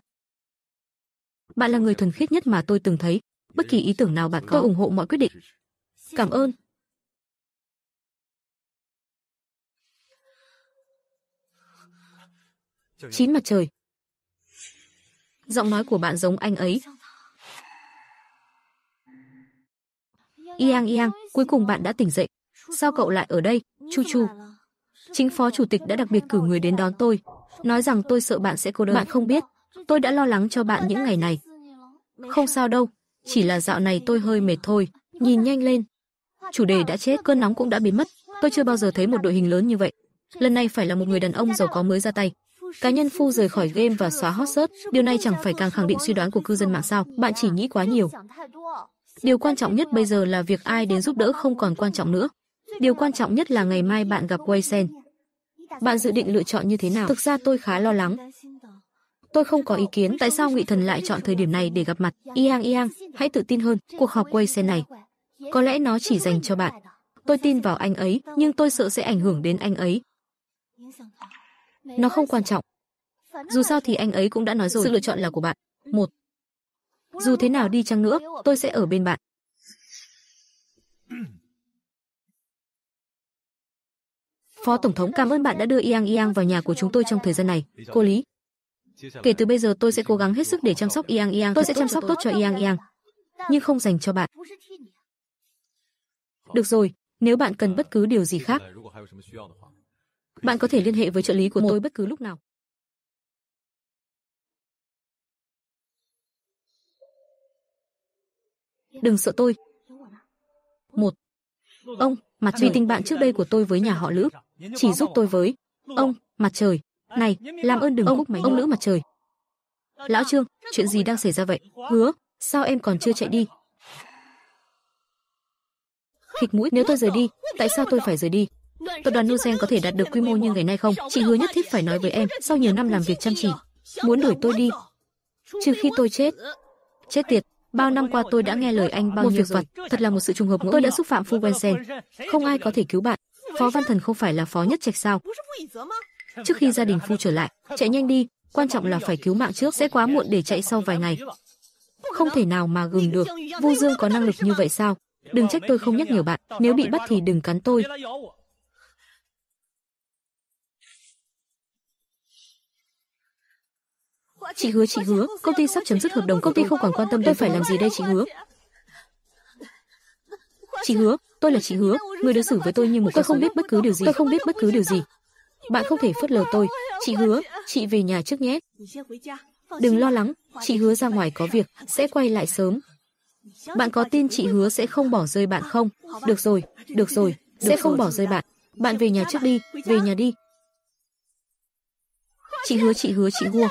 bạn là người thuần khiết nhất mà tôi từng thấy bất kỳ ý tưởng nào bạn có tôi ủng hộ mọi quyết định cảm ơn chín mặt trời. Giọng nói của bạn giống anh ấy. Iang Iang, cuối cùng bạn đã tỉnh dậy. Sao cậu lại ở đây, Chu Chu? Chính phó chủ tịch đã đặc biệt cử người đến đón tôi, nói rằng tôi sợ bạn sẽ cô đơn. Bạn không biết, tôi đã lo lắng cho bạn những ngày này. Không sao đâu, chỉ là dạo này tôi hơi mệt thôi. Nhìn nhanh lên. Chủ đề đã chết, cơn nóng cũng đã biến mất. Tôi chưa bao giờ thấy một đội hình lớn như vậy. Lần này phải là một người đàn ông giàu có mới ra tay. Cá nhân Phu rời khỏi game và xóa hot search, điều này chẳng phải càng khẳng định suy đoán của cư dân mạng sao? Bạn chỉ nghĩ quá nhiều. Điều quan trọng nhất bây giờ là việc ai đến giúp đỡ không còn quan trọng nữa. Điều quan trọng nhất là ngày mai bạn gặp Wei Bạn dự định lựa chọn như thế nào? Thực ra tôi khá lo lắng. Tôi không có ý kiến tại sao Ngụy Thần lại chọn thời điểm này để gặp mặt. Yang Yang, hãy tự tin hơn. Cuộc họp Wei này, có lẽ nó chỉ dành cho bạn. Tôi tin vào anh ấy, nhưng tôi sợ sẽ ảnh hưởng đến anh ấy. Nó không quan trọng. Dù sao thì anh ấy cũng đã nói rồi, sự lựa chọn là của bạn. Ừ. Một. Dù thế nào đi chăng nữa, tôi sẽ ở bên bạn. Phó Tổng thống cảm ơn bạn đã đưa Yang Yang vào nhà của chúng tôi trong thời gian này, cô Lý. Kể từ bây giờ tôi sẽ cố gắng hết sức để chăm sóc Yang Yang. Tôi sẽ chăm sóc tốt cho Yang Yang, nhưng không dành cho bạn. Được rồi, nếu bạn cần bất cứ điều gì khác. Bạn có thể liên hệ với trợ lý của tôi bất cứ lúc nào. Đừng sợ tôi. Một. Ông, mặt truy tinh bạn trước đây của tôi với nhà họ Lữ, chỉ giúp tôi với. Ông, mặt trời. Này, làm ơn đừng ông, cúp máy ông Lữ mặt trời. Lão Trương, chuyện gì đang xảy ra vậy? Hứa, sao em còn chưa chạy đi? Khịt mũi, nếu tôi rời đi, tại sao tôi phải rời đi? Tập đoàn Nozen có thể đạt được quy mô như ngày nay không? Chị hứa nhất thiết phải nói với em, sau nhiều năm làm việc chăm chỉ, muốn đuổi tôi đi. Trừ khi tôi chết. Chết tiệt, Bao năm qua tôi đã nghe lời anh bao một việc vật, thật là một sự trùng hợp ngẫu Tôi đã xúc phạm Phu Wensen. Không ai có thể cứu bạn. Phó Văn Thần không phải là phó nhất trạch sao? Trước khi gia đình Phu trở lại, chạy nhanh đi, quan trọng là phải cứu mạng trước, sẽ quá muộn để chạy sau vài ngày. Không thể nào mà gừng được, Vu Dương có năng lực như vậy sao? Đừng trách tôi không nhắc nhở bạn, nếu bị bắt thì đừng cắn tôi. Chị hứa, chị hứa, công ty sắp chấm dứt hợp đồng, công ty không còn quan tâm tôi phải làm gì đây chị hứa. Chị hứa, tôi là chị hứa, người đối xử với tôi như một tôi không biết bất cứ điều gì, tôi không biết bất cứ điều gì. Bạn không thể phớt lờ tôi, chị hứa, chị về nhà trước nhé. Đừng lo lắng, chị hứa ra ngoài có việc, sẽ quay lại sớm. Bạn có tin chị hứa sẽ không bỏ rơi bạn không? Được rồi, được rồi, sẽ không bỏ rơi bạn. Bạn về nhà trước đi, về nhà đi. Chị hứa, chị hứa, chị hứa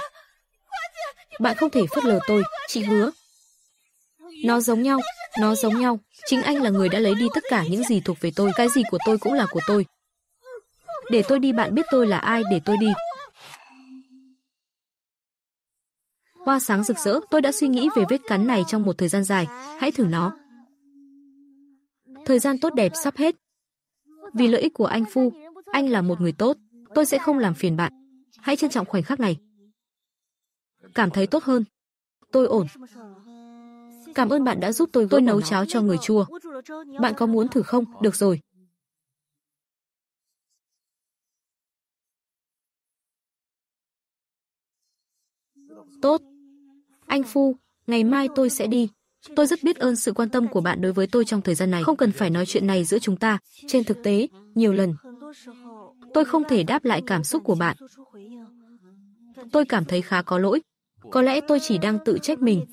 bạn không thể phớt lờ tôi, chị hứa. Nó giống nhau, nó giống nhau. Chính anh là người đã lấy đi tất cả những gì thuộc về tôi. Cái gì của tôi cũng là của tôi. Để tôi đi bạn biết tôi là ai, để tôi đi. Hoa sáng rực rỡ, tôi đã suy nghĩ về vết cắn này trong một thời gian dài. Hãy thử nó. Thời gian tốt đẹp sắp hết. Vì lợi ích của anh Phu, anh là một người tốt. Tôi sẽ không làm phiền bạn. Hãy trân trọng khoảnh khắc này cảm thấy tốt hơn. Tôi ổn. Cảm ơn bạn đã giúp tôi tôi nấu cháo cho người chua. Bạn có muốn thử không? Được rồi. Tốt. Anh Phu, ngày mai tôi sẽ đi. Tôi rất biết ơn sự quan tâm của bạn đối với tôi trong thời gian này. Không cần phải nói chuyện này giữa chúng ta. Trên thực tế, nhiều lần, tôi không thể đáp lại cảm xúc của bạn. Tôi cảm thấy khá có lỗi. Có lẽ tôi chỉ đang tự trách mình.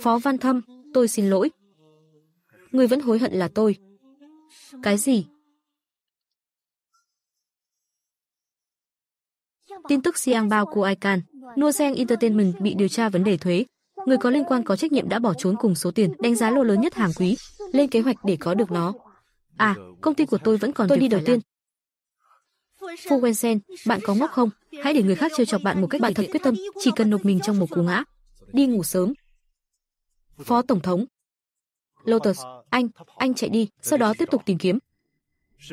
Phó Văn Thâm, tôi xin lỗi. Người vẫn hối hận là tôi. Cái gì? Tin tức Siang Bao của nua Nozen Entertainment bị điều tra vấn đề thuế. Người có liên quan có trách nhiệm đã bỏ trốn cùng số tiền đánh giá lô lớn nhất hàng quý, lên kế hoạch để có được nó. À, công ty của tôi vẫn còn tôi đi đầu tiên, Phu Wensen, bạn có ngốc không? Hãy để người khác trêu chọc bạn một cách bạn thật quyết tâm, chỉ cần nộp mình trong một cú ngã. Đi ngủ sớm. Phó Tổng thống. Lotus, anh, anh chạy đi, sau đó tiếp tục tìm kiếm.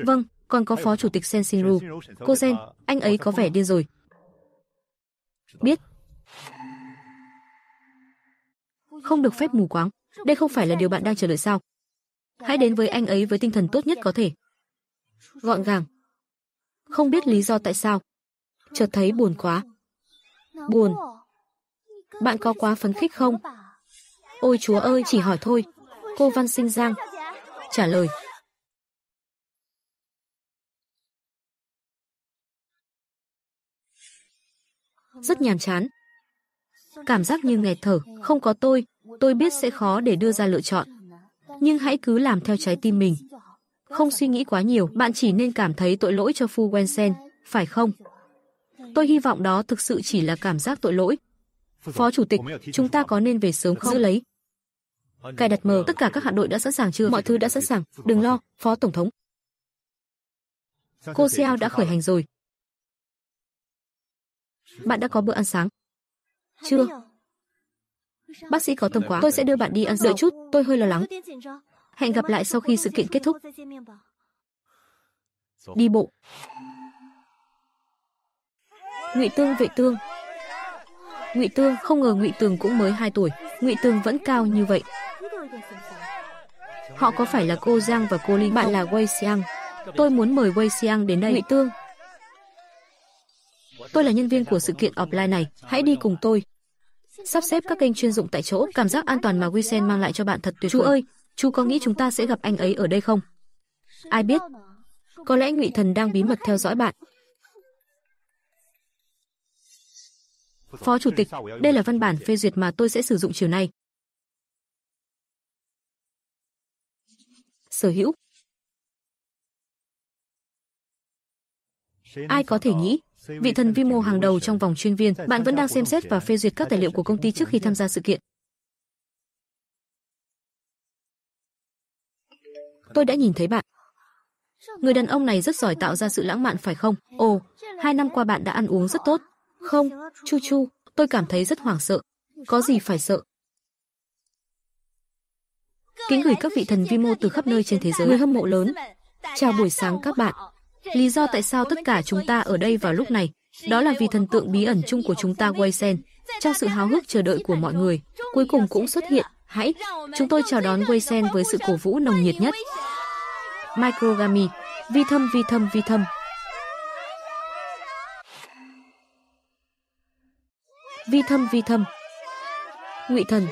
Vâng, còn có Phó Chủ tịch Sen Shinru. Cô Sen, anh ấy có vẻ điên rồi. Biết. Không được phép mù quáng. Đây không phải là điều bạn đang chờ đợi sao? Hãy đến với anh ấy với tinh thần tốt nhất có thể. Gọn gàng, không biết lý do tại sao. Chợt thấy buồn quá. Buồn. Bạn có quá phấn khích không? Ôi chúa ơi, chỉ hỏi thôi. Cô Văn Sinh Giang trả lời. Rất nhàm chán. Cảm giác như nghẹt thở, không có tôi, tôi biết sẽ khó để đưa ra lựa chọn. Nhưng hãy cứ làm theo trái tim mình, không suy nghĩ quá nhiều, bạn chỉ nên cảm thấy tội lỗi cho Fu Wensen, phải không? Tôi hy vọng đó thực sự chỉ là cảm giác tội lỗi. Phó Chủ tịch, chúng ta có nên về sớm không? Giữ lấy. Cài đặt mờ, tất cả các hạm đội đã sẵn sàng chưa? Mọi thứ đã sẵn sàng, đừng lo, Phó Tổng thống. Cô Xiao đã khởi hành rồi. Bạn đã có bữa ăn sáng? Chưa. Bác sĩ có tâm quá, tôi sẽ đưa bạn đi ăn Đợi chút, tôi hơi lo lắng. Hẹn gặp lại sau khi sự kiện kết thúc. Đi bộ. Ngụy Tương vệ Tương. Ngụy Tương không ngờ Ngụy Tường cũng mới 2 tuổi, Ngụy Tường vẫn cao như vậy. Họ có phải là cô Giang và cô Linh? Bạn là Wei Xiang. Tôi muốn mời Wei Xiang đến đây. Ngụy Tương. Tôi là nhân viên của sự kiện offline này, hãy đi cùng tôi. Sắp xếp các kênh chuyên dụng tại chỗ, cảm giác an toàn mà WeSend mang lại cho bạn thật tuyệt vời. Chú ơi, Chú có nghĩ chúng ta sẽ gặp anh ấy ở đây không? Ai biết? Có lẽ Ngụy Thần đang bí mật theo dõi bạn. Phó Chủ tịch, đây là văn bản phê duyệt mà tôi sẽ sử dụng chiều nay. Sở hữu. Ai có thể nghĩ, vị thần vi mô hàng đầu trong vòng chuyên viên, bạn vẫn đang xem xét và phê duyệt các tài liệu của công ty trước khi tham gia sự kiện. tôi đã nhìn thấy bạn. Người đàn ông này rất giỏi tạo ra sự lãng mạn phải không? Ồ, hai năm qua bạn đã ăn uống rất tốt. Không, Chu Chu, tôi cảm thấy rất hoảng sợ. Có gì phải sợ? Kính gửi các vị thần vi mô từ khắp nơi trên thế giới. Người hâm mộ lớn. Chào buổi sáng các bạn. Lý do tại sao tất cả chúng ta ở đây vào lúc này, đó là vì thần tượng bí ẩn chung của chúng ta Wei Trong sự háo hức chờ đợi của mọi người, cuối cùng cũng xuất hiện Hãy, chúng tôi chào đón Waysen với sự cổ vũ nồng nhiệt nhất. Microgami, vi thâm vi thâm vi thâm. Vi thâm vi thâm. Ngụy thần.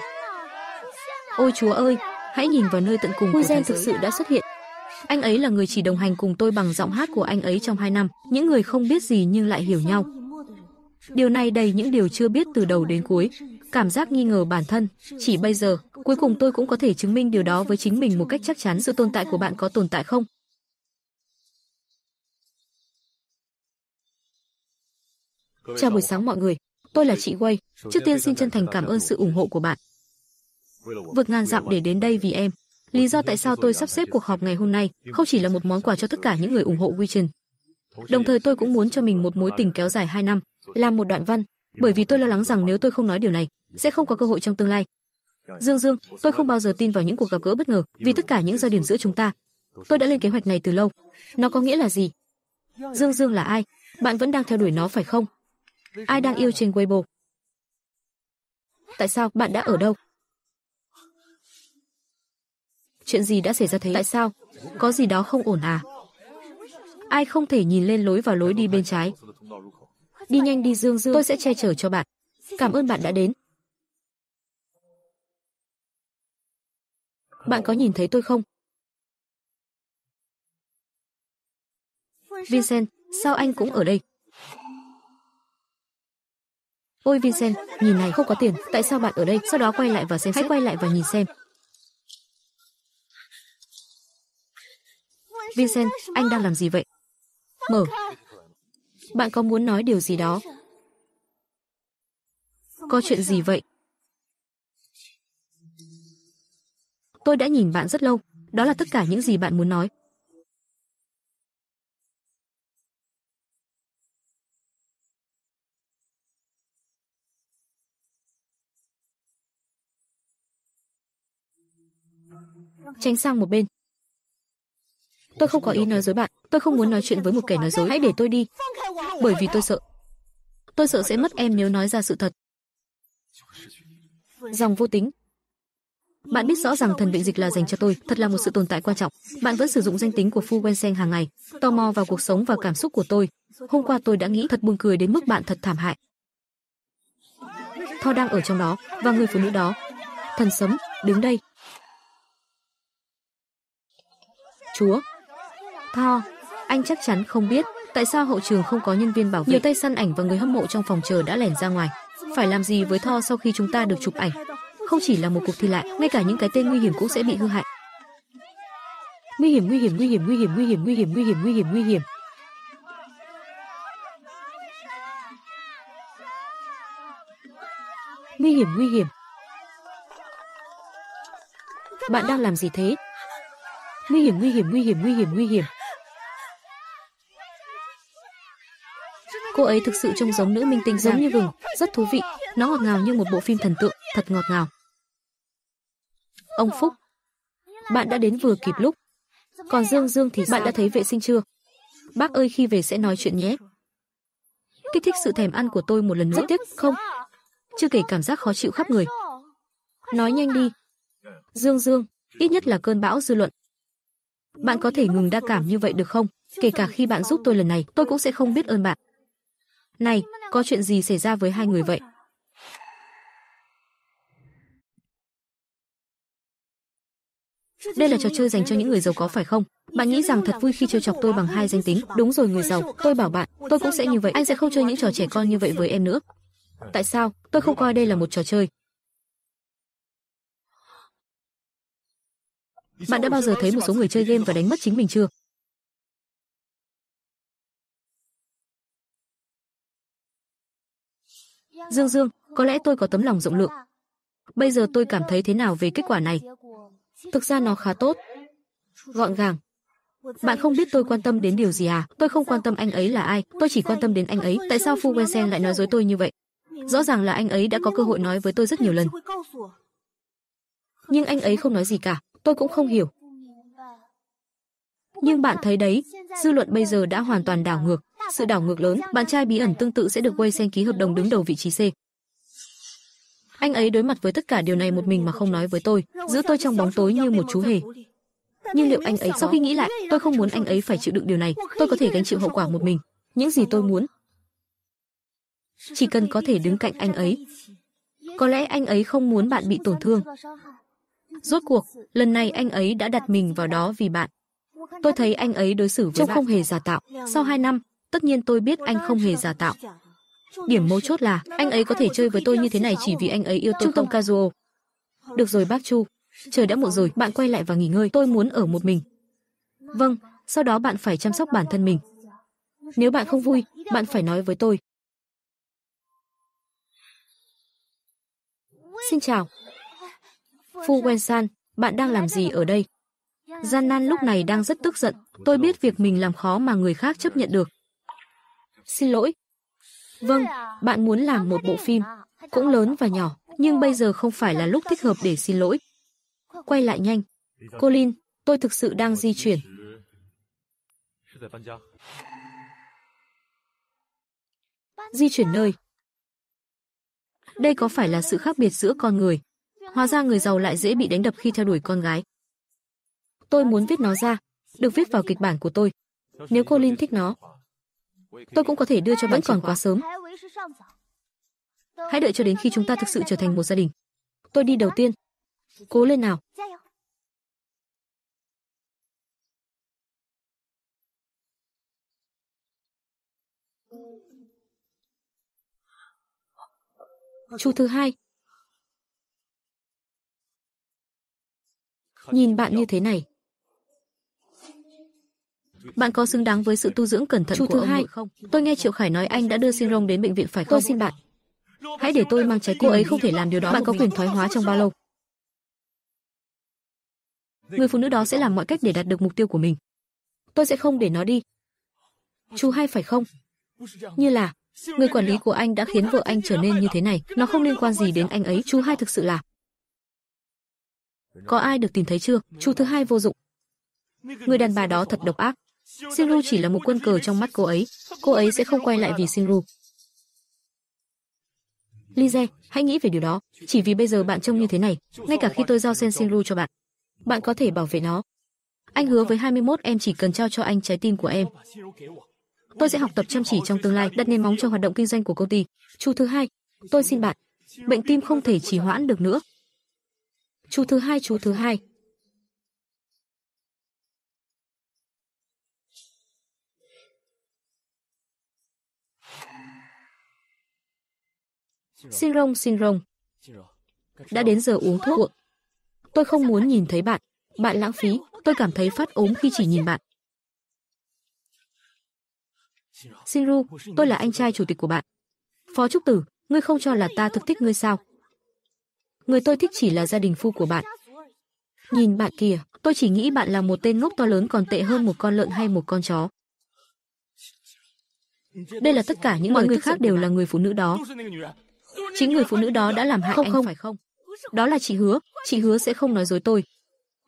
Ôi Chúa ơi, hãy nhìn vào nơi tận cùng của thế thực sự đã xuất hiện. Anh ấy là người chỉ đồng hành cùng tôi bằng giọng hát của anh ấy trong hai năm, những người không biết gì nhưng lại hiểu nhau. Điều này đầy những điều chưa biết từ đầu đến cuối cảm giác nghi ngờ bản thân. Chỉ bây giờ, cuối cùng tôi cũng có thể chứng minh điều đó với chính mình một cách chắc chắn sự tồn tại của bạn có tồn tại không? Chào buổi sáng mọi người, tôi là chị Wei. Trước tiên xin chân thành cảm ơn sự ủng hộ của bạn. Vượt ngàn dặm để đến đây vì em. Lý do tại sao tôi sắp xếp cuộc họp ngày hôm nay không chỉ là một món quà cho tất cả những người ủng hộ Vision. Đồng thời tôi cũng muốn cho mình một mối tình kéo dài 2 năm, làm một đoạn văn, bởi vì tôi lo lắng rằng nếu tôi không nói điều này, sẽ không có cơ hội trong tương lai. Dương Dương, tôi không bao giờ tin vào những cuộc gặp gỡ bất ngờ, vì tất cả những giao điểm giữa chúng ta, tôi đã lên kế hoạch này từ lâu. Nó có nghĩa là gì? Dương Dương là ai? Bạn vẫn đang theo đuổi nó phải không? Ai đang yêu trên Weibo? Tại sao bạn đã ở đâu? Chuyện gì đã xảy ra thế? Tại sao? Có gì đó không ổn à? Ai không thể nhìn lên lối vào lối đi bên trái? Đi nhanh đi Dương Dương, tôi sẽ che chở cho bạn. Cảm ơn bạn đã đến. Bạn có nhìn thấy tôi không? Vincent, sao anh cũng ở đây? Ôi Vincent, nhìn này không có tiền, tại sao bạn ở đây? Sau đó quay lại và xem Hãy quay lại và nhìn xem. Vincent, anh đang làm gì vậy? Mở. Bạn có muốn nói điều gì đó? Có chuyện gì vậy? tôi đã nhìn bạn rất lâu, đó là tất cả những gì bạn muốn nói. Tránh sang một bên. Tôi không có ý nói dối bạn, tôi không muốn nói chuyện với một kẻ nói dối, hãy để tôi đi. Bởi vì tôi sợ. Tôi sợ sẽ mất em nếu nói ra sự thật. Dòng vô tính, bạn biết rõ rằng thần bệnh dịch là dành cho tôi, thật là một sự tồn tại quan trọng. Bạn vẫn sử dụng danh tính của Fu Wensen hàng ngày, tò mò vào cuộc sống và cảm xúc của tôi. Hôm qua tôi đã nghĩ thật buồn cười đến mức bạn thật thảm hại. Tho đang ở trong đó và người phụ nữ đó. Thần sấm, đứng đây. Chúa. Tho, anh chắc chắn không biết tại sao hậu trường không có nhân viên bảo vệ. Nhiều tay săn ảnh và người hâm mộ trong phòng chờ đã lẻn ra ngoài. Phải làm gì với Tho sau khi chúng ta được chụp ảnh? Không chỉ là một cuộc thi lại, ngay cả những cái tên nguy hiểm cũng sẽ bị hư hại. Nguy hiểm, nguy hiểm, nguy hiểm, nguy hiểm, nguy hiểm, nguy hiểm, nguy hiểm, nguy hiểm, nguy hiểm. Nguy hiểm, nguy hiểm. Bạn đang làm gì thế? Nguy hiểm, nguy hiểm, nguy hiểm, nguy hiểm, nguy hiểm. Cô ấy thực sự trông giống nữ minh tinh giống như gừng, rất thú vị, nó ngọt ngào như một bộ phim thần tượng, thật ngọt ngào. Ông Phúc, bạn đã đến vừa kịp lúc. Còn Dương Dương thì bạn đã thấy vệ sinh chưa? Bác ơi khi về sẽ nói chuyện nhé. Kích thích sự thèm ăn của tôi một lần nữa tiếc không? Chưa kể cảm giác khó chịu khắp người. Nói nhanh đi. Dương Dương, ít nhất là cơn bão dư luận. Bạn có thể ngừng đa cảm như vậy được không? Kể cả khi bạn giúp tôi lần này, tôi cũng sẽ không biết ơn bạn. Này, có chuyện gì xảy ra với hai người vậy? Đây là trò chơi dành cho những người giàu có phải không? Bạn nghĩ rằng thật vui khi trêu chọc tôi bằng hai danh tính. Đúng rồi người giàu, tôi bảo bạn, tôi cũng sẽ như vậy. Anh sẽ không chơi những trò trẻ con như vậy với em nữa. Tại sao? Tôi không coi đây là một trò chơi. Bạn đã bao giờ thấy một số người chơi game và đánh mất chính mình chưa? Dương Dương, có lẽ tôi có tấm lòng rộng lượng. Bây giờ tôi cảm thấy thế nào về kết quả này? Thực ra nó khá tốt. Gọn gàng. Bạn không biết tôi quan tâm đến điều gì à? Tôi không quan tâm anh ấy là ai, tôi chỉ quan tâm đến anh ấy. Tại sao Fu Wensen lại nói dối tôi như vậy? Rõ ràng là anh ấy đã có cơ hội nói với tôi rất nhiều lần. Nhưng anh ấy không nói gì cả, tôi cũng không hiểu. Nhưng bạn thấy đấy, dư luận bây giờ đã hoàn toàn đảo ngược. Sự đảo ngược lớn, bạn trai bí ẩn tương tự sẽ được Wei Sen ký hợp đồng đứng đầu vị trí C. Anh ấy đối mặt với tất cả điều này một mình mà không nói với tôi, giữ tôi trong bóng tối như một chú hề. Nhưng liệu anh ấy sau khi nghĩ lại, tôi không muốn anh ấy phải chịu đựng điều này, tôi có thể gánh chịu hậu quả một mình, những gì tôi muốn. Chỉ cần có thể đứng cạnh anh ấy. Có lẽ anh ấy không muốn bạn bị tổn thương. Rốt cuộc, lần này anh ấy đã đặt mình vào đó vì bạn. Tôi thấy anh ấy đối xử với trông không hề giả tạo. Sau hai năm, tất nhiên tôi biết anh không hề giả tạo. Điểm mấu chốt là anh ấy có thể chơi với tôi như thế này chỉ vì anh ấy yêu tôi. Trung tâm Kazuo. Được rồi bác Chu, trời đã muộn rồi, bạn quay lại và nghỉ ngơi, tôi muốn ở một mình. Vâng, sau đó bạn phải chăm sóc bản thân mình. Nếu bạn không vui, bạn phải nói với tôi. Xin chào. Phu Wensan, bạn đang làm gì ở đây? Gian Nan lúc này đang rất tức giận. Tôi biết việc mình làm khó mà người khác chấp nhận được. Xin lỗi, Vâng, bạn muốn làm một bộ phim, cũng lớn và nhỏ, nhưng bây giờ không phải là lúc thích hợp để xin lỗi. Quay lại nhanh. Cô Lin, tôi thực sự đang di chuyển. Di chuyển nơi. Đây có phải là sự khác biệt giữa con người? Hóa ra người giàu lại dễ bị đánh đập khi theo đuổi con gái. Tôi muốn viết nó ra, được viết vào kịch bản của tôi. Nếu cô Lin thích nó, tôi cũng có thể đưa cho bạn còn quá sớm. Hãy đợi cho đến khi chúng ta thực sự trở thành một gia đình. Tôi đi đầu tiên. Cố lên nào. Chú thứ hai. Nhìn bạn như thế này, bạn có xứng đáng với sự tu dưỡng cẩn thận Chú của thứ ông hai, không? Tôi nghe Triệu Khải nói anh đã đưa Xin Rong đến bệnh viện phải không? Tôi xin bạn. Hãy để tôi mang trái cô ấy không thể làm điều đó. Bạn có quyền thoái hóa trong bao lâu? Người phụ nữ đó sẽ làm mọi cách để đạt được mục tiêu của mình. Tôi sẽ không để nó đi. Chú hai phải không? Như là, người quản lý của anh đã khiến vợ anh trở nên như thế này. Nó không liên quan gì đến anh ấy. Chú hai thực sự là... Có ai được tìm thấy chưa? Chú thứ hai vô dụng. Người đàn bà đó thật độc ác. Shinru chỉ là một quân cờ trong mắt cô ấy, cô ấy sẽ không quay lại vì Shinru. Lize, hãy nghĩ về điều đó, chỉ vì bây giờ bạn trông như thế này, ngay cả khi tôi giao Sen Shinru cho bạn, bạn có thể bảo vệ nó. Anh hứa với 21 em chỉ cần trao cho anh trái tim của em. Tôi sẽ học tập chăm chỉ trong tương lai, đặt nền móng cho hoạt động kinh doanh của công ty. Chu thứ hai, tôi xin bạn, bệnh tim không thể trì hoãn được nữa. Chú thứ hai, chú thứ hai, Xin rong, xin rong. Đã đến giờ uống thuốc Tôi không muốn nhìn thấy bạn. Bạn lãng phí, tôi cảm thấy phát ốm khi chỉ nhìn bạn. Xin ru, tôi là anh trai chủ tịch của bạn. Phó Trúc Tử, ngươi không cho là ta thực thích ngươi sao? Người tôi thích chỉ là gia đình phu của bạn. Nhìn bạn kìa, tôi chỉ nghĩ bạn là một tên ngốc to lớn còn tệ hơn một con lợn hay một con chó. Đây là tất cả những mọi người khác đều là người phụ nữ đó. Chính người phụ nữ đó đã làm hại không, anh không. phải không? Đó là chị Hứa, chị Hứa sẽ không nói dối tôi.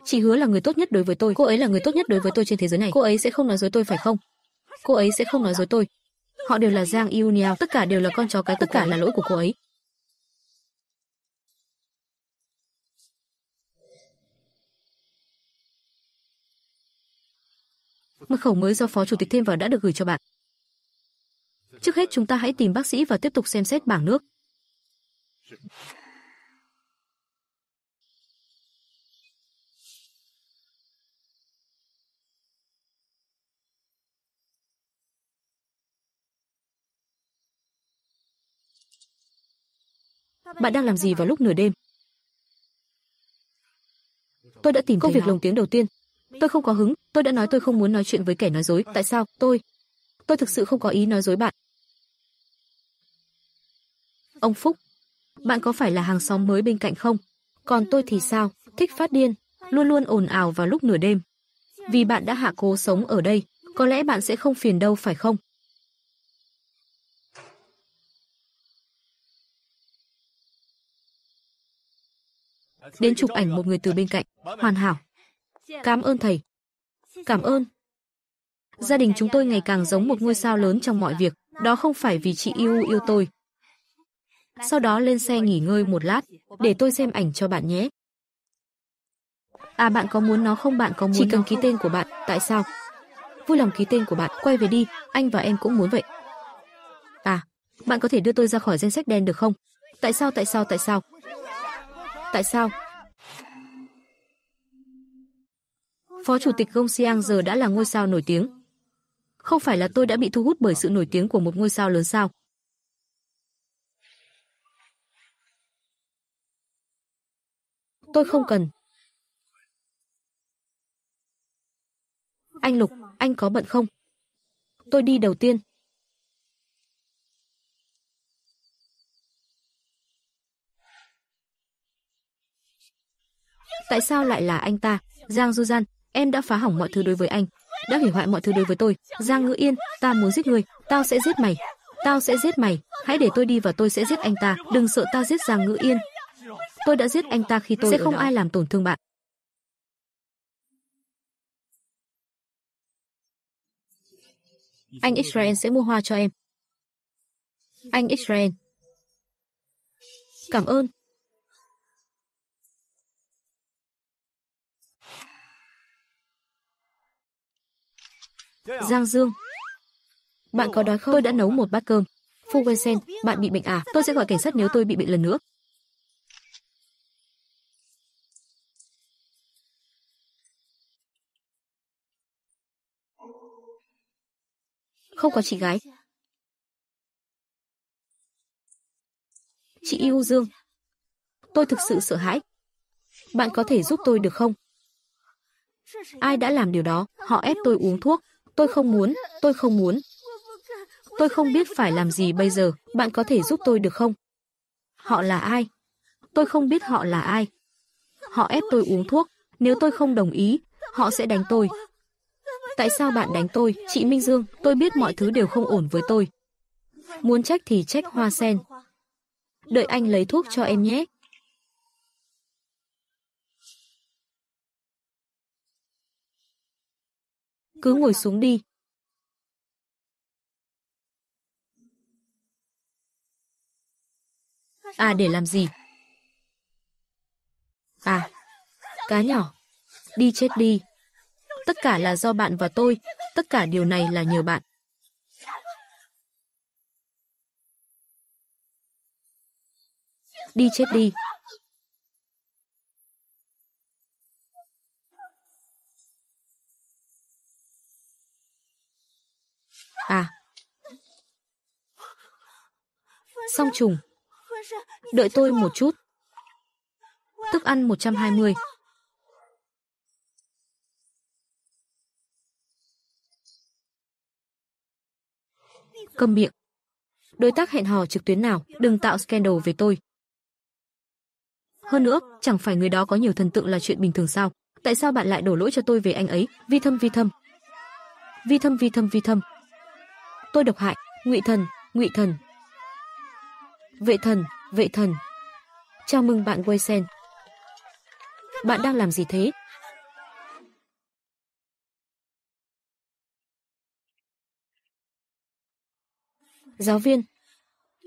Chị Hứa là người tốt nhất đối với tôi, cô ấy là người tốt nhất đối với tôi trên thế giới này. Cô ấy sẽ không nói dối tôi phải không? Cô ấy sẽ không nói dối tôi. Họ đều là Giang Iunia, tất cả đều là con chó cái, tất cả là lỗi của cô ấy. Mật khẩu mới do phó chủ tịch thêm vào đã được gửi cho bạn. Trước hết chúng ta hãy tìm bác sĩ và tiếp tục xem xét bảng nước bạn đang làm gì vào lúc nửa đêm? Tôi đã tìm công việc lồng tiếng đầu tiên. Tôi không có hứng, tôi đã nói tôi không muốn nói chuyện với kẻ nói dối. Tại sao? Tôi... Tôi thực sự không có ý nói dối bạn. Ông Phúc, bạn có phải là hàng xóm mới bên cạnh không? Còn tôi thì sao, thích phát điên, luôn luôn ồn ào vào lúc nửa đêm. Vì bạn đã hạ cố sống ở đây, có lẽ bạn sẽ không phiền đâu phải không? Đến chụp ảnh một người từ bên cạnh, hoàn hảo. Cảm ơn thầy. Cảm ơn. Gia đình chúng tôi ngày càng giống một ngôi sao lớn trong mọi việc, đó không phải vì chị yêu yêu tôi, sau đó lên xe nghỉ ngơi một lát, để tôi xem ảnh cho bạn nhé. À bạn có muốn nó không? Bạn có muốn Chỉ cần ký tên của bạn, tại sao? Vui lòng ký tên của bạn, quay về đi, anh và em cũng muốn vậy. À, bạn có thể đưa tôi ra khỏi danh sách đen được không? Tại sao, tại sao, tại sao? Tại sao? Phó Chủ tịch Gong Siang giờ đã là ngôi sao nổi tiếng. Không phải là tôi đã bị thu hút bởi sự nổi tiếng của một ngôi sao lớn sao? Tôi không cần. Anh Lục, anh có bận không? Tôi đi đầu tiên. Tại sao lại là anh ta? Giang Du Gian, em đã phá hỏng mọi thứ đối với anh, đã hủy hoại mọi thứ đối với tôi. Giang Ngữ Yên, ta muốn giết người tao sẽ giết mày. Tao sẽ giết mày, hãy để tôi đi và tôi sẽ giết anh ta, đừng sợ ta giết Giang Ngữ Yên, Tôi đã giết anh ta khi tôi sẽ không ai làm tổn thương bạn. Anh Israel sẽ mua hoa cho em. Anh Israel. Cảm ơn. Giang Dương. Bạn có đói không? Tôi đã nấu một bát cơm. Fu Wen Sen, bạn bị bệnh à? Tôi sẽ gọi cảnh sát nếu tôi bị bệnh lần nữa. không có chị gái. Chị yêu Dương, tôi thực sự sợ hãi. Bạn có thể giúp tôi được không? Ai đã làm điều đó? Họ ép tôi uống thuốc. Tôi không muốn, tôi không muốn. Tôi không biết phải làm gì bây giờ. Bạn có thể giúp tôi được không? Họ là ai? Tôi không biết họ là ai. Họ ép tôi uống thuốc. Nếu tôi không đồng ý, họ sẽ đánh tôi. Tại sao bạn đánh tôi, chị Minh Dương, tôi biết mọi thứ đều không ổn với tôi. Muốn trách thì trách hoa sen. Đợi anh lấy thuốc cho em nhé. Cứ ngồi xuống đi. À để làm gì? À, cá nhỏ, đi chết đi. Tất cả là do bạn và tôi, tất cả điều này là nhờ bạn. Đi chết đi. À. Song trùng. Đợi tôi một chút. Tức ăn 120. câm miệng. Đối tác hẹn hò trực tuyến nào, đừng tạo scandal về tôi. Hơn nữa, chẳng phải người đó có nhiều thần tượng là chuyện bình thường sao? Tại sao bạn lại đổ lỗi cho tôi về anh ấy? Vi thâm vi thâm. Vi thâm vi thâm vi thâm. Tôi độc hại, Ngụy Thần, Ngụy Thần. Vệ Thần, Vệ Thần. Chào mừng bạn Wei Sen. Bạn đang làm gì thế? Giáo viên.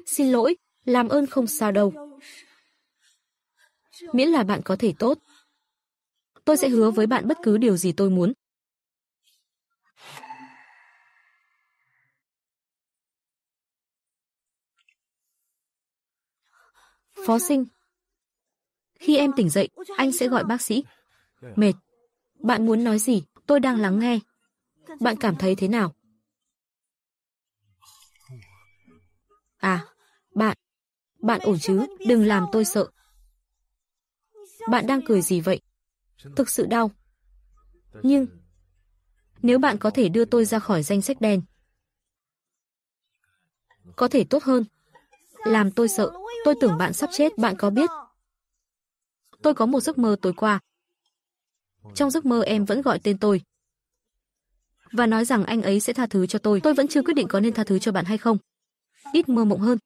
Xin lỗi, làm ơn không sao đâu. Miễn là bạn có thể tốt. Tôi sẽ hứa với bạn bất cứ điều gì tôi muốn. Phó sinh. Khi em tỉnh dậy, anh sẽ gọi bác sĩ. Mệt. Bạn muốn nói gì? Tôi đang lắng nghe. Bạn cảm thấy thế nào? À, bạn, bạn ổn chứ, đừng làm tôi sợ. Bạn đang cười gì vậy? Thực sự đau. Nhưng, nếu bạn có thể đưa tôi ra khỏi danh sách đen, có thể tốt hơn. Làm tôi sợ, tôi tưởng bạn sắp chết, bạn có biết. Tôi có một giấc mơ tối qua. Trong giấc mơ em vẫn gọi tên tôi. Và nói rằng anh ấy sẽ tha thứ cho tôi. Tôi vẫn chưa quyết định có nên tha thứ cho bạn hay không ít mơ mộng hơn.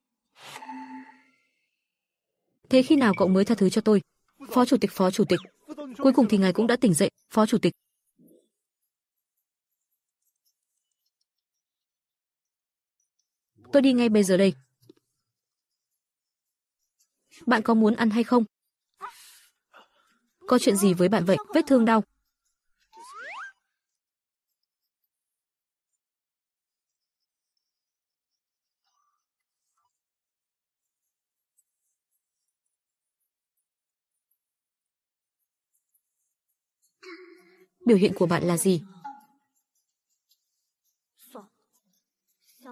Thế khi nào cậu mới tha thứ cho tôi? Phó chủ tịch, phó chủ tịch. Cuối cùng thì ngài cũng đã tỉnh dậy, phó chủ tịch. Tôi đi ngay bây giờ đây. Bạn có muốn ăn hay không? Có chuyện gì với bạn vậy? Vết thương đau. biểu hiện của bạn là gì?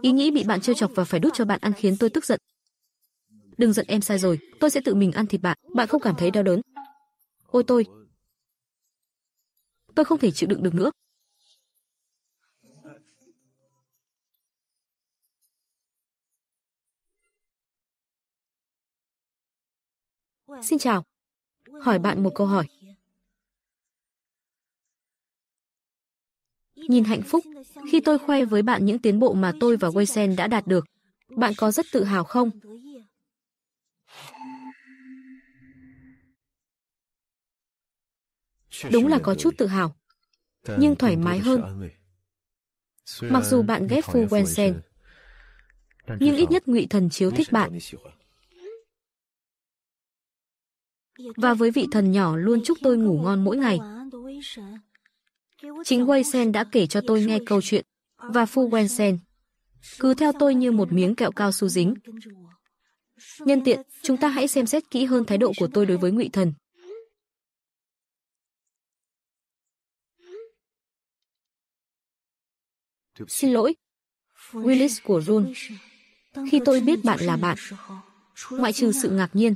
Ý nghĩ bị bạn trêu chọc và phải đút cho bạn ăn khiến tôi tức giận. Đừng giận em sai rồi, tôi sẽ tự mình ăn thịt bạn, bạn không cảm thấy đau đớn. Ôi tôi. Tôi không thể chịu đựng được nữa. Xin chào. Hỏi bạn một câu hỏi. Nhìn hạnh phúc, khi tôi khoe với bạn những tiến bộ mà tôi và Waysen đã đạt được, bạn có rất tự hào không? Đúng là có chút tự hào, nhưng thoải mái hơn. Mặc dù bạn ghét Phu Wensen, nhưng ít nhất Ngụy Thần Chiếu thích bạn. Và với vị thần nhỏ luôn chúc tôi ngủ ngon mỗi ngày. Chính Wei đã kể cho tôi nghe câu chuyện, và Fu Wen cứ theo tôi như một miếng kẹo cao su dính. Nhân tiện, chúng ta hãy xem xét kỹ hơn thái độ của tôi đối với Ngụy Thần. Xin lỗi, Willis của John. Khi tôi biết bạn là bạn, ngoại trừ sự ngạc nhiên,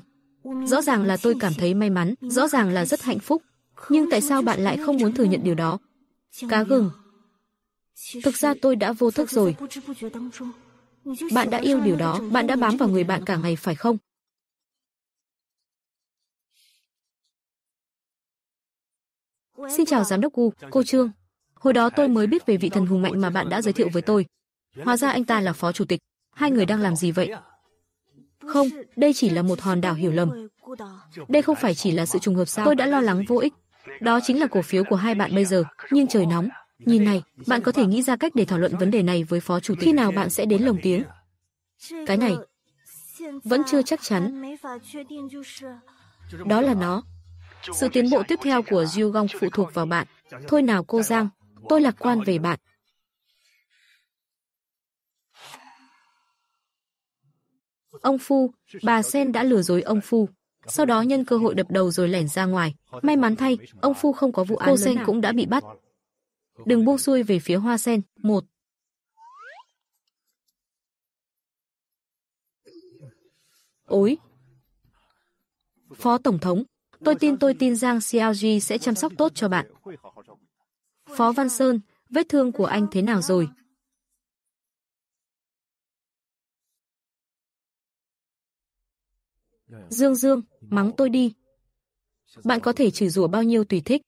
rõ ràng là tôi cảm thấy may mắn, rõ ràng là rất hạnh phúc. Nhưng tại sao bạn lại không muốn thừa nhận điều đó? Cá gừng Thực ra tôi đã vô thức rồi Bạn đã yêu điều đó Bạn đã bám vào người bạn cả ngày phải không Xin chào giám đốc Gu, cô Trương Hồi đó tôi mới biết về vị thần hùng mạnh mà bạn đã giới thiệu với tôi Hóa ra anh ta là phó chủ tịch Hai người đang làm gì vậy Không, đây chỉ là một hòn đảo hiểu lầm Đây không phải chỉ là sự trùng hợp sao Tôi đã lo lắng vô ích đó chính là cổ phiếu của hai bạn bây giờ, nhưng trời nóng. Nhìn này, bạn có thể nghĩ ra cách để thảo luận vấn đề này với phó chủ tịch. Khi nào bạn sẽ đến lồng tiếng? Cái này vẫn chưa chắc chắn. Đó là nó. Sự tiến bộ tiếp theo của Jiu Gong phụ thuộc vào bạn. Thôi nào cô Giang, tôi lạc quan về bạn. Ông Phu, bà Sen đã lừa dối ông Phu sau đó nhân cơ hội đập đầu rồi lẻn ra ngoài. May mắn thay, ông Phu không có vụ án Cô Sen cũng đã bị bắt. Đừng buông xuôi về phía Hoa Sen. Một. Ối. Phó Tổng thống, tôi tin tôi tin Giang Xiaoji sẽ chăm sóc tốt cho bạn. Phó Văn Sơn, vết thương của anh thế nào rồi? Dương Dương, mắng tôi đi. Bạn có thể chửi rủa bao nhiêu tùy thích.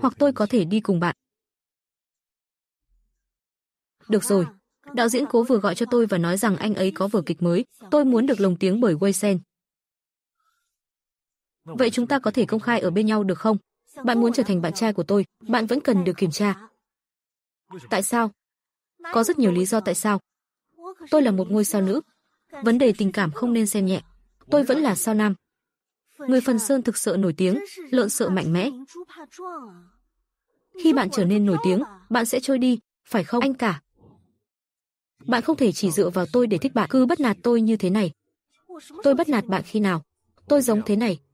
Hoặc tôi có thể đi cùng bạn. Được rồi, đạo diễn cố vừa gọi cho tôi và nói rằng anh ấy có vở kịch mới, tôi muốn được lồng tiếng bởi Waysen. Vậy chúng ta có thể công khai ở bên nhau được không? Bạn muốn trở thành bạn trai của tôi, bạn vẫn cần được kiểm tra. Tại sao? Có rất nhiều lý do tại sao. Tôi là một ngôi sao nữ. Vấn đề tình cảm không nên xem nhẹ tôi vẫn là sao nam. Người Phần Sơn thực sự nổi tiếng, lợn sợ mạnh mẽ. Khi bạn trở nên nổi tiếng, bạn sẽ trôi đi, phải không anh cả? Bạn không thể chỉ dựa vào tôi để thích bạn, cứ bắt nạt tôi như thế này. Tôi bắt nạt bạn khi nào? Tôi giống thế này,